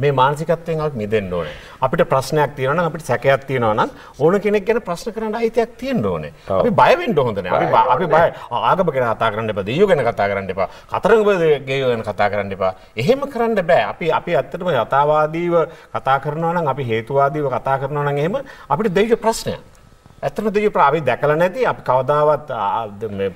මේ මානසිකත්වයෙන් අපි මිදෙන්න ඕනේ. අපිට ප්‍රශ්නයක් තියෙනවා නම් අපිට සැකයක් තියෙනවා නම් ඕන කෙනෙක් ගැන ප්‍රශ්න කරන්න අයිතියක් තියෙන්න ඕනේ. අපි බය වෙන්න හොඳ නැහැ. අපි අපි බය ආගම ගැන කතා කරන්න එපා, දෙයියෝ ගැන කතා කරන්න එපා, කතරගම ගේයෝ ගැන කතා කරන්න එපා. එහෙම කරන්න බෑ. අපි අපි ඇත්තටම යථාවාදීව කතා කරනවා නම් අපි හේතුවාදීව කතා කරනවා නම් එහෙම අපිට දෙවිය ප්‍රශ්නයක්. ඇත්තම දෙවියෝ අපි දැකලා නැති අපි කවදාවත්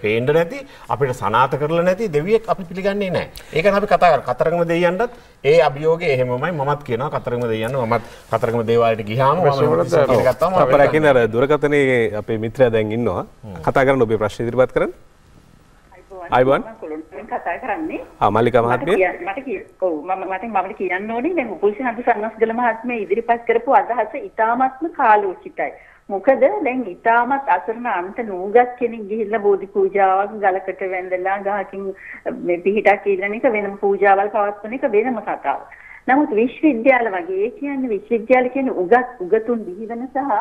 පේන්න නැති අපිට සනාථ කරලා නැති දෙවියෙක් අපි පිළිගන්නේ නැහැ. ඒක අපි කතා කරා කතරගම දෙවියන්ටත් ඒ අභියෝගය එහෙමමයි මමත් කියනවා කතරගම දෙවියන් මමත් කතරගම දේවාලයට ගියාම මම අපරකින් අර දුරකථනයේ අපේ මිත්‍රයා දැන් ඉන්නවා. කතා කරන්න ඔබේ ප්‍රශ්න ඉදිරිපත් කරන්න. අයිබන් කතා කරන්නේ ආ මල්ලිකා මහත්මිය මට කිය ඔව් මම මට මම කියන්න ඕනේ දැන් උපුල්සි හන්ද සන්නස්ගල මහත්මිය ඉදිරිපත් කරපු අදහස ඉතාමත්ම කාලෝචිතයි මොකද දැන් ඊටමත් අසරණන්ට නූගත් කෙනෙක් ගිහිල්ලා බෝධි පූජාවක් ගලකට වැඳලා ගහකින් මේ පිහිටක් ඉල්ලන එක වෙනම පූජාවල් පවත්වන එක වෙනම කතාවක්. නමුත් විශ්වවිද්‍යාල වගේ ඒ කියන්නේ විශ්වවිද්‍යාල කියන්නේ උගත් උගතුන් දිවිවන සහ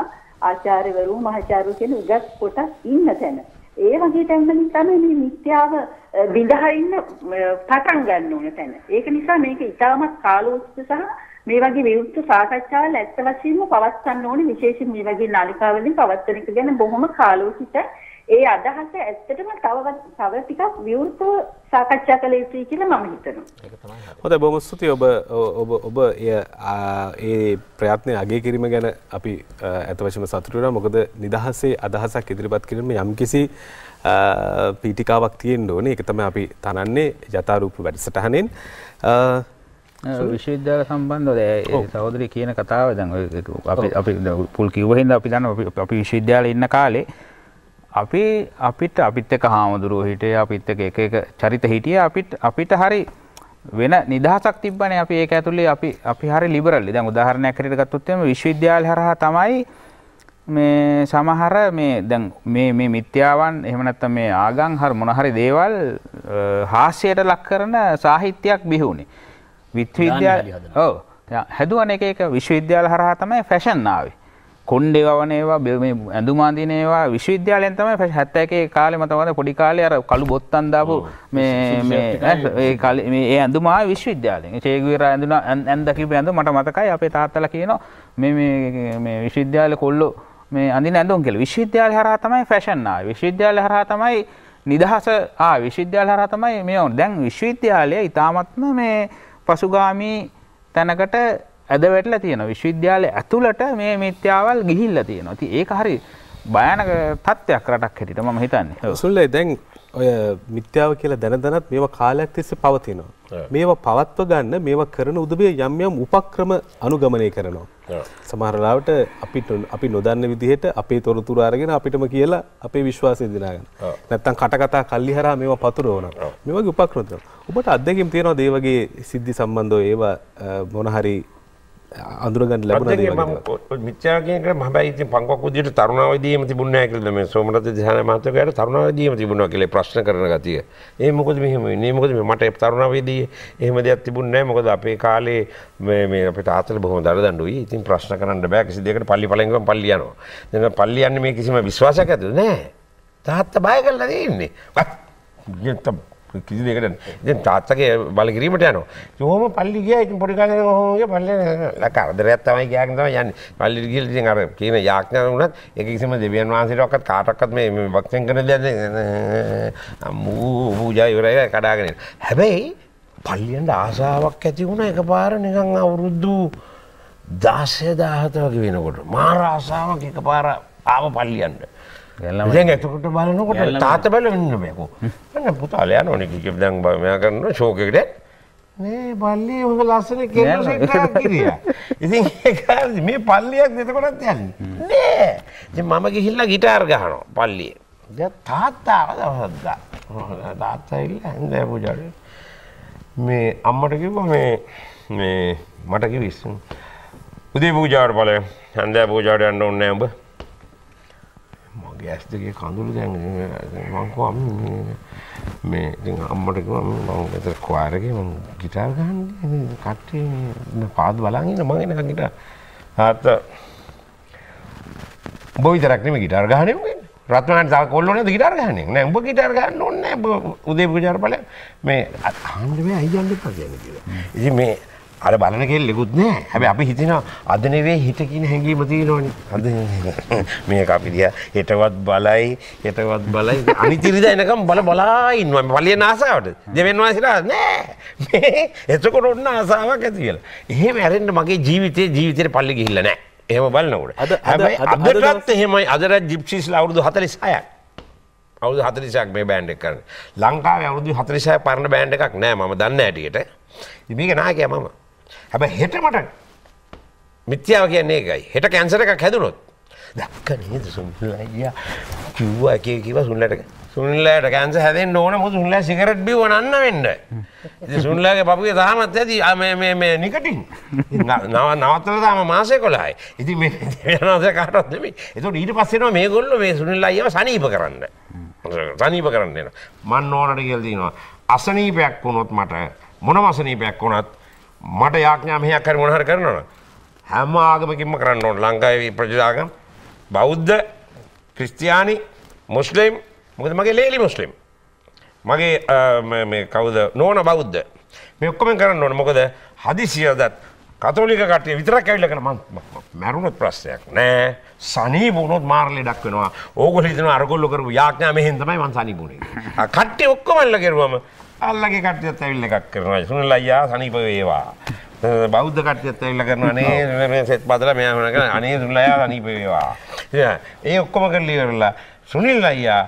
ආචාර්යවරු මහාචාර්යවරු කියන උගත් කොටස් ඉන්න තැන. ඒ වගේ තැන්වලින් තමයි මේ මිත්‍යාව බිඳහින්න පටන් ගන්න ඕන තැන. ඒක නිසා මේක ඊටමත් කාලෝචිත සහ මේ වගේ විවෘත සාකච්ඡාවල් ඇත්ත වශයෙන්ම පවත්වන්න ඕනේ විශේෂයෙන් මේ වගේ නාලිකාවලින් පවත්වන එක ගැන බොහොම කාලෝචිත ඒ අදහස ඇත්තටම තව තව ටිකක් විවෘතව සාකච්ඡා කළ යුතුයි කියලා මම හිතනවා. හොඳයි බොහොම ස්තුතියි ඔබ ඔබ ඔබ ඒ ප්‍රයත්නය අගය කිරීම ගැන අපි අත වශයෙන්ම සතුටු වෙනවා. මොකද නිදහසේ අදහසක් ඉදිරිපත් කිරීම යම්කිසි පීටිකාවක් තියෙන්න ඕනේ. ඒක තමයි අපි තනන්නේ යථාරූප වැඩසටහනෙන්. විශ්වවිද්‍යාල සම්බන්ධව සහෝදරය කියන කතාව දැන් අපි පුල් කිව්වහින්ද අපි දන්න අපි විශ්වවිද්‍යාල ඉන්න කාලේ අපි අපිට අපිත් එක හාමුදුරුව හිටේ අපිත් එක එක චරිත හිටිය අපිත් අපිට හරි වෙන නිදහසක් තිබ්බන අපි ඒක ඇතුළේ අපි අපි හරි ලිබරල්ලි දැන් උදාහරණයක් හරියට ගත්තොත්ම විශ්වවිද්‍යාල හරහා තමයි මේ සමහර මේ දැන් මේ මේ මිත්‍යාවන් එහෙම නැත්නම් මේ ආගම් හර මොන හරි දේවල් හාස්‍යයට ලක් කරන සාහිත්‍යයක් බිහි වුණේ. විශ්වවිද්‍යාල ඔව් හැදුවන එක එක විශ්වවිද්‍යාල හරහා තමයි ෆැෂන් ආවේ කොණ්ඩේ වවන ඒවා මේ ඇඳුම් අඳින ඒවා විශ්වවිද්‍යාලයෙන් තමයි ෆැෂන් 71 කාලේ මම තමයි පොඩි කාලේ අර කළු බොත්තම් දාපු මේ මේ ඒ කාලේ මේ ඒ ඇඳුම ආවේ විශ්වවිද්‍යාලයෙන් චේගුවිරා ඇඳුන ඇඳ කිව්ව ඇඳුම මට මතකයි අපේ තාත්තලා කියනවා මේ මේ මේ විශ්වවිද්‍යාලේ කොල්ලෝ මේ අඳින ඇඳුම් කියලා විශ්වවිද්‍යාල හරහා තමයි ෆැෂන් ආවේ විශ්වවිද්‍යාල හරහා තමයි නිදහස ආ විශ්වවිද්‍යාල හරහා තමයි මේ දැන් විශ්වවිද්‍යාලය ඊටාත්ම මේ පසුගාමී තැනකට ඇද වැටලා තියෙනවා. විශ්වවිද්‍යාලය ඇතුළට මේ මිත්‍යාවල් ගිහිල්ලා තියෙනවා. ඉතින් ඒක හරි භයානක තත්ත්වයක් රටක් හැටියට මම හිතන්නේ. සුල්ලේ දැන් ඔය මිත්‍යාව කියලා දැන දැනත් මේවා කාලයක් තිස්සේ පවතිනවා. මේවා පවත්ව ගන්න මේවා කරන උදවිය යම් යම් උපක්‍රම අනුගමනය කරනවා. සමහර ලාවට අපිට අපි නොදන්න විදිහට අපේ තොරතුරු අරගෙන අපිටම කියලා අපේ විශ්වාසය දිනා ගන්න. නැත්තම් කට කතා කල්ලි හරහා මේවා පතුරවනවා. මේ වගේ උපක්‍රම තියෙනවා. ඔබට අත්දැකීම් තියෙනවද මේ වගේ සිද්ධි සම්බන්ධව ඒවා මොන හරි අඳුරගන්න ලැබුණ මිචාගේක මහබයිති පංකක් විදියට තරුණාවදීම තිබුණා කියලා මේ සෝමරත් දිහාන මහත්තයාට තරුණාවදීම තිබුණා කියලා ප්‍රශ්න කරන ගතිය. ඒ මොකද මෙහෙම වෙන්නේ? මොකද මේ මට තරුණාවේදී එහෙම දෙයක් තිබුණේ නැහැ. මොකද අපේ කාලේ මේ මේ අපේ තාත්තලා බොහොම දරදඬුයි. ඉතින් ප්‍රශ්න කරන්න බෑ. කිසි දෙයකට පල්ලි පලෙන් ගම පල්ලි යනවා. දැන් පල්ලි යන්නේ මේ කිසිම විශ්වාසයක් ඇතුව නෑ. තාත්තා බය කරලා තියෙන්නේ. කිසි දෙකට තාත්තගේ බලකිරීමට යනවා. හොම පල්ලි ගියා ඉතින් පොඩි කාලේ හොමගේ පල්ලි කරදරයක් තමයි ගියාගෙන තමයි යන්නේ. පල්ලිට ගිහලා ඉතින් අර කියන යාඥා වුණත් ඒක කිසිම දෙවියන් වහන්සේටවත් කාටවත් මේ මේ වක්සෙන් කරන දෙයක් නෑ. අම්මෝ පූජා ඉවරයි කඩාගෙන. හැබැයි පල්ලියට ආසාවක් ඇති වුණා එකපාර නිකන් අවුරුදු 16000 වගේ වෙනකොට මාර ආසාවක් එකපාර ආව පල්ලියට. දැන් එතකොට බලනකොට තාත්තා බැලුවා ඉන්න මේකෝ. අන්න පුතා ලෑන ඕනේ කිව්ව දැන් මෙයා කරන ෂෝක් එකට මේ පල්ලිය හොඳ ලස්සන කෙනෙක් කිරියා. ඉතින් ඒක මේ පල්ලියක් දෙතකොටත් යන්නේ. නෑ. ඉතින් මම ගිහිල්ලා গিitar ගහනවා පල්ලියේ. දැන් තාත්තා අරදවසක් ගා. තාත්තා ඉල්ලා හඳ පූජාට. මේ අම්මට කිව්වා මේ මේ මට කිව්වා උදේ පූජාවට බලය. හන්දෑ පූජාවට යන්න ඕනේ නෑ උඹ. ගෑස් දෙකේ කඳුළු දැන් මං කෝ මේ ඉතින් අම්මට කිව්වා මම එතන choir එකේ මම গিitar ගහන්නේ කට්ටිය මේ පාද බලන් ඉන්න මම එන গিitar තාත්ත උඹ විතරක් නෙමෙයි গিitar ගහන්නේ උඹ රත්නාන් සහ කොල්ලෝ නේද গিitar ගහන්නේ නෑ උඹ গিitar ගහන්න ඕනේ නෑ උදේ පූජාර බලන්න මේ අහන්න බෑ අයියන් දෙපා කියන්නේ කියලා ඉතින් මේ අර බලන කෙල්ලෙකුත් නෑ. හැබැයි අපි හිතනවා අද නෙවෙයි හිත කියන හැඟීම තියෙනවනේ. අද මේක අපි දිහා හෙටවත් බලයි, හෙටවත් බලයි. අනිතිරිද එනකම් බල බලා ඉන්නවා. බලන ආසාවට. දෙවෙන් වාසිලා නෑ. මේ එතකොට ඔන්න ආසාවක් ඇති කියලා. එහෙම ඇරෙන්න මගේ ජීවිතේ ජීවිතේට පල්ලි ගිහිල්ලා නෑ. එහෙම බලනකොට. හැබැයි අදටත් එහෙමයි. අදටත් ජිප්සීස්ලා අවුරුදු 46ක්. අවුරුදු 46ක් මේ බෑන්ඩ් එක කරන්නේ. ලංකාවේ අවුරුදු 46 පරණ බෑන්ඩ් එකක් නෑ මම දන්නේ ඇටියට. මේක නායකයා මම. හැබ හෙට මට මිත්‍යාව කියන්නේ එකයි හෙට කැන්සර එකක් හැදුනොත් දක්ක නේද සුන්ලයිය කිව්ව එක කිව සුන්ලට සුන්ලට කැන්ස හැදෙන් ඕන මු සුන්ල සිකරට් බිව නන්න වෙන්න සුන්ලාගේ පපුගේ තාමත් ඇති මේ නිකටින් නවත්තල තාම මාසය කොලායි ඉති නස කාටත්ම එතු ඊට පස්සෙනවා මේ ගොල්ල මේ සුනිල්ලා අයව සනීප කරන්න සනීප කරන්න එන මන් ඕනට කියල්දීනවා අසනීපයක් වුණොත් මට මොන වසනීපයක් වුණත් මට යාඥා මෙහෙයක් හරි මොන හරි කරනවනම් හැම ආගමකින්ම කරන්න ඕන ලංකාවේ ප්‍රජාගම් බෞද්ධ ක්‍රිස්තියානි මුස්ලිම් මොකද මගේ ලේලි මුස්ලිම් මගේ මේ කවුද නෝන බෞද්ධ මේ ඔක්කොම කරන්න ඕන මොකද හදිසියදත් කතෝලික කට්ටිය විතරක් ඇවිල්ලා කරන මම මැරුණොත් ප්‍රශ්නයක් නෑ සනීප වුණොත් මාර්ලේ ඩක් වෙනවා ඕගොල්ලෝ හිතනවා අරගොල්ලෝ කරපු යාඥා මෙහෙන් තමයි මං සනීප වුණේ කට්ටිය ඔක්කොම අල්ල කරුවම අල්ලගේ කටයුත් ඇවිල්ල එකක් කරනවා සුනිල් අයියා සනීප වේවා. බෞද්ධ කටයුත් ඇවිල්ලා කරනවා අනේ මේ සෙත් බදලා මෙයා මොන කරන්නේ අනේ සුනිල් අයියා සනීප වේවා. ඒ ඔක්කොම කරලා ඉවරලා සුනිල් අයියා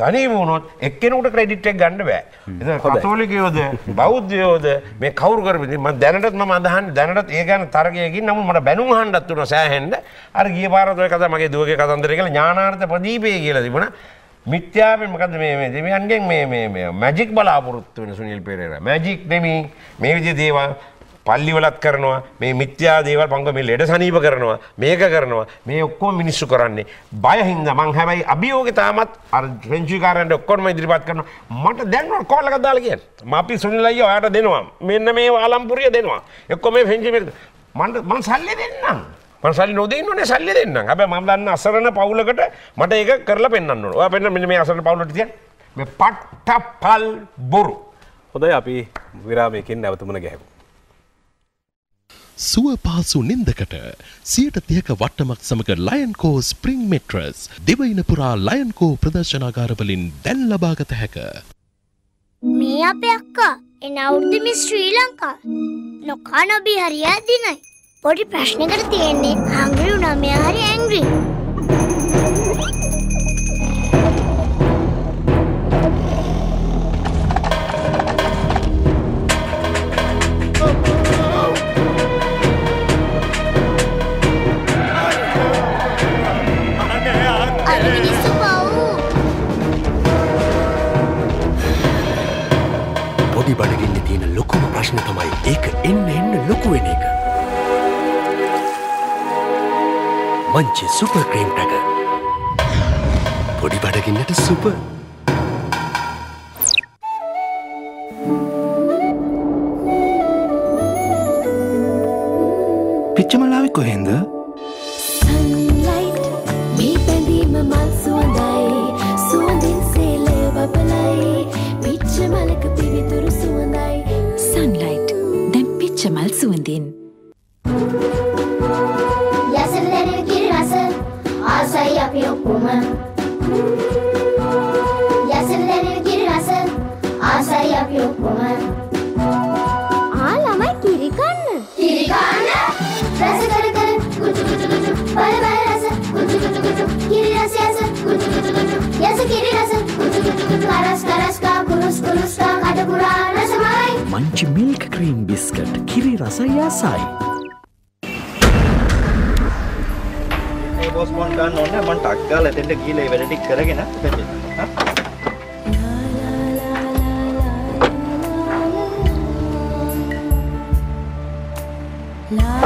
සනීප වුණොත් එක්කෙනෙකුට ක්‍රෙඩිට් එක ගන්න බෑ. ඒක කතෝලිකයෝද බෞද්ධයෝද මේ කවුරු කරපිට මම දැනටත් මම අදහන්නේ දැනටත් ඒ ගැන තරගයකින් නමුත් මට බැනුම් අහන්නත් උන සෑහෙන්න අර ගිය පාරත් ඔය කතා මගේ දුවගේ කතන්දරය කියලා ඥානාර්ථ ප්‍රදීපය කියලා තිබුණා. මිත්‍යාවෙන් මොකද මේ දෙවියන්ගෙන් මේ මැජික් බලාපොරොත්තු වෙන සුනිල් පෙරේරා මැජික් නෙමෙයි මේ විදිහේ දේවල් පල්ලිවලත් කරනවා මේ මිත්‍යා දේවල් පංගු මේ ලෙඩ සනීප කරනවා මේක කරනවා මේ ඔක්කොම මිනිස්සු කරන්නේ බය හින්දා මං හැබැයි අභියෝගය තාමත් අර රෙන්චුකාරයන්ට ඔක්කොම ඉදිරිපත් කරනවා මට දැන් කෝල් එකක් දාලා කියන්නේ මම අපි සුනිල් අයියා ඔයාලට දෙනවා මෙන්න මේ ආලම්පුරිය දෙනවා එක්කෝ මේ ෆෙන්චි මන්ට මං සල්ලි දෙන්නම් මම සල්ලි නොදෙන්න ඕනේ සල්ලි දෙන්නම්. හැබැයි මම දන්න අසරණ පවුලකට මට ඒක කරලා පෙන්වන්න ඕන. ඔයා පෙන්න මෙන්න මේ අසරණ පවුලට තියන්න. මේ පට්ටපල් බොරු. හොඳයි අපි විරාමයකින් නැවතුමන ගැහමු. සුව පහසු නින්දකට සියට තියක වට්ටමක් සමඟ ලයන්කෝ ස්පරිං මෙට්‍රස් දෙවයින පුරා ලයන්කෝ ප්‍රදර්ශනාගාරවලින් දැන් ලබාගත හැක. මේ අප අක්කා එන අවුද්ධමි ශ්‍රී ලංකා නොකානබි හරියා දිනයි. පොඩි ප්‍රශ්නකට තියෙන්නේ හංග්‍රි වුණා මෙයා හරි ඇංග්‍රි. පොඩි බඩගින්න තියෙන ලොකුම ප්‍රශ්න තමයි ඒක එන්න එන්න ලොකු වෙන එක. මංචි සුප ක්‍රීම් ටක පොඩි බඩගින්නට සුප පිච්චමලාවෙ කොහෙන්ද? woman. Yaşılların girmesin, asayap yok woman. Al ama kirikanlı. Kirikanlı? Rası karı karı, kucu kucu kucu, bari bari rası, kucu kucu kucu, kiri rası yası, kucu kucu kucu, yası kiri rası, kucu kucu kucu, karas karas ka, kurus kurus ka, katı kura, rası malay. Manchi milk cream biscuit, kiri rasa yasai. පොස්පෝන් කරන්න ඕනේ මම ටක් ගාලා එතෙන්ට ගිහලා ඒ වැඩ ටික කරගෙන එතෙන්ට ලා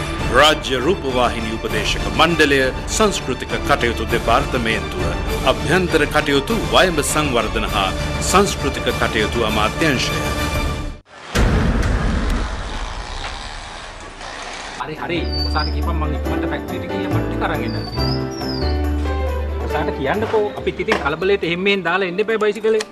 රාජ්‍ය රූපවාහිනී උපදේශක මණ්ඩලය සංස්කෘතික කටයුතු දෙපාර්තමේන්තුව අභ්‍යන්තර කටයුතු වයඹ සංවර්ධන හා සංස්කෘතික කටයුතු අමාත්‍යංශය. හරි හරි ඔසාට කිව්වම මම ඉක්මනට ෆැක්ටරියට ගිහින් මට කරන් එන්න. ඔසාට කියන්නකෝ අපි ඉතින් කලබලයට එහෙම්මෙන් දාලා එන්න එපා බයිසිකලේ.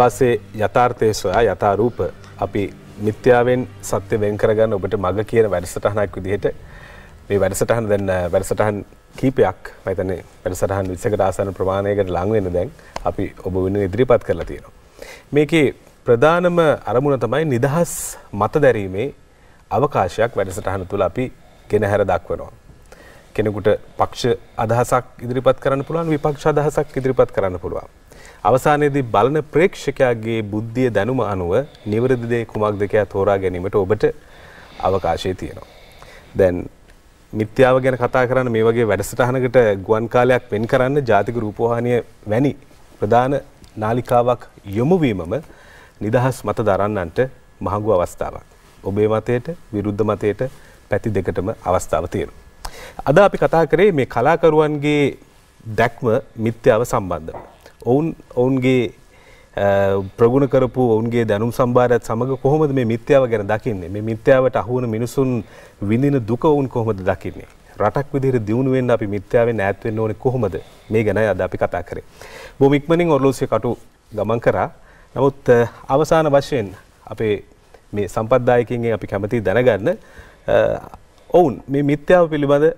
විශ්වාසය යථාර්ථය සොයා යථාරූප අපි මිත්‍යාවෙන් සත්‍ය වෙන් කරගන්න ඔබට මඟ කියන වැඩසටහනක් විදිහට මේ වැඩසටහන දැන් වැඩසටහන් කීපයක් මම හිතන්නේ වැඩසටහන් 20කට ආසන්න ප්‍රමාණයකට ලං වෙන දැන් අපි ඔබ වෙනුවෙන් ඉදිරිපත් කරලා තියෙනවා. මේකේ ප්‍රධානම අරමුණ තමයි නිදහස් මත දැරීමේ අවකාශයක් වැඩසටහන තුළ අපි ගෙනහැර දක්වනවා. කෙනෙකුට පක්ෂ අදහසක් ඉදිරිපත් කරන්න පුළුවන් විපක්ෂ අදහසක් ඉදිරිපත් කරන්න පුළුවන්. අවසානයේදී බලන ප්‍රේක්ෂකයාගේ බුද්ධිය දැනුම අනුව නිවැරදි දේ කුමක්ද කියලා තෝරා ගැනීමට ඔබට අවකාශය තියෙනවා. දැන් මිත්‍යාව ගැන කතා කරන්න මේ වගේ වැඩසටහනකට ගුවන් කාලයක් වෙන් කරන්න ජාතික රූපවාහිනිය වැනි ප්‍රධාන නාලිකාවක් යොමු වීමම නිදහස් මත දරන්නන්ට මහඟු අවස්ථාවක්. ඔබේ මතයට විරුද්ධ මතයට පැති දෙකටම අවස්ථාව තියෙනවා. අද අපි කතා කරේ මේ කලාකරුවන්ගේ දැක්ම මිත්‍යාව සම්බන්ධව. ඔවුන් ඔවුන්ගේ ප්‍රගුණ කරපු ඔවුන්ගේ දැනුම් සම්භාරයත් සමඟ කොහොමද මේ මිත්‍යාව ගැන දකින්නේ මේ මිත්‍යාවට අහුවන මිනිසුන් විඳින දුක ඔවුන් කොහොමද දකින්නේ රටක් විදිහට දියුණු වෙන්න අපි මිත්‍යාවෙන් ඈත් වෙන්න ඕනේ කොහොමද මේ ගැනයි අද අපි කතා කරේ බොහොම ඉක්මනින් ඔර්ලෝසිය කටු ගමන් කරා නමුත් අවසාන වශයෙන් අපේ මේ සම්පත්දායකින්ගේ අපි කැමති දැනගන්න ඔවුන් මේ මිත්‍යාව පිළිබඳ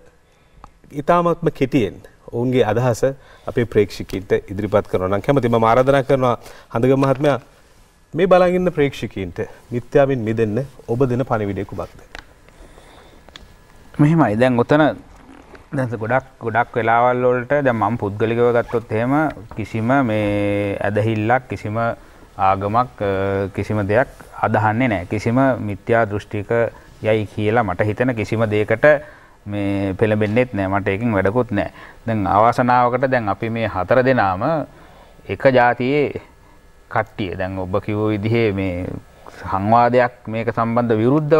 ඉතාමත්ම කෙටියෙන් ඔවුන්ගේ අදහස අපේ ප්‍රේක්ෂිකීන්ට ඉදිරිපත් කරනවා නම් කැමතිම ආරාධනා කරනවා හඳගම මහත්මයා මේ බලන් ඉන්න ප්‍රේක්ෂකීන්ට මිත්‍යාවෙන් මිදෙන්න ඔබ දෙන පණිවිඩය කුමක්ද? මෙහෙමයි දැන් ඔතන දැන් ගොඩක් ගොඩක් වෙලාවල් වලට දැන් මම පුද්ගලිකව ගත්තොත් එහෙම කිසිම මේ ඇදහිල්ලක් කිසිම ආගමක් කිසිම දෙයක් අදහන්නේ නැහැ. කිසිම මිත්‍යා දෘෂ්ටික යයි කියලා මට හිතෙන කිසිම දෙයකට මේ පෙළඹෙන්නෙත් නෑ මට එකින් වැඩකුත් නෑ දැන් අවාසනාවකට දැන් අපි මේ හතර දෙනාම එක ජාතියේ කට්ටිය දැන් ඔබ කිවෝ විදිහේ මේ සංවාදයක් මේක සම්බන්ධ විරුද්ධ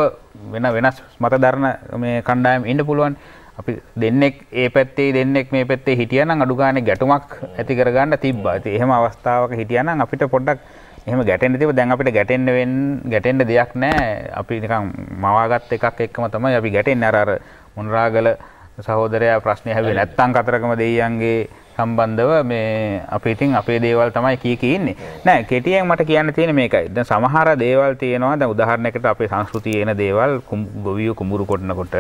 වෙන වෙනස් මත දරණ මේ කණ්ඩායම් ඉන්න පුළුවන් අපි දෙන්නෙක් ඒ පැත්තේ දෙන්නෙක් මේ පැත්තේ හිටියනම් අඩු ගානේ ගැටුමක් ඇති කරගන්න තිබ්බා. ඉතින් එහෙම අවස්ථාවක හිටියනම් අපිට පොඩ්ඩක් එහෙම ගැටෙන්න තිබ්බ දැන් අපිට ගැටෙන්න වෙන්න ගැටෙන්න දෙයක් නැහැ. අපි නිකන් මවාගත් එකක් එක්කම තමයි අපි ගැටෙන්නේ අර අර මොනරාගල සහෝදරයා ප්‍රශ්නය හැවේ නැත්තං කතරකම දෙයියන්ගේ සම්බන්ධව මේ අපි ඉතින් අපේ දේවල් තමයි කී කියන්නේ. නෑ කෙටියෙන් මට කියන්න තියෙන මේකයි. දැන් සමහර දේවල් තියෙනවා. දැන් උදාහරණයකට අපේ සංස්කෘතියේ එන දේවල් ගොවියෝ කුඹුරු කොටනකොට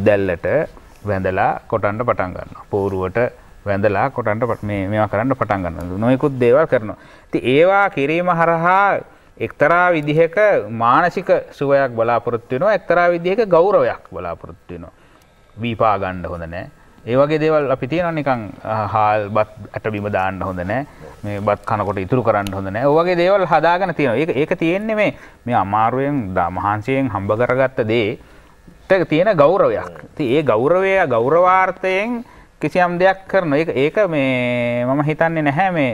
උදැල්ලට වැඳලා කොටන්න පටන් ගන්නවා. පෝරුවට වැඳලා කොටන්න මේ මේවා කරන්න පටන් ගන්නවා. නොයෙකුත් දේවල් කරනවා. ඉතින් ඒවා කිරීම හරහා එක්තරා විදිහක මානසික සුවයක් බලාපොරොත්තු වෙනවා. එක්තරා විදිහක ගෞරවයක් බලාපොරොත්තු වෙනවා. බීපා ගණ්ඩ හොඳ නෑ ඒවගේ දේවල් අපි තියෙන නිකං හාල් බත් ඇට බිම දාන්න හොඳ නෑ මේ බත් කනකොට ඉතුරු කරන්න හොඳ නෑ ඔවගේ දේවල් හදාගෙන තියෙන ඒ ඒක තියෙන්නේ මේ මේ අමාරුවෙන් දමහන්සයෙන් හම්බ කරගත්ත දේ තියෙන ගෞරවයක් ති ඒ ගෞරවය ගෞරවාර්ථයෙන් කිසියම් දෙයක් කරන ඒ ඒක මේ මම හිතන්නේ නැහැ මේ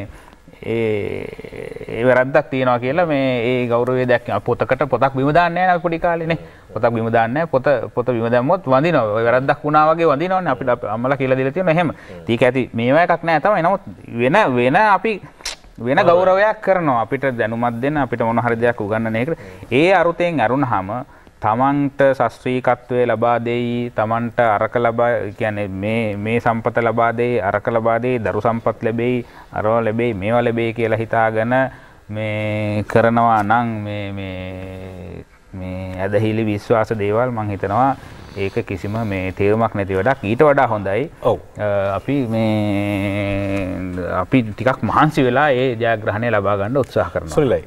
ඒ වැරද්දක් තියෙනවා කියලා මේ ඒ ගෞරවය දැක්කම පොතකට පොතක් බිම දාන්නේ නැහැ පොඩි කාලේනේ පොතක් බිම දාන්නේ නැහැ පොත පොත බිම දැම්මොත් වඳිනවා ඔය වැරද්දක් වුණා වගේ වඳිනවනේ අපිට අම්මලා කියලා දීලා තියෙනවා එහෙම ටික ඇති මේවා එකක් නැහැ තමයි නමුත් වෙන වෙන අපි වෙන ගෞරවයක් කරනවා අපිට දැනුමක් දෙන්න අපිට මොන හරි දෙයක් උගන්වන්න ඒක ඒ අරුතෙන් අරුණාම තමන්ට ශස්ත්‍රීකත්වය ලබා දෙයි තමන්ට අරක ලබා කියන්නේ මේ මේ සම්පත ලබා දෙයි අරක ලබා දෙයි දරු සම්පත් ලැබෙයි අරව ලැබෙයි මේවා ලැබෙයි කියලා හිතාගෙන මේ කරනවා නම් මේ මේ මේ ඇදහිලි විශ්වාස දේවල් මං හිතනවා ඒක කිසිම මේ තේරුමක් නැති වැඩක් ඊට වඩා හොඳයි අපි මේ අපි ටිකක් මහන්සි වෙලා ඒ ජයග්‍රහණය ලබා ගන්න උත්සාහ කරනවා සුලයි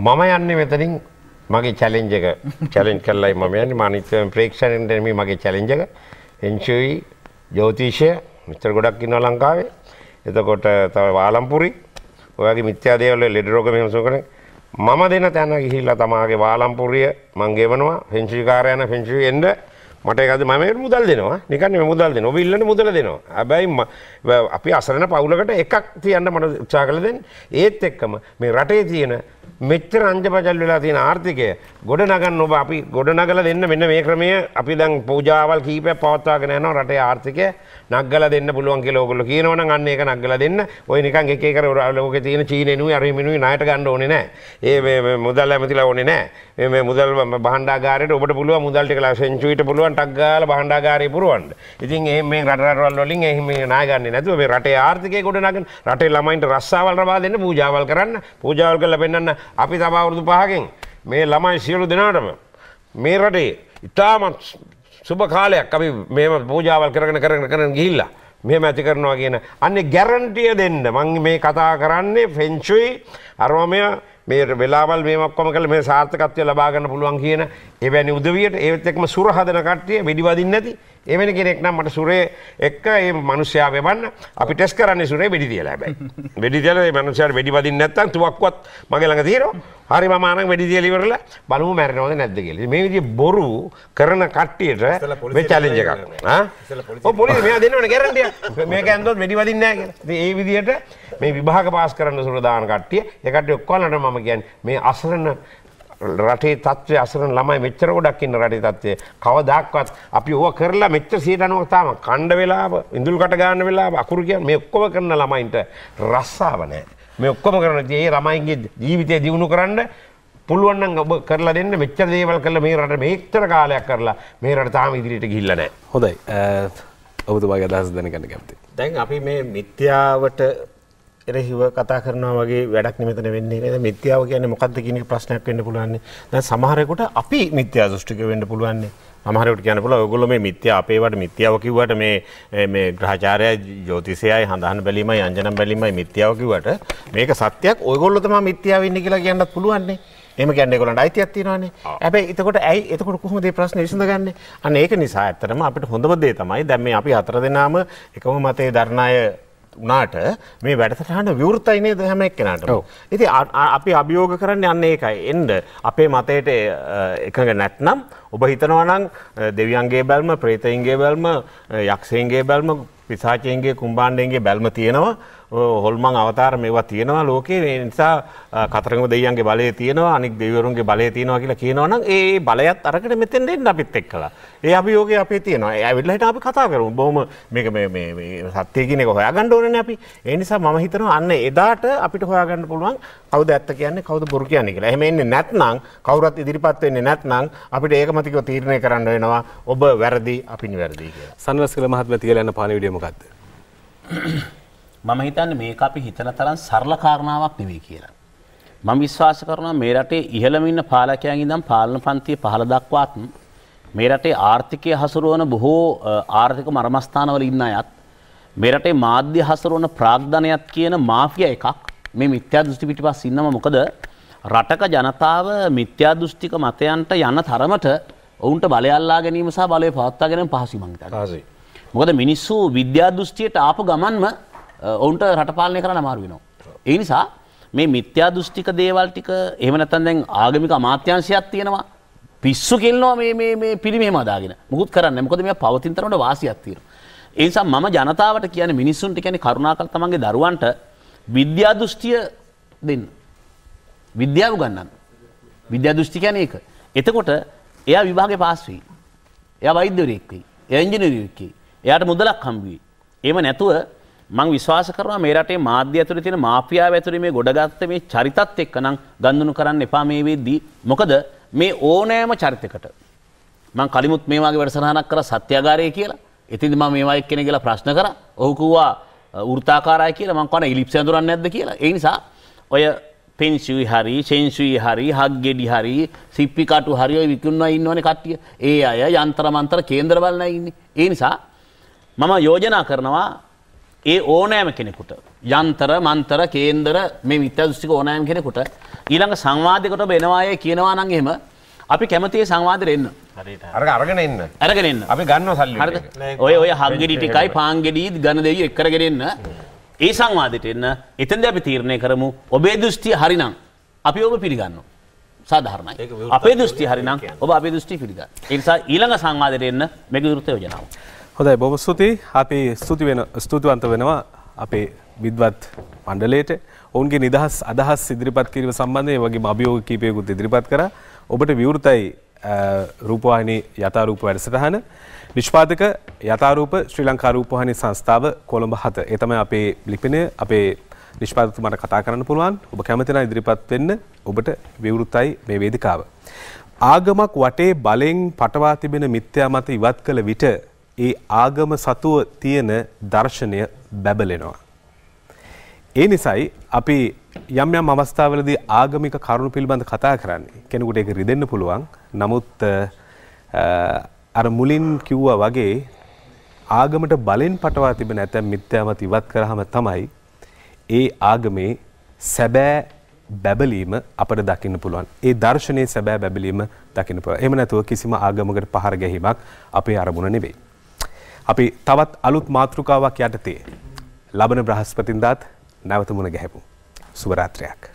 මම යන්නේ මෙතනින් මගේ චැලෙන්ජක චැලෙන්් කරලයි මම යන්න මනිතව ප්‍රේක්ෂණයෙන්ටම මගේ චැලෙන්ජක එංශුයි ජෝතිෂය මිතර ගොඩක් ඉන්න ලංකාවේ එතකොට තව වාලම්පුරි ඔයගේ මිත්‍යාදේවල ලෙඩරෝග මෙහසු කරන මම දෙන තැන ගිහිල්ලා තමාගේ වාලම්පුරිය මංගේවනවා පෙන්ශිකාරයන පෙන්ශි එන්ඩ මට එකද මම මුදල් දෙනවා නිකන් මුදල් දෙන ඔබිල්ලට මුදල දෙනවා ඇබැයි අපි අසරන පවුලකට එකක් තියන්න මට උත්සා කළ දෙන් ඒත් එක්කම මේ රටේ තියෙන මෙච්චර අංජපජල් වෙලා තියෙන ආර්ථිකය ගොඩ නගන්න ඔබ අපි ගොඩ නගලා දෙන්න මෙන්න මේ ක්‍රමය අපි දැන් පූජාවල් කීපයක් පවත්වාගෙන යනවා රටේ ආර්ථිකය නග්ගලා දෙන්න පුළුවන් කියලා ඕගොල්ලෝ කියනවනම් අන්න ඒක නග්ගලා දෙන්න ඔය නිකන් එක එක ලෝකේ තියෙන චීනෙනුයි අරමිනුයි ණයට ගන්න ඕනේ නැහැ ඒ මේ මුදල් ඇමතිලා ඕනේ නැහැ මේ මුදල් භාණ්ඩාගාරයට ඔබට පුළුවන් මුදල් ටික සෙන්චුයිට පුළුවන් ටක් ගාලා භාණ්ඩාගාරේ පුරවන්න ඉතින් එහෙම මේ රට රටවල් වලින් එහෙම ණය ගන්නේ නැතුව මේ රටේ ආර්ථිකය ගොඩ නගන රටේ ළමයින්ට රස්සාවල් ලබා දෙන්න පූජාවල් කරන්න පූජාවල් කරලා පෙන්නන්න අපි තබා අවුරුදු පහකින් මේ ළමයි සියලු දෙනාටම මේ රටේ ඉතාමත් සුබ කාලයක් අපි මෙම පූජාවල් කරගෙන කරගෙන කරන ගිහිල්ලා මෙම ඇති කරනවා කියන අන්නේ ගැරන්ටිය දෙන්න මං මේ කතා කරන්නේ ෆෙන්චුයි අරමය මේ වෙලාවල් මේමක්කොම කළ මේ සාර්ථකත්වය ලබාගන්න පුළුවන් කියන එවැනි උදවියට ඒත් එක්ම සුරහදන කට්ටිය වෙඩිවදින් නැති එවැනි කෙනෙක් නම් මට සුරේ එක්ක ඒ මනුෂ්‍යයා වෙවන්න අපි ටෙස් කරන්නේ සුරේ වෙඩි තියලා හැබැයි. වෙඩි තියලා මේ මනුෂ්‍යයාට වෙඩි වදින්න නැත්නම් තුවක්කුවත් මගේ ළඟ තියෙනවා. හරි මම ආනන් වෙඩි තියලා ඉවරලා බලමු මැරෙනවද නැද්ද කියලා. මේ විදිහ බොරු කරන කට්ටියට මේ චැලෙන්ජ් එකක්. ආ? ඔව් පොලිසිය මෙයා දෙන්නවනේ ගැරන්ටිය. මේක ඇන්දොත් වෙඩි වදින්නේ නැහැ කියලා. ඉතින් ඒ විදිහට මේ විභාග පාස් කරන්න සුර දාන කට්ටිය ඒ කට්ටිය ඔක්කොලට මම කියන්නේ මේ අසරණ රටේ තත්ත්වය අසරන ළමයි මෙච්චර ගොඩක් ඉන්න රටේ තත්ත්වය කවදාක්වත් අපි ඕව කරලා මෙච්චර 90ක් තාම කණ්ඩ වෙලාව ඉඳුල් කට ගන්න වෙලාව අකුරු කියන්නේ මේ ඔක්කොම කරන ළමයින්ට රස්සාව නැහැ මේ ඔක්කොම කරන ඒ ළමයින්ගේ ජීවිතය දියුණු කරන්න පුළුවන් නම් ඔබ කරලා දෙන්න මෙච්චර දේවල් කරලා මේ රට මෙච්චර කාලයක් කරලා මේ රට තාම ඉදිරියට ගිහිල්ලා නැහැ හොඳයි ඔබතුමාගේ අදහස දැනගන්න කැමතියි දැන් අපි මේ මිත්‍යාවට එරෙහිව කතා කරනවා වගේ වැඩක් නිමතන වෙන්නේ නේද මිත්‍යාව කියන්නේ මොකද්ද කියන ප්‍රශ්නයක් වෙන්න පුළුවන් දැන් සමහරෙකුට අපි මිත්‍යා දෘෂ්ටික වෙන්න පුළුවන් සමහරෙකුට කියන්න පුළුවන් ඔයගොල්ලෝ මේ මිත්‍යා අපේ වට මිත්‍යාව කිව්වට මේ මේ ග්‍රහචාරයයි ජ්‍යොතිෂයයි හඳහන් බැලීමයි අංජනම් බැලීමයි මිත්‍යාව කිව්වට මේක සත්‍යයක් ඔයගොල්ලෝ තමයි මිත්‍යාව ඉන්නේ කියලා කියන්නත් පුළුවන් නේ එම ගැන්නේ ගොලන්ට අයිතියක් තියෙනවානේ. හැබැයි එතකොට ඇයි එතකොට කොහොමද මේ ප්‍රශ්නේ විසඳගන්නේ? අන්න ඒක නිසා ඇත්තටම අපිට හොඳම දේ තමයි දැන් මේ අපි හතර දෙනාම එකම මතයේ ධර්ණාය වනාට මේ වැඩසටහන විවෘතයිනේ ද හැම එක්කෙනට ඉති අපි අභියෝග කරන්න යන්න ඒකයි එන්ඩ අපේ මතයට එකඟ නැත්නම් ඔබ හිතනවනං දෙවියන්ගේ බැල්ම ප්‍රේතයින්ගේ බැල්ම යක්ෂයන්ගේ බැල්ම පිසාචයන්ගේ කුම්බාණ්ඩයන්ගේ බැල්ම තියෙනවා හොල්මන් අවතාර මේවා තියෙනවා ලෝකයේ නිසා කතරම දෙයන්ගේ බලය තියෙනවා අනික් දෙවරුන්ගේ බලය තියෙනවා කියලා කියනවනම් ඒ බලයත් අරකට මෙතෙන් දෙන්න අපිත් එක් කලා ඒ අභියෝග අපේ තියෙනවා ඇවිල්ලට අපි කතා කරු බොහම මේක සත්‍යයකිනක හොයාගන්න ඕනන අපි එනිසා මම හිතනවා අන්න එදාට අපිට හොයාගන්න පුළුවන් කවද ඇත්ත කියන්නේ කවද බොරු කියන්නේ කියලා එහෙම එන්නේ නැත්නම් කවුරුත් ඉදිරිපත් වෙන්නේ නැත්නම් අපිට ඒකමතිකව තීරණය කරන්න වෙනවා ඔබ වැරදි අපින් වැරදි කියලා. සන්වස් කියලා මහත්මයා තියලා යන පාන වීඩියෝ මොකද්ද? මම හිතන්න මේක අපි හිතන තරම් සරල කාරණාවක් නෙවෙයි කියලා. මම විශ්වාස කරනවා මේ රටේ ඉහළම ඉන්න පාලකයන් ඉඳන් පාලන පන්තිය පහළ දක්වාත් මේ රටේ ආර්ථිකය හසුරුවන බොහෝ ආර්ථික මර්මස්ථානවල ඉන්න අයත් මේ රටේ මාධ්‍ය හසුරුවන ප්‍රාග්ධනයත් කියන මාෆියා එකක් මේ මිත්‍යා දෘෂ්ටි පිටිපස්ස ඉන්නම මොකද රටක ජනතාව මිත්‍යා දෘෂ්ටික මතයන්ට යන තරමට ඔවුන්ට බලය අල්ලා ගැනීම සහ බලය පවත්වා ගැනීම පහසුයි මං හිතන්නේ. මොකද මිනිස්සු විද්‍යා දෘෂ්ටියට ආපු ගමන්ම ඔවුන්ට රටපාලනය කරන්න අමාරු වෙනවා. ඒ නිසා මේ මිත්‍යා දෘෂ්ටික දේවල් ටික එහෙම නැත්නම් දැන් ආගමික අමාත්‍යාංශයක් තියෙනවා. පිස්සු කෙල්ලනවා මේ මේ මේ පිළිමේ මදාගෙන. මොකුත් කරන්නේ මොකද මේ පවතින තරමට වාසියක් තියෙනවා. ඒ නිසා මම ජනතාවට කියන්නේ මිනිස්සුන්ට කියන්නේ කරුණාකර තමන්ගේ දරුවන්ට විද්‍යා දෘෂ්ටිය දෙන්න. විද්‍යාව උගන්නන්න. විද්‍යා දෘෂ්ටි කියන්නේ ඒක. එතකොට එයා විභාගේ පාස් වෙයි. එයා වෛද්‍යවරයෙක් වෙයි. එයා ඉංජිනේරුවෙක් වෙයි. එයාට මුදලක් හම්බ වෙයි. එහෙම නැතුව මං විශවාස කරනවා මේ රටේ මාධ්‍ය ඇතුළේ තියෙන මාෆියාව ඇතුළේ මේ ගොඩගත්ත මේ චරිතත් එක්ක නම් ගන්දුණු කරන්න එපා මේ වෙද්දී. මොකද මේ ඕනෑම චරිතයකට මං කලිමුත් මේ වගේ වැඩසටහනක් කරා සත්‍යාගාරය කියලා. ඉතින් මම මේවා එක්කෙනේ කියලා ප්‍රශ්න කරා. ඔහු කිව්වා වෘත්තාකාරයි කියලා මං කන ඉලිප්ස් ඇඳුරන්නේ නැද්ද කියලා. ඒ නිසා ඔය පෙන්සිුයි හරි සෙන්සුයි හරි හක්ගෙඩි හරි සිප්පිකටු හරි ඔය විකුණනවා ඉන්නවනේ කට්ටිය. ඒ අය යන්ත්‍ර මන්ත්‍ර කේන්දර බලන ඉන්නේ. ඒ නිසා මම යෝජනා කරනවා ඒ ඕනෑම කෙනෙකුට. යන්තර මන්තර කේන්දර මේ මිත්‍ය දෘෂ්ටික ඕනෑම කෙනෙකුට ඊළඟ සංවාදයකට බෙනවාය කියනවා නම් එහෙම අපි කැමතියි සංවාදෙට එන්න. හරියට. අරගෙන අරගෙන එන්න. අරගෙන එන්න. අපි ගන්නවා සල්ලි. හරිද? ඔය ඔය හංගෙඩි ටිකයි පාංගෙඩි ගණ දෙවි එක් කරගෙන එන්න. ඒ සංවාදෙට එන්න. එතෙන්දී අපි තීරණය කරමු ඔබේ දෘෂ්ටිය හරිනම් අපි ඔබ පිළිගන්නවා. සාධාරණයි. අපේ දෘෂ්ටි හරිනම් ඔබ අපේ දෘෂ්ටි පිළිගන්න. ඒ නිසා ඊළඟ සංවාදෙට එන්න මේක විරුද්ධ යෝජනාවක්. හොඳයි බොම ස්තුතියි අපි ස්තුති වෙන ස්තුතිවන්ත වෙනවා අපේ විද්වත් මණ්ඩලයට ඔවුන්ගේ නිදහස් අදහස් ඉදිරිපත් කිරීම සම්බන්ධයෙන් වගේ අභියෝග කීපයකුත් ඉදිරිපත් කරා ඔබට විවෘතයි රූපවාහිනී යථාරූප වැඩසටහන නිෂ්පාදක යථාරූප ශ්‍රී ලංකා රූපවාහිනී සංස්ථාව කොළඹ 7 ඒ තමයි අපේ ලිපිනය අපේ නිෂ්පාදකතුමාට කතා කරන්න පුළුවන් ඔබ කැමති නම් ඉදිරිපත් වෙන්න ඔබට විවෘතයි මේ වේදිකාව ආගමක් වටේ බලෙන් පටවා තිබෙන මිත්‍යා මත ඉවත් කළ විට ඒ ආගම සතුව තියෙන දර්ශනය බැබලෙනවා. ඒ නිසයි අපි යම් යම් අවස්ථාවලදී ආගමික කරුණු පිළිබඳ කතා කරන්නේ. කෙනෙකුට ඒක රිදෙන්න පුළුවන්. නමුත් අර මුලින් කිව්වා වගේ ආගමට බලෙන් පටවා තිබෙන ඇතැම් මිත්‍යාමත ඉවත් කරාම තමයි ඒ ආගමේ සැබෑ බැබලීම අපට දකින්න පුළුවන්. ඒ දර්ශනයේ සැබෑ බැබලීම දකින්න පුළුවන්. එහෙම නැතුව කිසිම ආගමකට පහර ගැහිමක් අපේ අරමුණ නෙවෙයි. අපි තවත් අලුත් මාතෘකාවක් යටතේ ලබන බ්‍රහස්පතින්දාත් නැවත මුණ ගැහැපු. සුවරාත්‍රයක්.